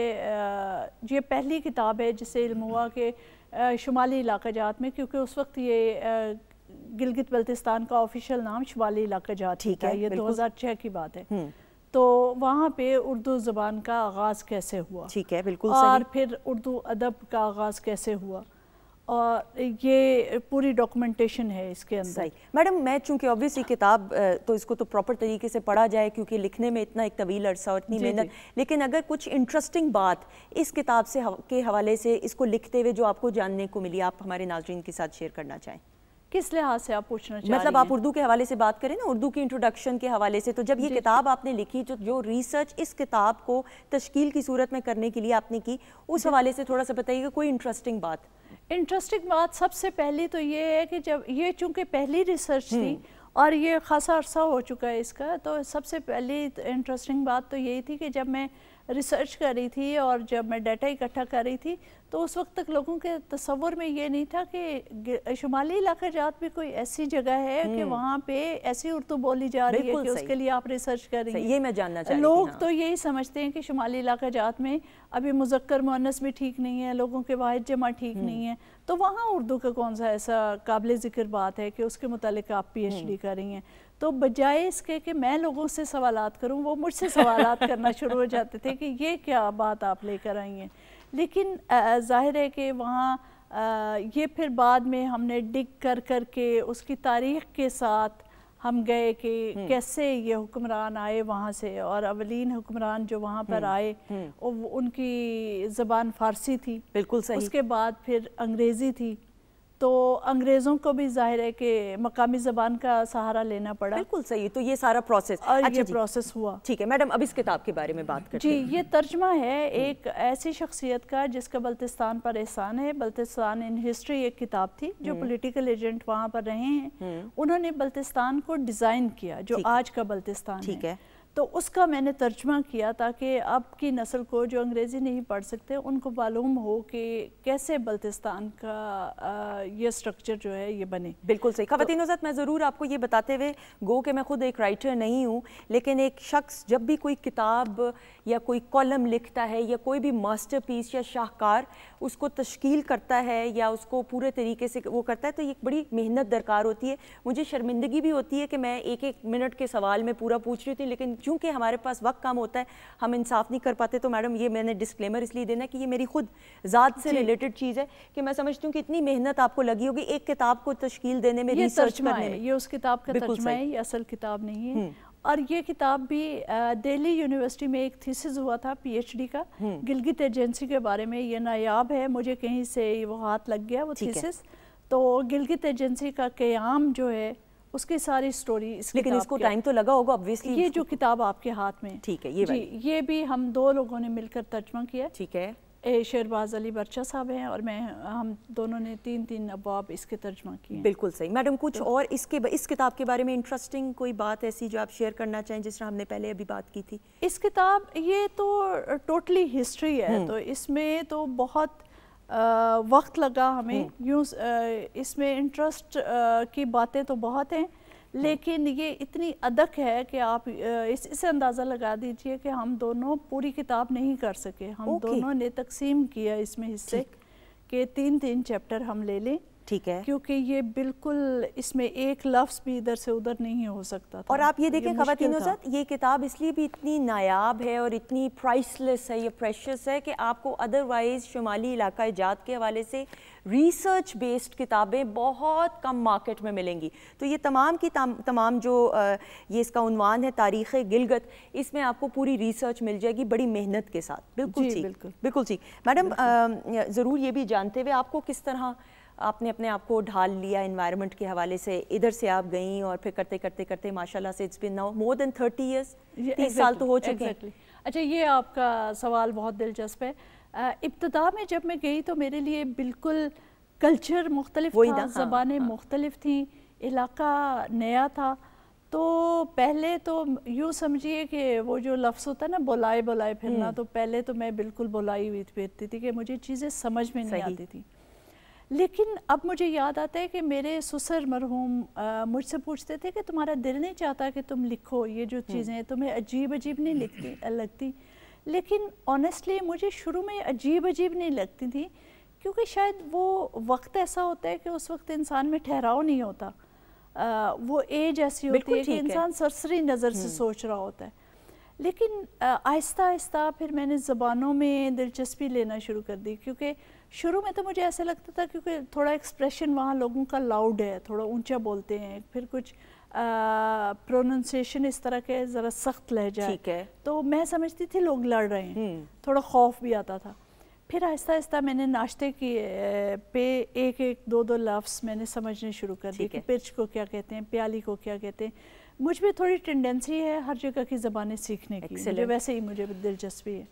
ये पहली किताब है जिसे इल्मुआ के शुमाली इलाका जात में क्योंकि उस वक्त ये गिलगित बल्तिस्तान का ऑफिशियल नाम शुमाली इलाका जात ठीक है ये 2006 की बात है हम्म। तो वहाँ पे उर्दू ज़बान का आगाज़ कैसे हुआ ठीक है बिल्कुल और फिर उर्दू अदब का आगाज़ कैसे हुआ और ये पूरी डॉक्यूमेंटेशन है इसके अंदर सही मैडम मैं चूंकि ऑब्वियसली किताब तो इसको तो प्रॉपर तरीके से पढ़ा जाए क्योंकि लिखने में इतना एक तवील अरसा और इतनी मेहनत लेकिन अगर कुछ इंटरेस्टिंग बात इस किताब से हव, के हवाले से इसको लिखते हुए जो आपको जानने को मिली आप हमारे नाजरन के साथ शेयर करना चाहें किस लिहाज से आप पूछना चाहिए मतलब आप उर्दू के हवाले से बात करें ना उर्दू की इंट्रोडक्शन के हवाले से तो जब ये किताब आपने लिखी जो जो रिसर्च इस किताब को तश्कील की सूरत में करने के लिए आपने की उस हवाले से थोड़ा सा बताइएगा कोई इंटरेस्टिंग बात इंटरेस्टिंग बात सबसे पहली तो ये है कि जब ये चूंकि पहली रिसर्च थी हम्म। और ये खासा अरसा हो चुका है इसका तो सबसे पहली इंटरेस्टिंग तो बात तो यही थी कि जब मैं रिसर्च कर रही थी और जब मैं डाटा इकट्ठा कर रही थी तो उस वक्त तक लोगों के तस्वर में ये नहीं था कि शुमाली इलाका जात भी कोई ऐसी जगह है कि हम्म। वहाँ पे ऐसी उर्दू बोली जा रही है कि उसके लिए आप रिसर्च कर रही हैं ये मैं जानना चाह लोग हाँ। तो यही समझते हैं कि शुमाली इलाका जात में अभी मुजक्कर मुनस भी ठीक नहीं है लोगों के वाहिद जमा ठीक हम्म। नहीं है तो वहाँ उर्दू का कौन सा ऐसा काबिल ज़िक्र बात है कि उसके मुतल आप पी एच डी कर रही हैं तो बजाय इसके कि मैं लोगों से सवाल करूं वो मुझसे सवाल करना शुरू हो जाते थे कि ये क्या बात आप लेकर आई हैं लेकिन ज़ाहिर है कि वहाँ ये फिर बाद में हमने डिग कर कर के उसकी तारीख के साथ हम गए कि हम्म। कैसे ये हुक्मरान आए वहाँ से और अवलिन हुक्मरान जो वहाँ पर हम्म। आए हम्म। उनकी ज़बान फ़ारसी थी बिल्कुल सही उसके बाद फिर अंग्रेज़ी थी तो अंग्रेज़ों को भी जाहिर है कि मकामी ज़बान का सहारा लेना पड़ा बिल्कुल सही तो ये सारा प्रोसेस और अच्छा ये प्रोसेस हुआ ठीक है मैडम अब इस किताब के बारे में बात करते जी हैं। ये तर्जमा है एक ऐसी शख्सियत का जिसका बल्तिस्तान पर एहसान है बल्तिस्तान इन हिस्ट्री एक किताब थी जो पोलिटिकल हम्म। एजेंट वहाँ पर रहे हैं हम्म। उन्होंने बल्तिस्तान को डिज़ाइन किया जो आज का बल्तिस्तान ठीक है तो उसका मैंने तर्जमा किया ताकि आपकी नस्ल को जो अंग्रेज़ी नहीं पढ़ सकते उनको मालूम हो कि कैसे बल्तिस्तान का ये स्ट्रक्चर जो है ये बने बिल्कुल सही खातिन तो, मैं ज़रूर आपको ये बताते हुए गो कि मैं ख़ुद एक राइटर नहीं हूँ लेकिन एक शख्स जब भी कोई किताब या कोई कॉलम लिखता है या कोई भी मास्टर पीस या शाहकार उसको तश्कील करता है या उसको पूरे तरीके से वो करता है तो ये बड़ी मेहनत दरकार होती है मुझे शर्मिंदगी भी होती है कि मैं एक एक मिनट के सवाल में पूरा पूछ रही थी लेकिन चूँकि हमारे पास वक्त कम होता है हम इंसाफ नहीं कर पाते तो मैडम ये मैंने डिस्क्लेमर इसलिए देना कि ये मेरी खुद ज़ात से रिलेटेड चीज़ है कि मैं समझती हूँ कि इतनी मेहनत आपको लगी होगी एक किताब को तश्कील देने में रिसर्च करने में ये उस किताब का तर्जमा है ये असल किताब नहीं है हम्म। और ये किताब भी दिल्ली यूनिवर्सिटी में एक थीसिस हुआ था पीएचडी का हम्म। गिलगित एजेंसी के बारे में ये नायाब है मुझे कहीं से वो हाथ लग गया वो थीसिस तो गिलगित एजेंसी का क्याम जो है उसकी सारी स्टोरी इस लेकिन इसको टाइम तो लगा होगा ऑब्वियसली ये जो किताब आपके हाथ में ठीक है ये जी ये भी हम दो लोगों ने मिलकर तर्जमा किया ठीक है ए शेरबाज अली बर्चा साहब हैं और मैं हम दोनों ने तीन तीन अबाब इसके तर्जमा किए बिल्कुल सही मैडम कुछ और इसके इस किताब के बारे में इंटरेस्टिंग कोई बात ऐसी जो आप शेयर करना चाहें जिस तरह हमने पहले अभी बात की थी इस किताब ये तो टोटली हिस्ट्री है हम्म। तो इसमें तो बहुत आ, वक्त लगा हमें हम्म। यूँ इसमें इंटरेस्ट की बातें तो बहुत हैं हम्म। लेकिन ये इतनी अदक है कि आप इस इससे अंदाज़ा लगा दीजिए कि हम दोनों पूरी किताब नहीं कर सके हम दोनों ने तकसीम किया इसमें हिस्से के तीन तीन चैप्टर हम ले लें ठीक है क्योंकि ये बिल्कुल इसमें एक लफ्ज़ भी इधर से उधर नहीं हो सकता था और आप ये देखें खातिनों साथ ये किताब इसलिए भी इतनी नायाब है और इतनी प्राइसलेस है ये प्रेशस है कि आपको अदरवाइज़ शुमाली इलाका जात के हवाले से रिसर्च बेस्ड किताबें बहुत कम मार्केट में मिलेंगी तो ये तमाम की तमाम जो आ, ये इसका उनवान है तारीख़ गिलगत इसमें आपको पूरी रिसर्च मिल जाएगी बड़ी मेहनत के साथ बिल्कुल ठीक बिल्कुल ठीक मैडम ज़रूर ये भी जानते हुए आपको किस तरह आपने अपने आप को ढाल लिया इन्वायरमेंट के हवाले से इधर से आप गई और फिर करते करते करते माशाल्लाह से it's been now more than thirty years तीस साल तो हो चुके हैं अच्छा ये आपका सवाल बहुत दिलचस्प है इब्तदा में जब मैं गई तो मेरे लिए बिल्कुल कल्चर मुख्तलिफ था हाँ, हाँ। मुख्तलिफ थी इलाका नया था तो पहले तो यूँ समझिए कि वो जो लफ्स होता है ना बुलाए बुलाए फिरना हम्म। तो पहले तो मैं बिल्कुल बुलाई हुई फिरती थी कि मुझे चीज़ें समझ में नहीं आती थी लेकिन अब मुझे याद आता है कि मेरे ससुर मरहूम मुझसे पूछते थे कि तुम्हारा दिल नहीं चाहता कि तुम लिखो ये जो हम्म। चीज़ें तुम्हें अजीब अजीब नहीं लिखती लगती लेकिन ऑनेस्टली मुझे शुरू में अजीब अजीब नहीं लगती थी क्योंकि शायद वो वक्त ऐसा होता है कि उस वक्त इंसान में ठहराव नहीं होता आ, वो एज ऐसी होती है कि इंसान सरसरी नज़र से हम्म। सोच रहा होता है लेकिन आहिस्ता आहिस्ता फिर मैंने ज़बानों में दिलचस्पी लेना शुरू कर दी क्योंकि शुरू में तो मुझे ऐसा लगता था क्योंकि थोड़ा एक्सप्रेशन वहाँ लोगों का लाउड है थोड़ा ऊंचा बोलते हैं फिर कुछ प्रोनाउंसिएशन इस तरह के ज़रा सख्त लहजा ठीक है तो मैं समझती थी लोग लड़ रहे हैं हम्म। थोड़ा खौफ भी आता था फिर आहिस्ता आहिस्ता मैंने नाश्ते की पे एक एक दो दो लफ्स मैंने समझने शुरू कर दिए कि पिच को क्या कहते हैं प्याली को क्या कहते हैं मुझ में थोड़ी टेंडेंसी है हर जगह की ज़बानें सीखने की वैसे ही मुझे दिलचस्पी है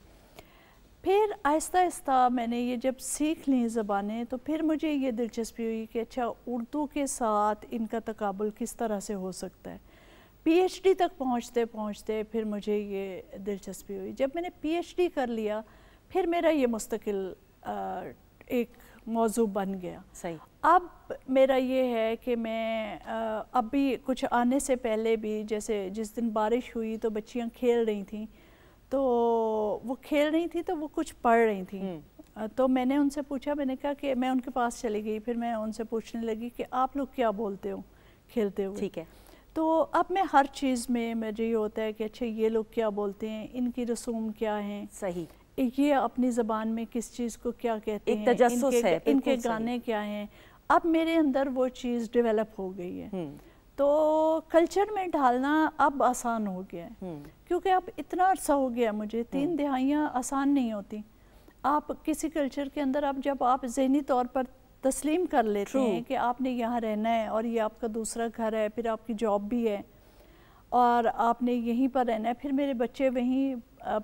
फिर आहिस्ता आहिस्ता मैंने ये जब सीख ली ज़बानें तो फिर मुझे ये दिलचस्पी हुई कि अच्छा उर्दू के साथ इनका तकबुल किस तरह से हो सकता है पीएचडी तक पहुँचते पहुँचते फिर मुझे ये दिलचस्पी हुई जब मैंने पीएचडी कर लिया फिर मेरा ये मुस्तकिल एक मौजू बन गया सही अब मेरा ये है कि मैं अब भी कुछ आने से पहले भी जैसे जिस दिन बारिश हुई तो बच्चियाँ खेल रही थी तो वो खेल रही थी तो वो कुछ पढ़ रही थी हम्म। तो मैंने उनसे पूछा मैंने कहा कि मैं उनके पास चली गई फिर मैं उनसे पूछने लगी कि आप लोग क्या बोलते हो खेलते हुए ठीक है तो अब मैं हर चीज़ में मुझे ये होता है कि अच्छा ये लोग क्या बोलते हैं इनकी रसूम क्या है सही ये अपनी ज़बान में किस चीज़ को क्या कहते हैं इनके, है, इनके गाने क्या हैं अब मेरे अंदर वो चीज़ डेवलप हो गई है हम्म। तो कल्चर में ढालना अब आसान हो गया है हम्म। क्योंकि अब इतना अरसा हो गया मुझे तीन हम्म। दिहाइयाँ आसान नहीं होती आप किसी कल्चर के अंदर अब जब आप जहनी तौर पर तस्लीम कर लेते True. हैं कि आपने यहाँ रहना है और ये आपका दूसरा घर है फिर आपकी जॉब भी है और आपने यहीं पर रहना है फिर मेरे बच्चे वहीं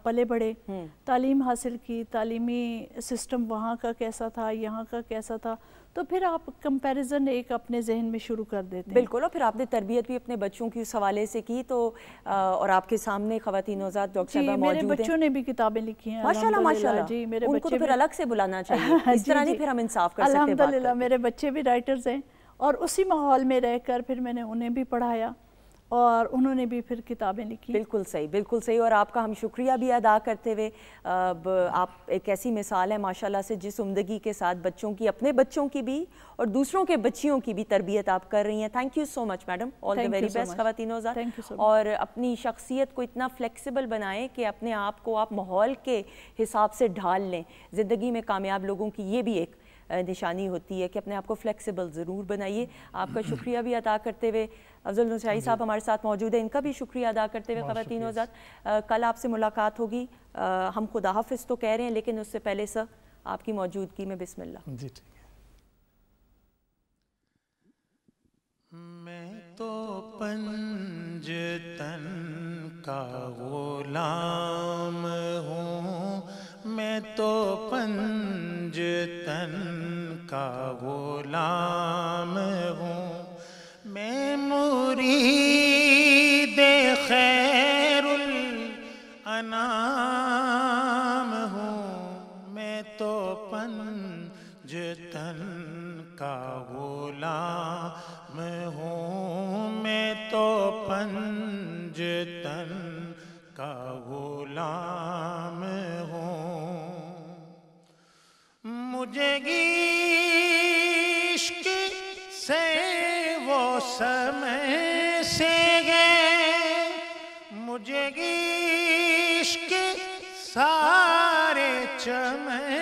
पले बड़े हम्म। तालीम हासिल की तालीमी सिस्टम वहाँ का कैसा था यहाँ का कैसा था तो फिर आप कंपैरिजन एक अपने जहन में शुरू कर देते हैं बिल्कुल और फिर आपने तरबियत भी अपने बच्चों की उस हवाले से की तो आ, और आपके सामने खातन आजाद डॉक्टर मेरे बच्चों ने भी किताबें लिखी हैं माशाल्लाह माशाल्लाह जी मेरे उनको तो फिर अलग से बुलाना चाहिए इस तरह नहीं फिर हम इंसाफ कर सकते अलहमदिल्ला मेरे बच्चे भी राइटर्स हैं और उसी माहौल में रहकर फिर मैंने उन्हें भी पढ़ाया और उन्होंने भी फिर किताबें लिखी बिल्कुल सही बिल्कुल सही और आपका हम शुक्रिया भी अदा करते हुए अब आप एक ऐसी मिसाल है माशाल्लाह से जिस उमदगी के साथ बच्चों की अपने बच्चों की भी और दूसरों के बच्चियों की भी तरबियत आप कर रही हैं thank you so much madam all the very best खातिन और अपनी शख्सियत को इतना फ्लैक्सीबल बनाएँ कि अपने आप को आप माहौल के हिसाब से ढाल लें ज़िंदगी में कामयाब लोगों की ये भी एक निशानी होती है कि अपने आप को फ्लेक्सिबल ज़रूर बनाइए आपका शुक्रिया भी अदा करते हुए अफजल नसराई साहब हमारे साथ मौजूद है इनका भी शुक्रिया अदा करते हुए ख़वान आज़ाद कल आपसे मुलाकात होगी हम खुदा हाफिज़ तो कह रहे हैं लेकिन उससे पहले सर आपकी मौजूदगी में बिसमिल्ला जी ठीक मैं तो पंजतन का गुलाम हूँ मैं तो पंज कुंज तन का गुलाम हूँ मैं दे खैरुल अनाम हूँ मैं तो पन जतन का गुलाम हूँ मैं तो पन जतन का गुलाम जगीश इश्क से वो समय से गए मुझे इश्क सारे चमय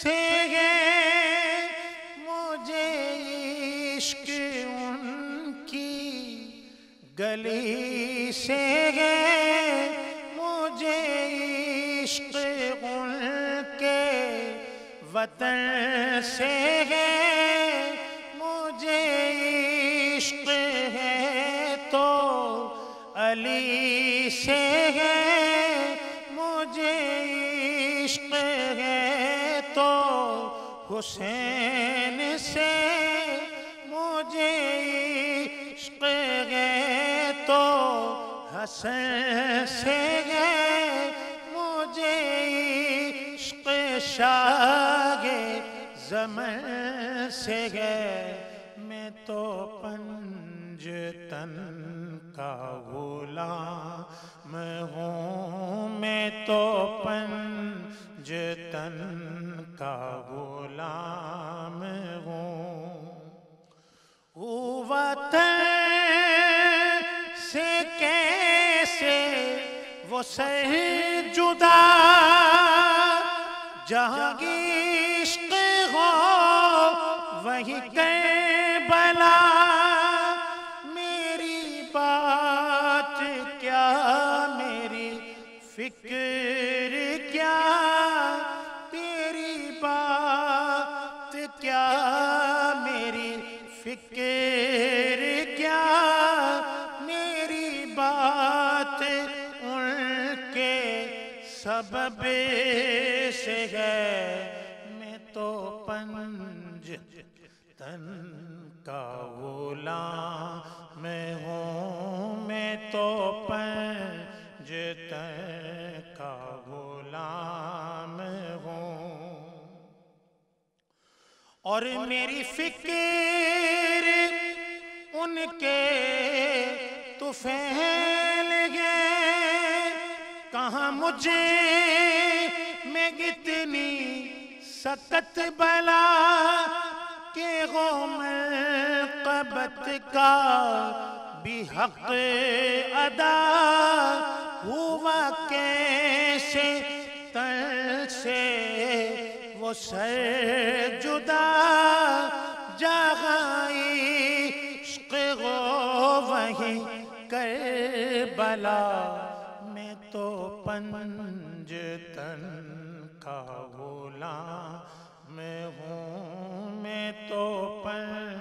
से गए मुझे इश्क उनकी गली से गए वतन से मुझे इश्क है तो अली से है मुझे इश्क है तो हुसैन से मुझे इश्क है तो हसन से है शागे जमन से गए मैं तो पंज तन का गुलाम हूँ मैं तो पंज तन का मैं हूँ वतन से कैसे वो सही जुदा जहाँ की इश्क हो वही कर मैं तो पंज तन का बोला मैं हूँ मैं तो पंज तन का मैं हूँ और मेरी फिक्र उनके तो फैल गए कहाँ मुझे कितनी सतत बला के गोम कबत का भी हक अदा हुआ कैसे तल से वो सर जुदा जगाई गो वही कर बला में तो पंजतन था भोला मैं हूँ मैं तो पर